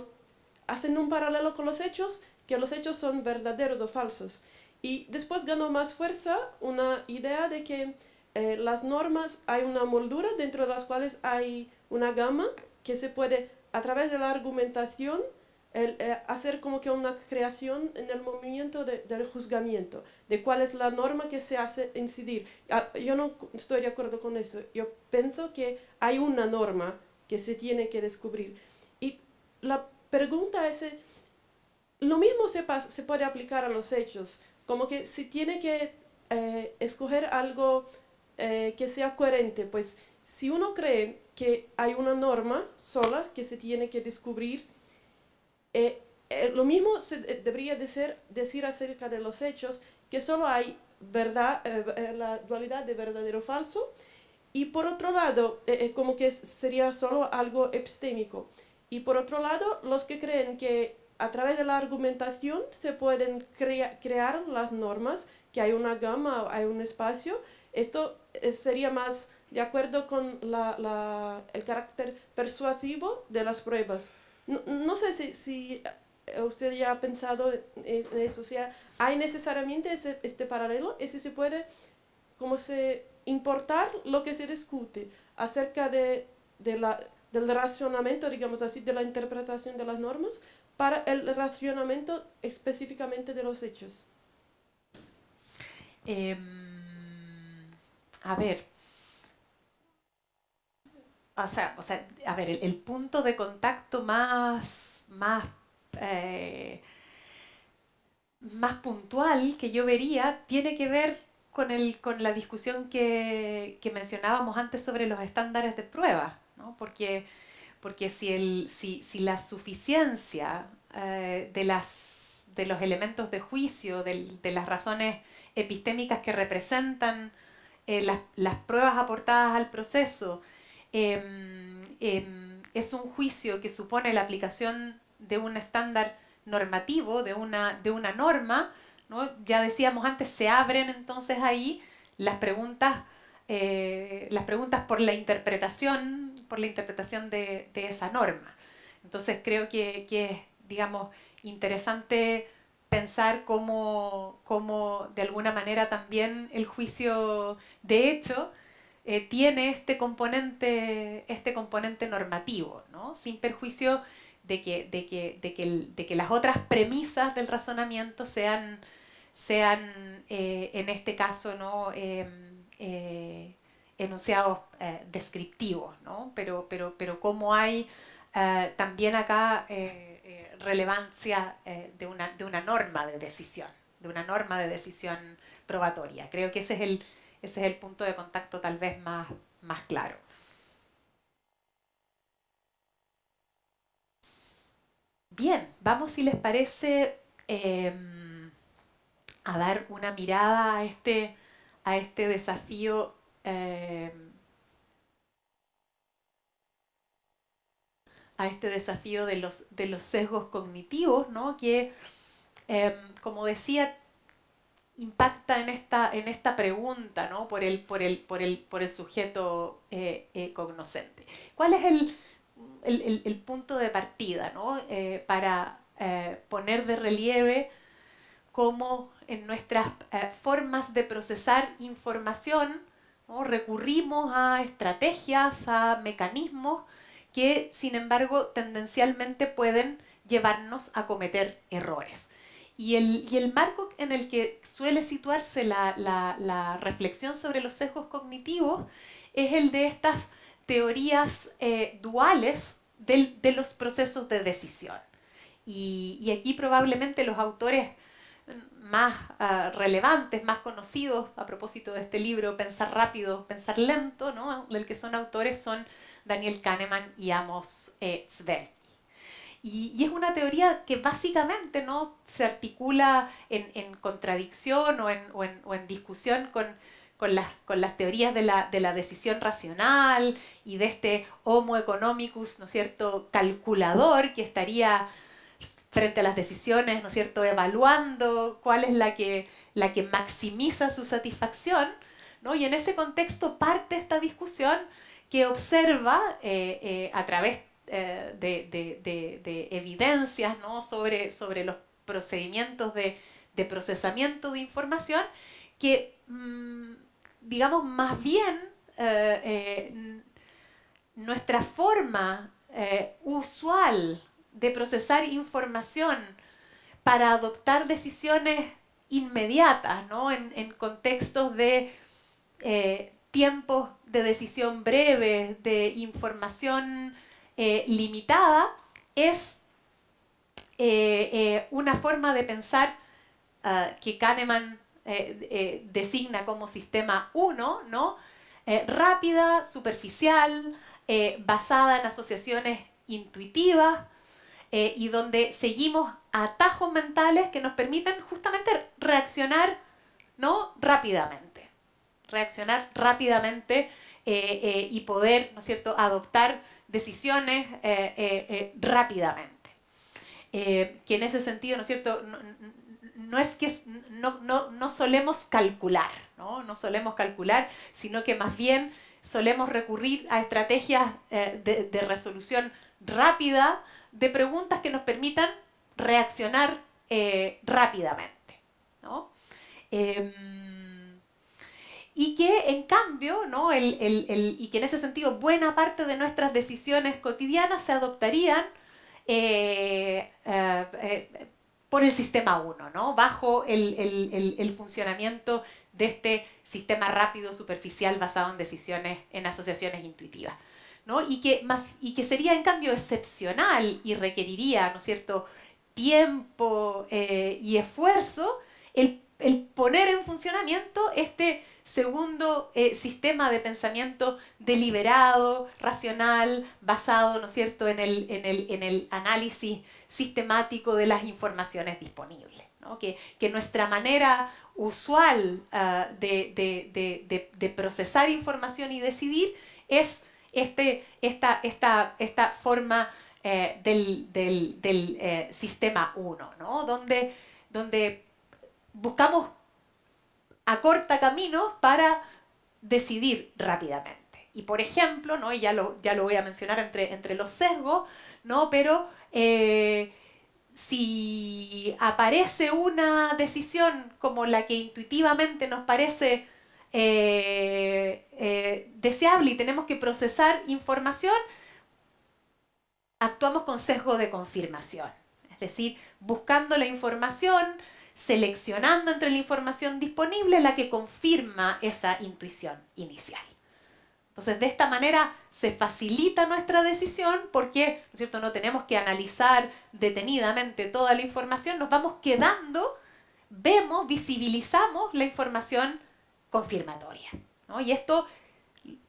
hacen un paralelo con los hechos, que los hechos son verdaderos o falsos. Y después ganó más fuerza una idea de que eh, las normas hay una moldura dentro de las cuales hay una gama que se puede, a través de la argumentación, eh, hacer como que una creación en el movimiento del juzgamiento, de cuál es la norma que se hace incidir. Ah, yo no estoy de acuerdo con eso. Yo pienso que hay una norma que se tiene que descubrir. Y la pregunta ese, eh, lo mismo se, se puede aplicar a los hechos, como que si tiene que eh, escoger algo eh, que sea coherente, pues si uno cree que hay una norma sola que se tiene que descubrir, lo mismo se debería decir, decir acerca de los hechos, que solo hay verdad, la dualidad de verdadero falso, y por otro lado, como que sería solo algo epistémico. Y por otro lado, los que creen que a través de la argumentación se pueden crear las normas, que hay una gama, hay un espacio, esto eh, sería más de acuerdo con la, la, el carácter persuasivo de las pruebas. No, sé si, si, eh, usted ya ha pensado en eso, o sea, hay necesariamente este paralelo, si se puede como se importar lo que se discute acerca de, de la del racionamiento, digamos así, de la interpretación de las normas para el racionamiento específicamente de los hechos. Em, a ver. O sea, o sea, a ver, el, punto de contacto más, más, eh, más puntual que yo vería tiene que ver con, la discusión que, que mencionábamos antes sobre los estándares de prueba. ¿no? Porque, si, la suficiencia eh, de, los elementos de juicio, de las razones epistémicas que representan eh, las, pruebas aportadas al proceso, em, em, es un juicio que supone la aplicación de un estándar normativo, de una, norma, ¿no? ya decíamos antes, se abren entonces ahí las preguntas, eh, las preguntas por la interpretación por la interpretación de, esa norma. Entonces creo que, es, digamos, interesante pensar cómo, cómo, de alguna manera también el juicio de hecho eh, tiene este componente, este componente normativo, ¿no? sin perjuicio de que, de, de, que, las otras premisas del razonamiento sean, sean eh, en este caso, ¿no? Em, eh, enunciados eh, descriptivos, pero, pero, pero cómo hay eh, también acá eh, relevancia de una, norma de decisión, de una norma de decisión probatoria. Creo que ese es el, ese es el punto de contacto tal vez más, más claro. Bien, vamos si les parece em, a dar una mirada a este, a este desafío Em, a este desafío de los, sesgos cognitivos, que, em, como decía, impacta en esta, en esta pregunta por, el, sujeto eh, eh, cognoscente. ¿Cuál es el, punto de partida eh, para eh, poner de relieve cómo en nuestras formas de procesar información, Recurrimos a estrategias, a mecanismos que, sin embargo, tendencialmente pueden llevarnos a cometer errores. Y el, marco en el que suele situarse la, reflexión sobre los sesgos cognitivos es el de estas teorías eh, duales de los procesos de decisión. Y, y aquí probablemente los autores más ah, relevantes, más conocidos a propósito de este libro, Pensar rápido, pensar lento, ¿no? del que son autores son Daniel Kahneman y Amos eh, Y, es una teoría que básicamente no se articula en, contradicción o en, discusión con, las, con las, teorías de la, de la, decisión racional y de este homo economicus, ¿no es cierto?, calculador que estaría frente a las decisiones, ¿no es cierto?, evaluando cuál es la que, la que maximiza su satisfacción, ¿no? Y en ese contexto parte esta discusión que observa eh, eh, a través eh, de, evidencias ¿no? sobre, sobre los procedimientos de, procesamiento de información que, mm, digamos, más bien nuestra forma usual de procesar información para adoptar decisiones inmediatas, ¿no? En, contextos de eh, tiempos de decisión breve, de información eh, limitada, es eh, una forma de pensar ah, que Kahneman designa como sistema 1, ¿no? rápida, superficial, basada en asociaciones intuitivas, eh, y donde seguimos atajos mentales que nos permiten justamente reaccionar ¿no? rápidamente, reaccionar rápidamente eh, eh, y poder, ¿no cierto?, adoptar decisiones rápidamente. que en ese sentido, ¿no es cierto?, no, solemos calcular, ¿no? solemos calcular, sino que más bien solemos recurrir a estrategias de resolución rápida, de preguntas que nos permitan reaccionar eh, rápidamente. Em, y que en cambio, y que en ese sentido buena parte de nuestras decisiones cotidianas se adoptarían eh, eh, por el sistema 1, ¿no? bajo el, funcionamiento de este sistema rápido, superficial, basado en decisiones, en asociaciones intuitivas. Y que, más, y que sería en cambio excepcional y requeriría, ¿no cierto?, tiempo eh, y esfuerzo el, poner en funcionamiento este segundo eh, sistema de pensamiento deliberado, racional, basado, ¿no cierto?, en el, en el, análisis sistemático de las informaciones disponibles. Que, que nuestra manera usual ah, de procesar información y decidir es este, esta, forma eh, del, eh, sistema 1, donde, donde buscamos acorta camino para decidir rápidamente. Y por ejemplo, ya lo, ya lo voy a mencionar entre, entre los sesgos, pero eh, si aparece una decisión como la que intuitivamente nos parece eh, eh, deseable y tenemos que procesar información, actuamos con sesgo de confirmación. Es decir, buscando la información, seleccionando entre la información disponible la que confirma esa intuición inicial. Entonces, de esta manera se facilita nuestra decisión porque, ¿no cierto?, no tenemos que analizar detenidamente toda la información, nos vamos quedando, vemos, visibilizamos la información confirmatoria. Y esto,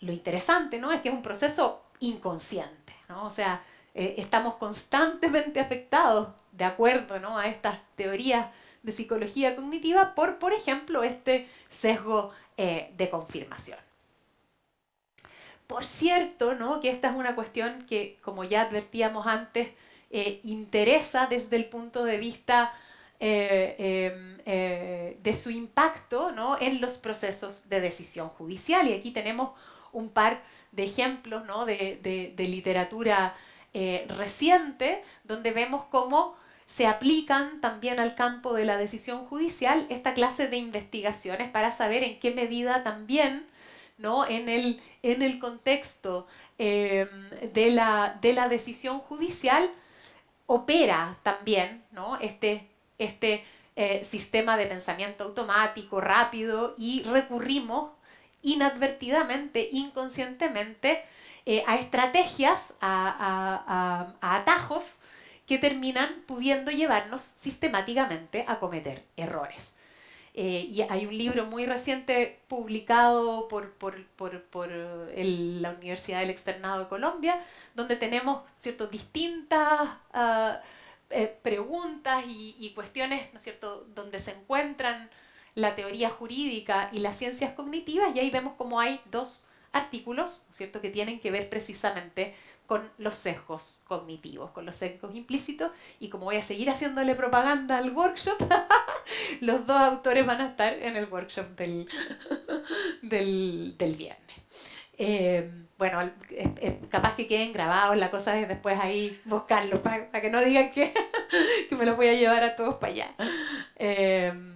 lo interesante, ¿no? es que es un proceso inconsciente. O sea, eh, estamos constantemente afectados, de acuerdo ¿no? a estas teorías de psicología cognitiva, por, por ejemplo, este sesgo eh, de confirmación. Por cierto, ¿no? que esta es una cuestión que, como ya advertíamos antes, eh, interesa desde el punto de vista eh, em, eh, de su impacto ¿no? en los procesos de decisión judicial. Y aquí tenemos un par de ejemplos ¿no? de, literatura eh, reciente, donde vemos cómo se aplican también al campo de la decisión judicial esta clase de investigaciones para saber en qué medida también ¿no? en, el, en el contexto em, de, la, de, la, decisión judicial opera también ¿no? este este eh, sistema de pensamiento automático, rápido, y recurrimos inadvertidamente, inconscientemente, eh, a estrategias, a, atajos que terminan pudiendo llevarnos sistemáticamente a cometer errores. Eh, y hay un libro muy reciente publicado por, la Universidad del Externado de Colombia, donde tenemos ciertos distintas ah, eh, preguntas y, cuestiones, ¿no es cierto?, donde se encuentran la teoría jurídica y las ciencias cognitivas, y ahí vemos como hay dos artículos, ¿no es cierto?, que tienen que ver precisamente con los sesgos cognitivos, con los sesgos implícitos, y como voy a seguir haciéndole propaganda al workshop, los dos autores van a estar en el workshop del, del, viernes. Eh, bueno, capaz que queden grabados, la cosa es después ahí buscarlo para, que no digan que, me los voy a llevar a todos para allá. Em,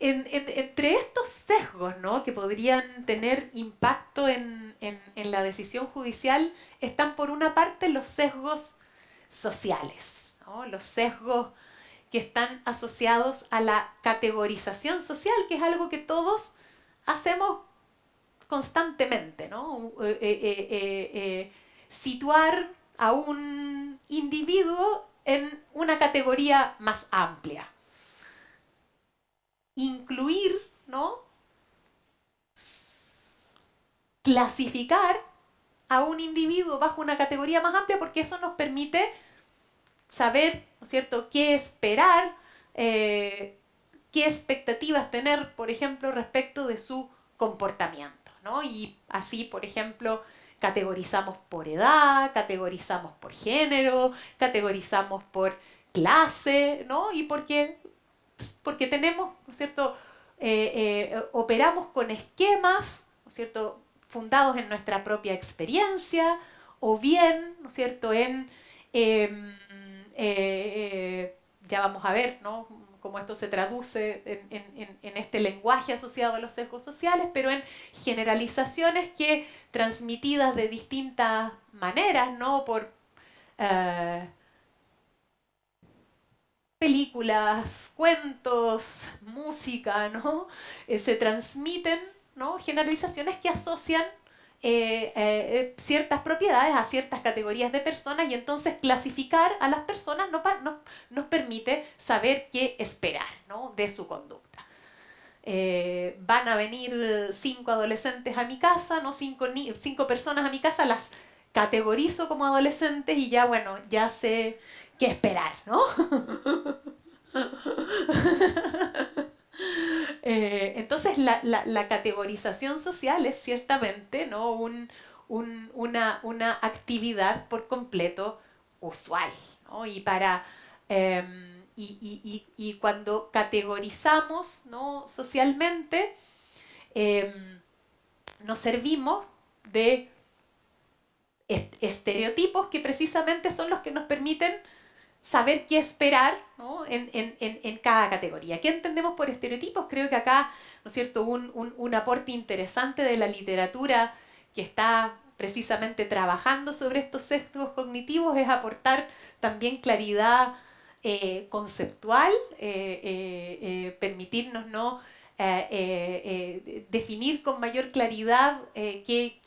entre estos sesgos que podrían tener impacto en, la decisión judicial están por una parte los sesgos sociales, ¿no? los sesgos que están asociados a la categorización social, que es algo que todos hacemos constantemente, eh, eh, eh, situar a un individuo en una categoría más amplia. Incluir, ¿no? Clasificar a un individuo bajo una categoría más amplia porque eso nos permite saber, cierto?, qué esperar, qué expectativas tener, por ejemplo, respecto de su comportamiento. ¿no? Y así, por ejemplo, categorizamos por edad, categorizamos por género, categorizamos por clase, ¿no? Y porque, porque tenemos, ¿no es cierto? Eh, eh, operamos con esquemas, ¿no es cierto?, fundados en nuestra propia experiencia o bien, ¿no es cierto?, en, em, eh, ya vamos a ver, ¿no? cómo esto se traduce en, este lenguaje asociado a los sesgos sociales, pero en generalizaciones que transmitidas de distintas maneras, ¿no? Por eh, películas, cuentos, música, ¿no? Eh, se transmiten, ¿no? Generalizaciones que asocian eh, eh, ciertas propiedades a ciertas categorías de personas y entonces clasificar a las personas no, nos permite saber qué esperar de su conducta. Eh, van a venir cinco adolescentes a mi casa, ¿no? cinco, cinco personas a mi casa, las categorizo como adolescentes y ya, bueno, ya sé qué esperar, ¿no? Eh, entonces, la, categorización social es ciertamente una, actividad por completo usual. Y, para, em, y, cuando categorizamos socialmente, em, nos servimos de estereotipos que precisamente son los que nos permiten saber qué esperar en, cada categoría. ¿Qué entendemos por estereotipos? Creo que acá, ¿no es cierto?, un, aporte interesante de la literatura que está precisamente trabajando sobre estos sesgos cognitivos es aportar también claridad eh, conceptual, eh, eh, permitirnos ¿no? definir con mayor claridad qué,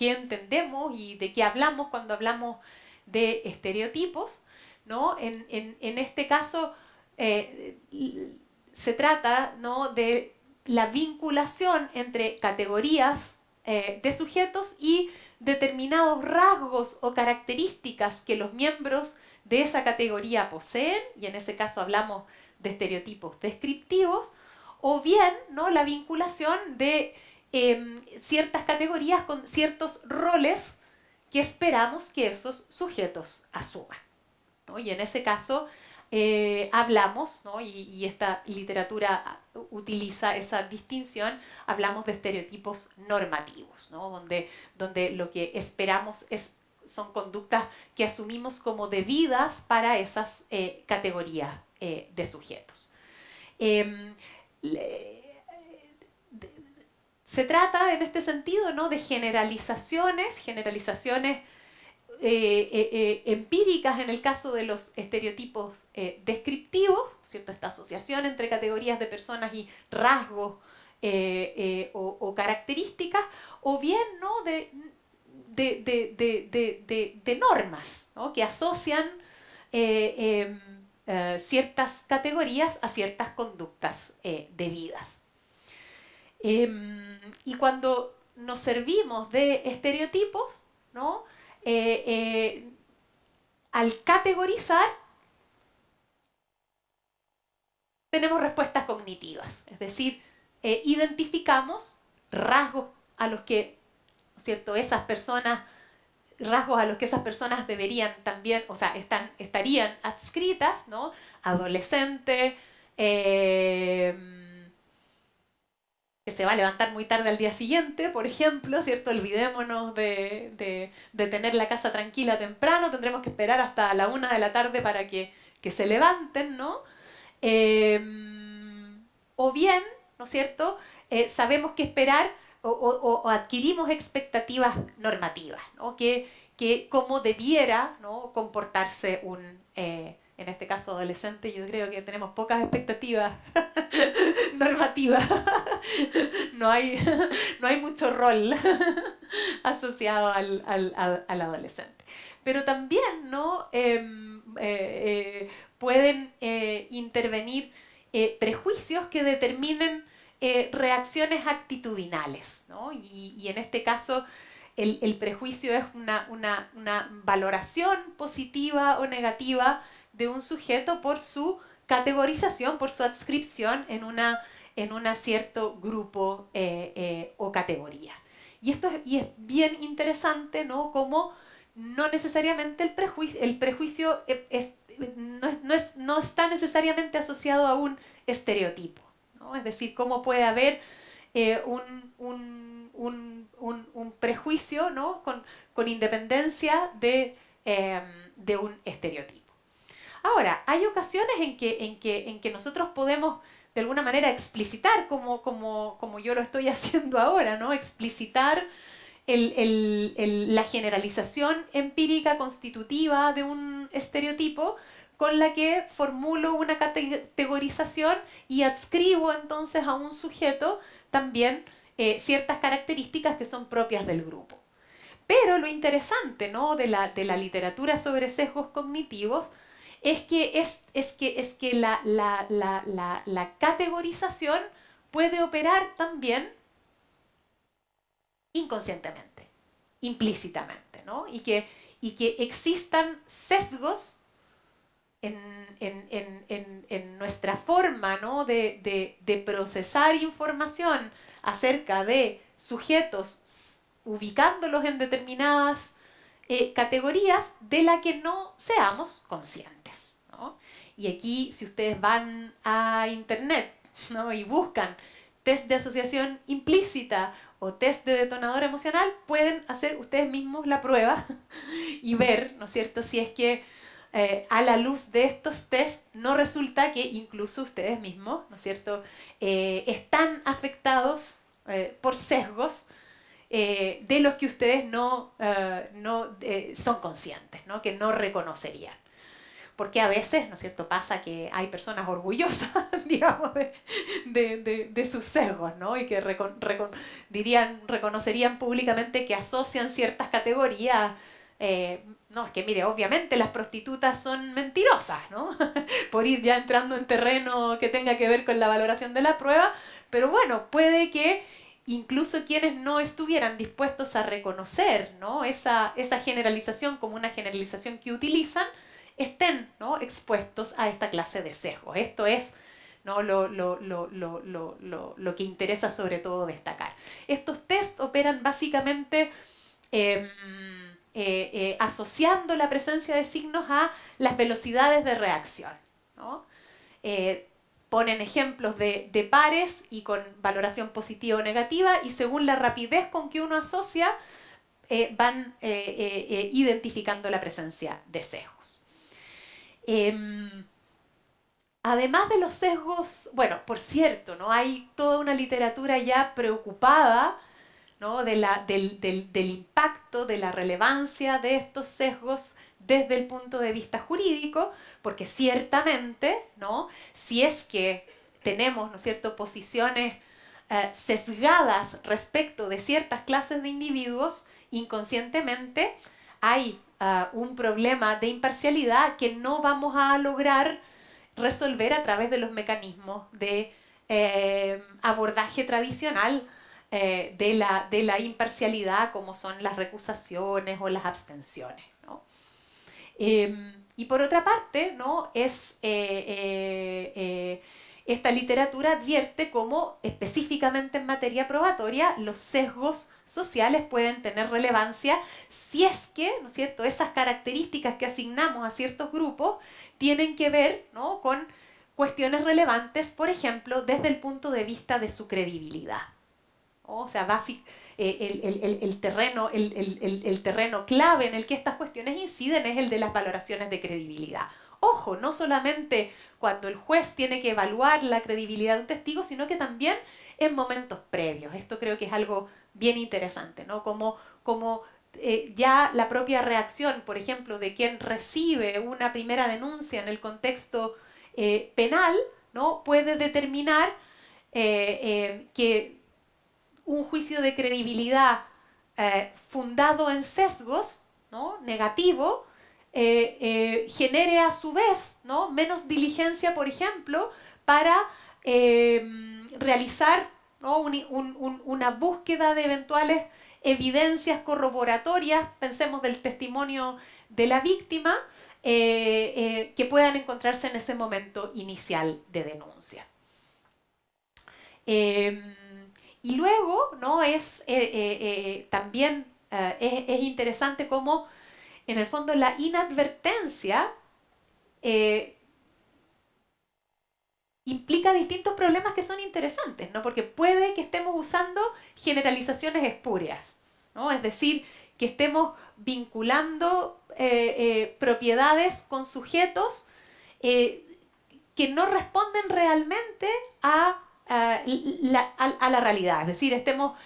entendemos y de qué hablamos cuando hablamos de estereotipos. En, este caso eh, se trata ¿no? de la vinculación entre categorías eh, de sujetos y determinados rasgos o características que los miembros de esa categoría poseen, y en ese caso hablamos de estereotipos descriptivos, o bien ¿no? la vinculación de em, ciertas categorías con ciertos roles que esperamos que esos sujetos asuman. Y en ese caso eh, hablamos, y, esta literatura utiliza esa distinción, hablamos de estereotipos normativos, donde, donde lo que esperamos es son conductas que asumimos como debidas para esas eh, categorías eh, de sujetos. Em, se trata en este sentido ¿no? de generalizaciones, generalizaciones eh, eh, eh, empíricas en el caso de los estereotipos descriptivos, esta asociación entre categorías de personas y rasgos o, características, o bien ¿no? de, normas que asocian em, ciertas categorías a ciertas conductas debidas. Em, y cuando nos servimos de estereotipos, ¿no? Eh, eh, al categorizar, tenemos respuestas cognitivas, es decir, eh, identificamos rasgos a los que, ¿cierto? Esas personas, rasgos a los que esas personas deberían también, o sea, están, estarían adscritas, ¿no? Adolescente, se va a levantar muy tarde al día siguiente, por ejemplo, ¿cierto? Olvidémonos de, tener la casa tranquila temprano, tendremos que esperar hasta la una de la tarde para que, se levanten, ¿no? Em, o bien, ¿no es cierto? Eh, sabemos que esperar o, adquirimos expectativas normativas, ¿no? Que, que cómo debiera comportarse un, eh, en este caso adolescente, yo creo que tenemos pocas expectativas normativas. no, hay, mucho rol asociado al, adolescente. Pero también ¿no? Em, eh, eh, pueden eh, intervenir prejuicios que determinen reacciones actitudinales. Y, en este caso... El, prejuicio es una, una valoración positiva o negativa de un sujeto por su categorización, por su adscripción en en un cierto grupo eh, eh, o categoría. Y esto es, bien interesante, ¿no? Como no necesariamente el prejuicio, el prejuicio e-, es, no, está necesariamente asociado a un estereotipo, Es decir, cómo puede haber eh, un, prejuicio, ¿no? Con, con independencia de un estereotipo. Ahora, hay ocasiones en que, nosotros podemos de alguna manera explicitar, como, yo lo estoy haciendo ahora, ¿no? Explicitar la generalización empírica constitutiva de un estereotipo con la que formulo una categorización y adscribo entonces a un sujeto también eh, ciertas características que son propias del grupo. Pero lo interesante ¿no? de, la, de la literatura sobre sesgos cognitivos es que, es, que, es que la, categorización puede operar también inconscientemente, implícitamente, Y que, y que existan sesgos en, nuestra forma de, procesar información acerca de sujetos, ubicándolos en determinadas eh, categorías de la que no seamos conscientes. Y aquí, si ustedes van a internet y buscan test de asociación implícita o test de detonador emocional, pueden hacer ustedes mismos la prueba y ver, ¿no es cierto?, si es que eh, a la luz de estos test no resulta que incluso ustedes mismos, ¿no es cierto?, eh, están afectados eh, por sesgos de los que ustedes no, no son conscientes, ¿no? que no reconocerían porque a veces, ¿no cierto?, pasa que hay personas orgullosas, digamos, de, sus sesgos, ¿no? Y que dirían, reconocerían públicamente que asocian ciertas categorías. Eh, no, es que mire, obviamente las prostitutas son mentirosas, ¿no? Por ir ya entrando en terreno que tenga que ver con la valoración de la prueba, pero bueno, puede que incluso quienes no estuvieran dispuestos a reconocer esa generalización como una generalización que utilizan, estén expuestos a esta clase de sesgos. Esto es ¿no? Lo, que interesa sobre todo destacar. Estos test operan básicamente em, eh, eh, asociando la presencia de signos a las velocidades de reacción. Eh, ponen ejemplos de, de, pares y con valoración positiva o negativa y según la rapidez con que uno asocia, van identificando la presencia de sesgos. Em, además de los sesgos, bueno, por cierto, ¿no? Hay toda una literatura ya preocupada ¿no? de la, del, impacto, de la relevancia de estos sesgos desde el punto de vista jurídico, porque ciertamente, ¿no? Si es que tenemos, ¿no posiciones eh, sesgadas respecto de ciertas clases de individuos, inconscientemente hay un problema de imparcialidad que no vamos a lograr resolver a través de los mecanismos de eh, abordaje tradicional eh, de, la, de, la, imparcialidad, como son las recusaciones o las abstenciones. Em, y por otra parte, ¿no? es eh, esta literatura advierte cómo, específicamente en materia probatoria, los sesgos sociales pueden tener relevancia si es que, ¿no es cierto?, esas características que asignamos a ciertos grupos tienen que ver con cuestiones relevantes, por ejemplo, desde el punto de vista de su credibilidad. O sea, eh, el, terreno, el, terreno, clave en el que estas cuestiones inciden es el de las valoraciones de credibilidad. Ojo, no solamente cuando el juez tiene que evaluar la credibilidad de un testigo, sino que también en momentos previos. Esto creo que es algo bien interesante, ¿no? Como, como eh, ya la propia reacción, por ejemplo, de quien recibe una primera denuncia en el contexto eh, penal, ¿no? Puede determinar eh, que un juicio de credibilidad fundado en sesgos, ¿no? Negativo, eh, eh, genere a su vez ¿no? menos diligencia, por ejemplo, para eh, realizar una búsqueda de eventuales evidencias corroboratorias, pensemos del testimonio de la víctima, que puedan encontrarse en ese momento inicial de denuncia. Em, y luego, ¿no? es, también es interesante cómo en el fondo la inadvertencia eh, implica distintos problemas que son interesantes, Porque puede que estemos usando generalizaciones espurias, ¿no? Es decir, que estemos vinculando eh, eh, propiedades con sujetos que no responden realmente a, la, realidad. Es decir, estemos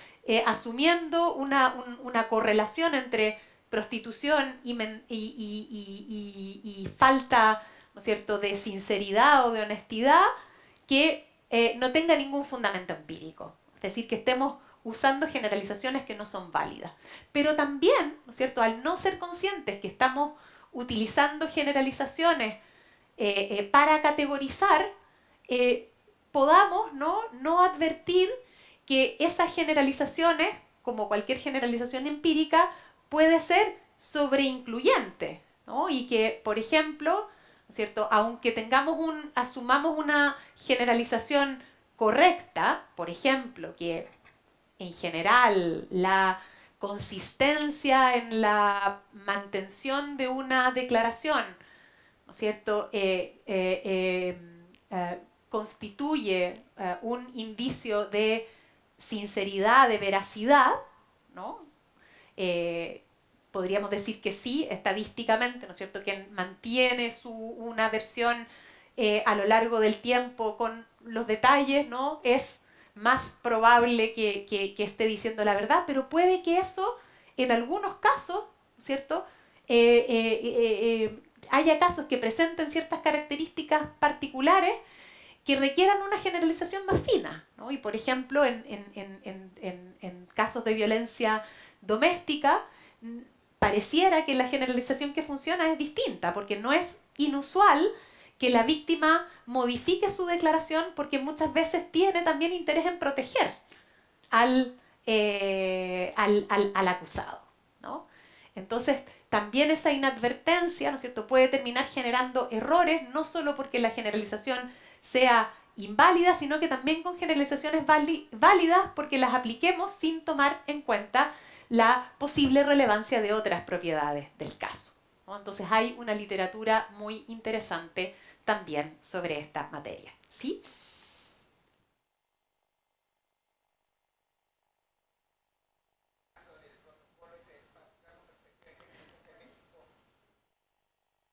asumiendo una, una correlación entre prostitución y, falta ¿no es cierto? de sinceridad o de honestidad que eh, no tenga ningún fundamento empírico. Es decir, que estemos usando generalizaciones que no son válidas. Pero también, ¿no es cierto?, al no ser conscientes que estamos utilizando generalizaciones eh, eh, para categorizar, podamos ¿no? ¿no? advertir que esas generalizaciones, como cualquier generalización empírica, puede ser sobreincluyente, ¿no? Y que, por ejemplo, ¿cierto? Aunque tengamos un, asumamos una generalización correcta, por ejemplo, que en general la consistencia en la mantención de una declaración, ¿no es cierto?, eh, eh, eh, constituye un indicio de sinceridad, de veracidad, ¿no? podríamos decir que sí, estadísticamente, ¿no es cierto? Quien mantiene una versión eh, a lo largo del tiempo con los detalles, ¿no? Es más probable que, esté diciendo la verdad, pero puede que eso, en algunos casos, ¿cierto? Eh eh, eh, eh, haya casos que presenten ciertas características particulares que requieran una generalización más fina, ¿no? Y por ejemplo, en, en casos de violencia doméstica, pareciera que la generalización que funciona es distinta, porque no es inusual que la víctima modifique su declaración porque muchas veces tiene también interés en proteger al, eh, acusado. Entonces, también esa inadvertencia, ¿no es cierto?, puede terminar generando errores, no solo porque la generalización sea inválida, sino que también con generalizaciones válidas porque las apliquemos sin tomar en cuenta la posible relevancia de otras propiedades del caso. Entonces hay una literatura muy interesante también sobre esta materia. ¿sí?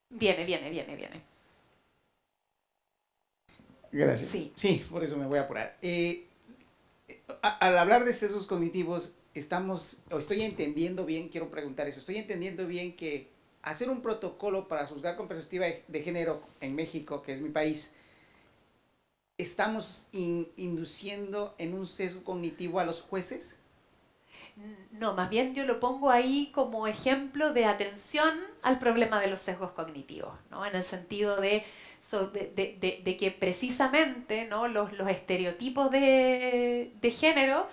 Viene, viene, viene, viene. Gracias. Sí. por eso me voy a apurar. Eh, eh, al hablar de sesos cognitivos, estamos, o estoy entendiendo bien, quiero preguntar eso, estoy entendiendo bien que hacer un protocolo para juzgar con perspectiva de, género en México, que es mi país, estamos induciendo en un sesgo cognitivo a los jueces? No, más bien yo lo pongo ahí como ejemplo de atención al problema de los sesgos cognitivos, ¿no? en el sentido de, que precisamente ¿no? los estereotipos de, género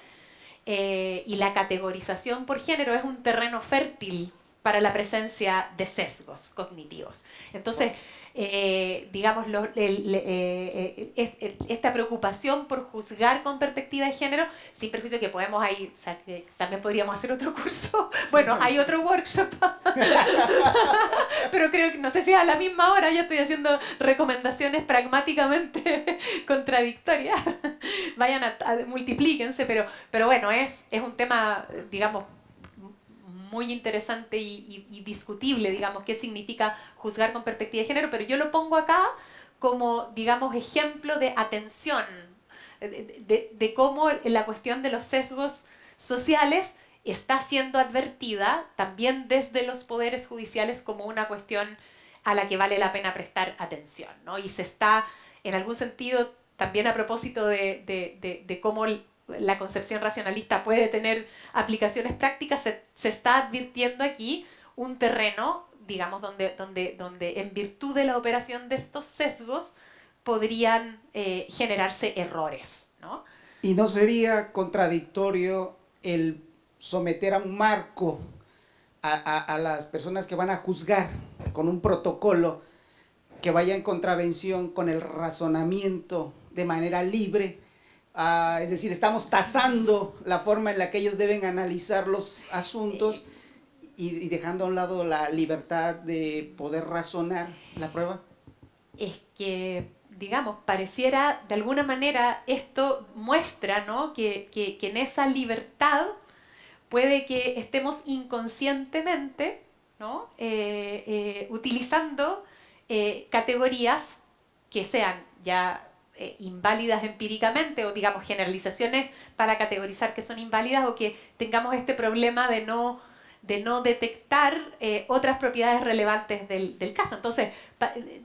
eh, y la categorización por género es un terreno fértil para la presencia de sesgos cognitivos. Entonces, eh, digamos, eh, eh, esta preocupación por juzgar con perspectiva de género, sin perjuicio que podemos ahí, también podríamos hacer otro curso, bueno, hay otro workshop, pero creo que, no sé si a la misma hora yo estoy haciendo recomendaciones pragmáticamente contradictorias, vayan a, multiplíquense, pero, bueno, es un tema, digamos, muy interesante y, discutible, digamos, qué significa juzgar con perspectiva de género, pero yo lo pongo acá como, digamos, ejemplo de atención, de, cómo la cuestión de los sesgos sociales está siendo advertida también desde los poderes judiciales como una cuestión a la que vale la pena prestar atención, ¿no? Y se está, en algún sentido, también a propósito de, de cómo la concepción racionalista puede tener aplicaciones prácticas, se, está advirtiendo aquí un terreno, digamos, donde, en virtud de la operación de estos sesgos podrían eh, generarse errores. Y no sería contradictorio el someter a un marco a, las personas que van a juzgar con un protocolo que vaya en contravención con el razonamiento de manera libre Ah, es decir, estamos tasando la forma en la que ellos deben analizar los asuntos y, dejando a un lado la libertad de poder razonar la prueba? Es que, digamos, pareciera de alguna manera esto muestra que, en esa libertad puede que estemos inconscientemente ¿no? Eh, eh, utilizando eh, categorías que sean ya eh, inválidas empíricamente o digamos generalizaciones para categorizar que son inválidas o que tengamos este problema de no de no detectar eh, otras propiedades relevantes del, caso. Entonces, eh,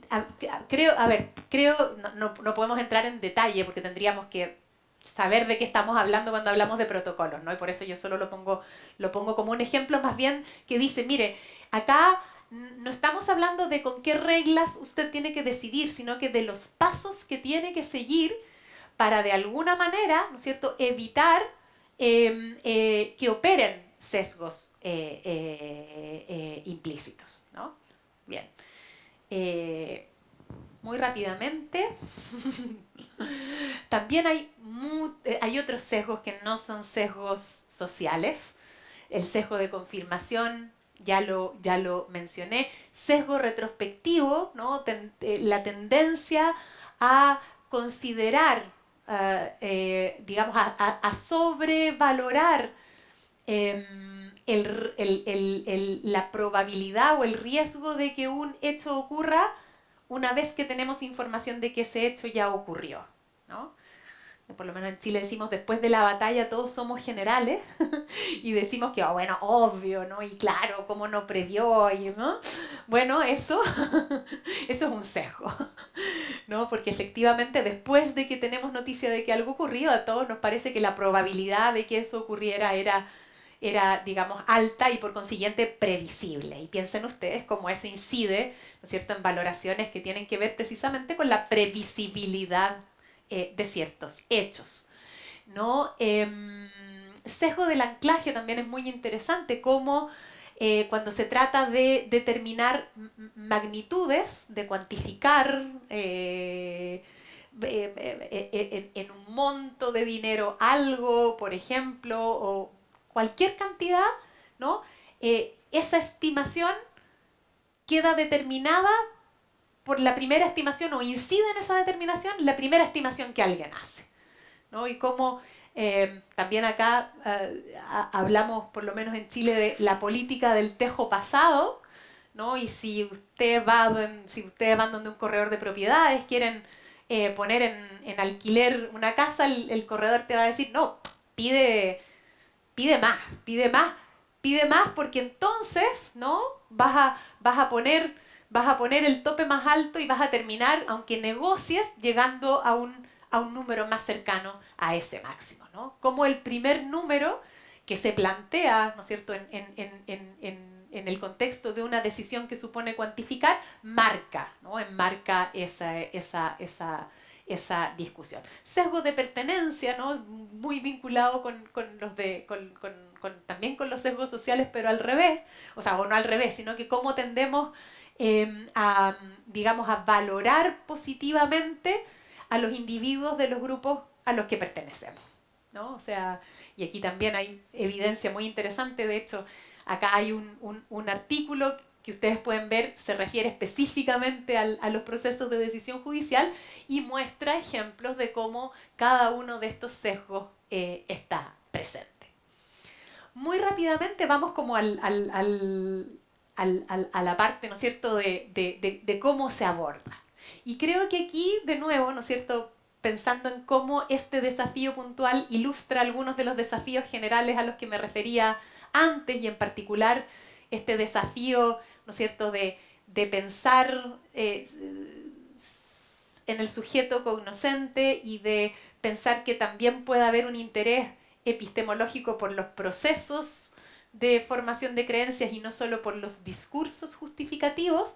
creo, a ver, creo, no, podemos entrar en detalle porque tendríamos que saber de qué estamos hablando cuando hablamos de protocolos, ¿no? Y por eso yo solo lo pongo, lo pongo como un ejemplo más bien que dice, mire, acá no estamos hablando de con qué reglas usted tiene que decidir, sino que de los pasos que tiene que seguir para de alguna manera, ¿no es cierto?, evitar em, eh, que operen sesgos eh, eh, implícitos, ¿no? Bien. muy rápidamente, también hay, hay otros sesgos que no son sesgos sociales. El sesgo de confirmación ya lo, mencioné. Sesgo retrospectivo, eh, la tendencia a considerar, eh, eh, digamos, a, sobrevalorar em, la probabilidad o el riesgo de que un hecho ocurra una vez que tenemos información de que ese hecho ya ocurrió. ¿no? por lo menos en Chile decimos después de la batalla todos somos generales y decimos que, ah, bueno, obvio, ¿no? Y claro, ¿cómo no previó? Y, ¿no? Bueno, eso, eso es un sesgo, ¿no? Porque efectivamente después de que tenemos noticia de que algo ocurrió, a todos nos parece que la probabilidad de que eso ocurriera era era, digamos, alta y por consiguiente previsible. Y piensen ustedes cómo eso incide, ¿no es cierto?, en valoraciones que tienen que ver precisamente con la previsibilidad eh, de ciertos hechos. ¿no? Em, sesgo del anclaje también es muy interesante, como eh, cuando se trata de determinar magnitudes, de cuantificar eh, en, un monto de dinero algo, por ejemplo, o cualquier cantidad, ¿no? esa estimación queda determinada por la primera estimación o incide en esa determinación la primera estimación que alguien hace. ¿no? Y cómo eh, también acá eh, hablamos, por lo menos en Chile, de la política del tejo pasado, ¿no? y si, usted va, si ustedes van donde un corredor de propiedades, quieren eh, poner en, alquiler una casa, el, el, corredor te va a decir, no, pide, pide más, pide más, pide más, porque entonces ¿no? vas, a, vas a poner vas a poner el tope más alto y vas a terminar, aunque negocies, llegando a un, a un número más cercano a ese máximo. ¿no? Como el primer número que se plantea, ¿no es cierto?, en, el contexto de una decisión que supone cuantificar, marca, ¿no? Enmarca esa, esa, esa, discusión. Sesgo de pertenencia, ¿no? Muy vinculado con, los de, también con los sesgos sociales, pero al revés, o sea, o no al revés, sino que cómo tendemos Em, a, digamos, a valorar positivamente a los individuos de los grupos a los que pertenecemos. ¿no? O sea, y aquí también hay evidencia muy interesante, de hecho, acá hay un, artículo que ustedes pueden ver, se refiere específicamente a los procesos de decisión judicial y muestra ejemplos de cómo cada uno de estos sesgos eh, está presente. Muy rápidamente vamos como al a la parte, ¿no es cierto?, de, cómo se aborda. Y creo que aquí, de nuevo, ¿no es cierto?, pensando en cómo este desafío puntual ilustra algunos de los desafíos generales a los que me refería antes y en particular este desafío, ¿no es cierto?, de, pensar eh, en el sujeto cognoscente y de pensar que también puede haber un interés epistemológico por los procesos de formación de creencias y no solo por los discursos justificativos,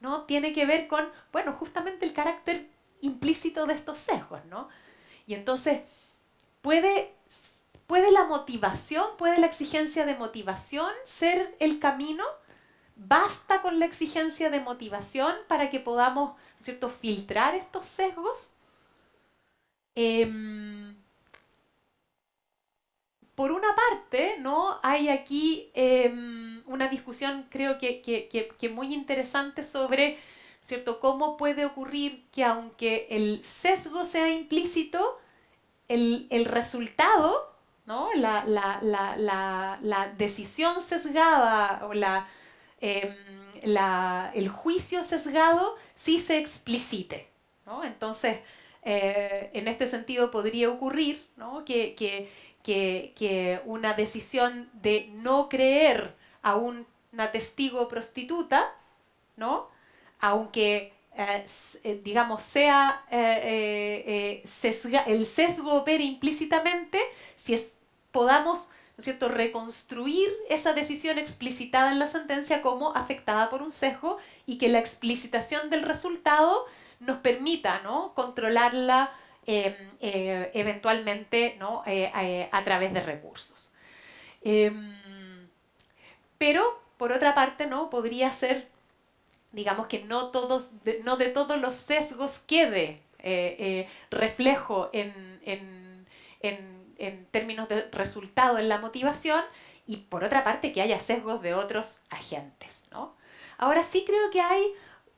¿no? Tiene que ver con, bueno, justamente el carácter implícito de estos sesgos, ¿no? Y entonces, puede, puede la motivación, puede la exigencia de motivación ser el camino, basta con la exigencia de motivación para que podamos, ¿cierto?, filtrar estos sesgos. Em, por una parte, ¿no? Hay aquí em, una discusión, creo que, muy interesante sobre, ¿cierto?, cómo puede ocurrir que aunque el sesgo sea implícito, el, resultado, ¿no? La, decisión sesgada o em, la, el juicio sesgado sí se explicite, Entonces, eh, en este sentido podría ocurrir, que que, una decisión de no creer a una testigo prostituta, ¿no? Aunque eh, eh, digamos, sea eh, el sesgo ver implícitamente, si es, podamos ¿no es cierto? reconstruir esa decisión explicitada en la sentencia como afectada por un sesgo y que la explicitación del resultado nos permita ¿no? controlarla Em, eh, eventualmente ¿no? Eh, eh, a través de recursos. Em, pero, por otra parte, ¿no? podría ser, digamos que no, de, todos los sesgos quede reflejo en, en términos de resultado en la motivación y, por otra parte, que haya sesgos de otros agentes. ¿no? Ahora sí creo que hay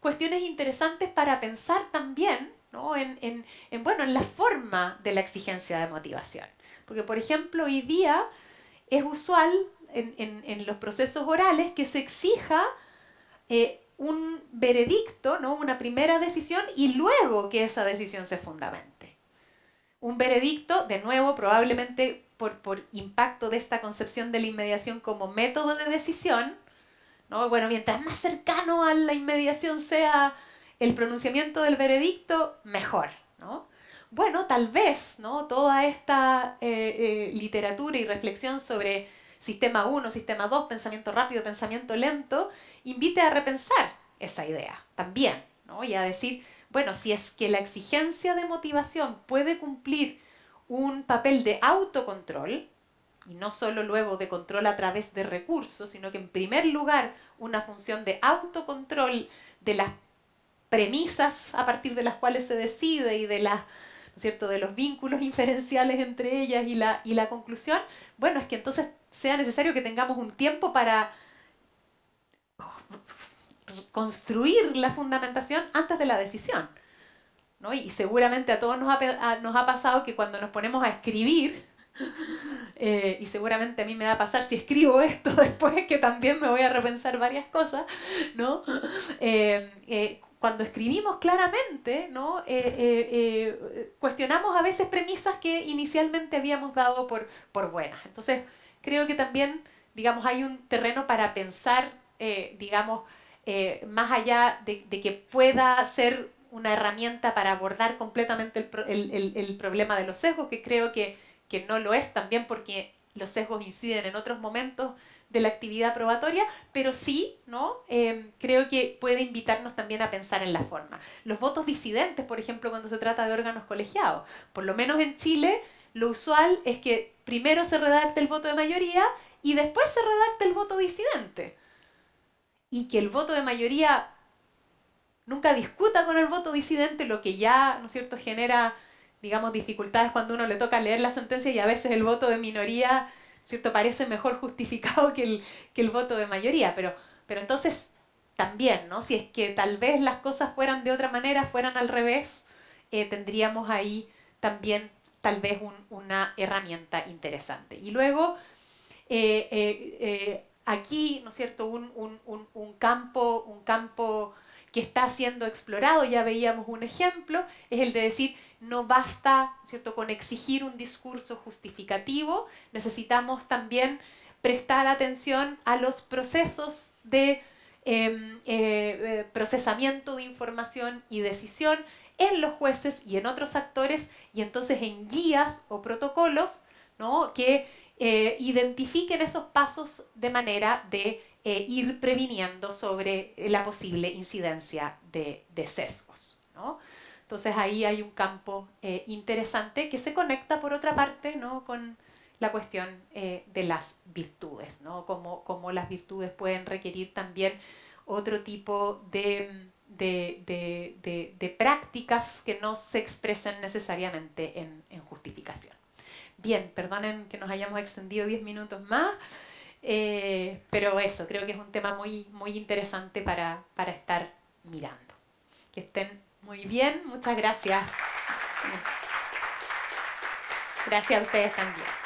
cuestiones interesantes para pensar también ¿no? en, bueno, en la forma de la exigencia de motivación. Porque, por ejemplo, hoy día es usual en, los procesos orales que se exija eh, un veredicto, ¿no? una primera decisión, y luego que esa decisión se fundamente. Un veredicto, de nuevo, probablemente por, por impacto de esta concepción de la inmediación como método de decisión, ¿no? bueno, mientras más cercano a la inmediación sea el pronunciamiento del veredicto, mejor. Bueno, tal vez ¿no? toda esta eh, eh, literatura y reflexión sobre sistema 1, sistema 2, pensamiento rápido, pensamiento lento, invite a repensar esa idea también, ¿no? y a decir, bueno, si es que la exigencia de motivación puede cumplir un papel de autocontrol, y no solo luego de control a través de recursos, sino que en primer lugar una función de autocontrol de las premisas a partir de las cuales se decide y de las cierto?, de los vínculos inferenciales entre ellas y la, y la conclusión, bueno, es que entonces sea necesario que tengamos un tiempo para construir la fundamentación antes de la decisión. ¿no? Y seguramente a todos nos ha, pasado que cuando nos ponemos a escribir, eh, y seguramente a mí me va a pasar si escribo esto después, que también me voy a repensar varias cosas, ¿no? Eh, eh, cuando escribimos claramente, eh, eh, eh, cuestionamos a veces premisas que inicialmente habíamos dado por, buenas. Entonces, creo que también, digamos, hay un terreno para pensar, digamos, más allá de, que pueda ser una herramienta para abordar completamente el, problema de los sesgos, que creo que, que no lo es también porque los sesgos inciden en otros momentos de la actividad probatoria, pero sí, ¿no? Em, creo que puede invitarnos también a pensar en la forma. Los votos disidentes, por ejemplo, cuando se trata de órganos colegiados, por lo menos en Chile, lo usual es que primero se redacte el voto de mayoría y después se redacte el voto disidente. Y que el voto de mayoría nunca discuta con el voto disidente, lo que ya, ¿no cierto?, genera, digamos, dificultades cuando uno le toca leer la sentencia y a veces el voto de minoría Parece mejor justificado que el, que el voto de mayoría, pero, pero entonces también, ¿no? Si es que tal vez las cosas fueran de otra manera, fueran al revés, eh, tendríamos ahí también tal vez una herramienta interesante. Y luego, eh, eh, aquí, ¿no es cierto?, un, campo, un campo que está siendo explorado, ya veíamos un ejemplo, es el de decir, no basta ¿cierto? con exigir un discurso justificativo, necesitamos también prestar atención a los procesos de em, eh, eh, procesamiento de información y decisión en los jueces y en otros actores y entonces en guías o protocolos que eh, identifiquen esos pasos de manera de ir previniendo sobre la posible incidencia de, sesgos. Entonces ahí hay un campo eh, interesante que se conecta, por otra parte, ¿no? con la cuestión eh, de las virtudes, ¿no? Como, las virtudes pueden requerir también otro tipo de, prácticas que no se expresen necesariamente en, justificación. Bien, perdonen que nos hayamos extendido 10 minutos más, eh, pero eso, creo que es un tema muy, muy interesante para, para estar mirando. Que estén muy bien, muchas gracias. Gracias a ustedes también.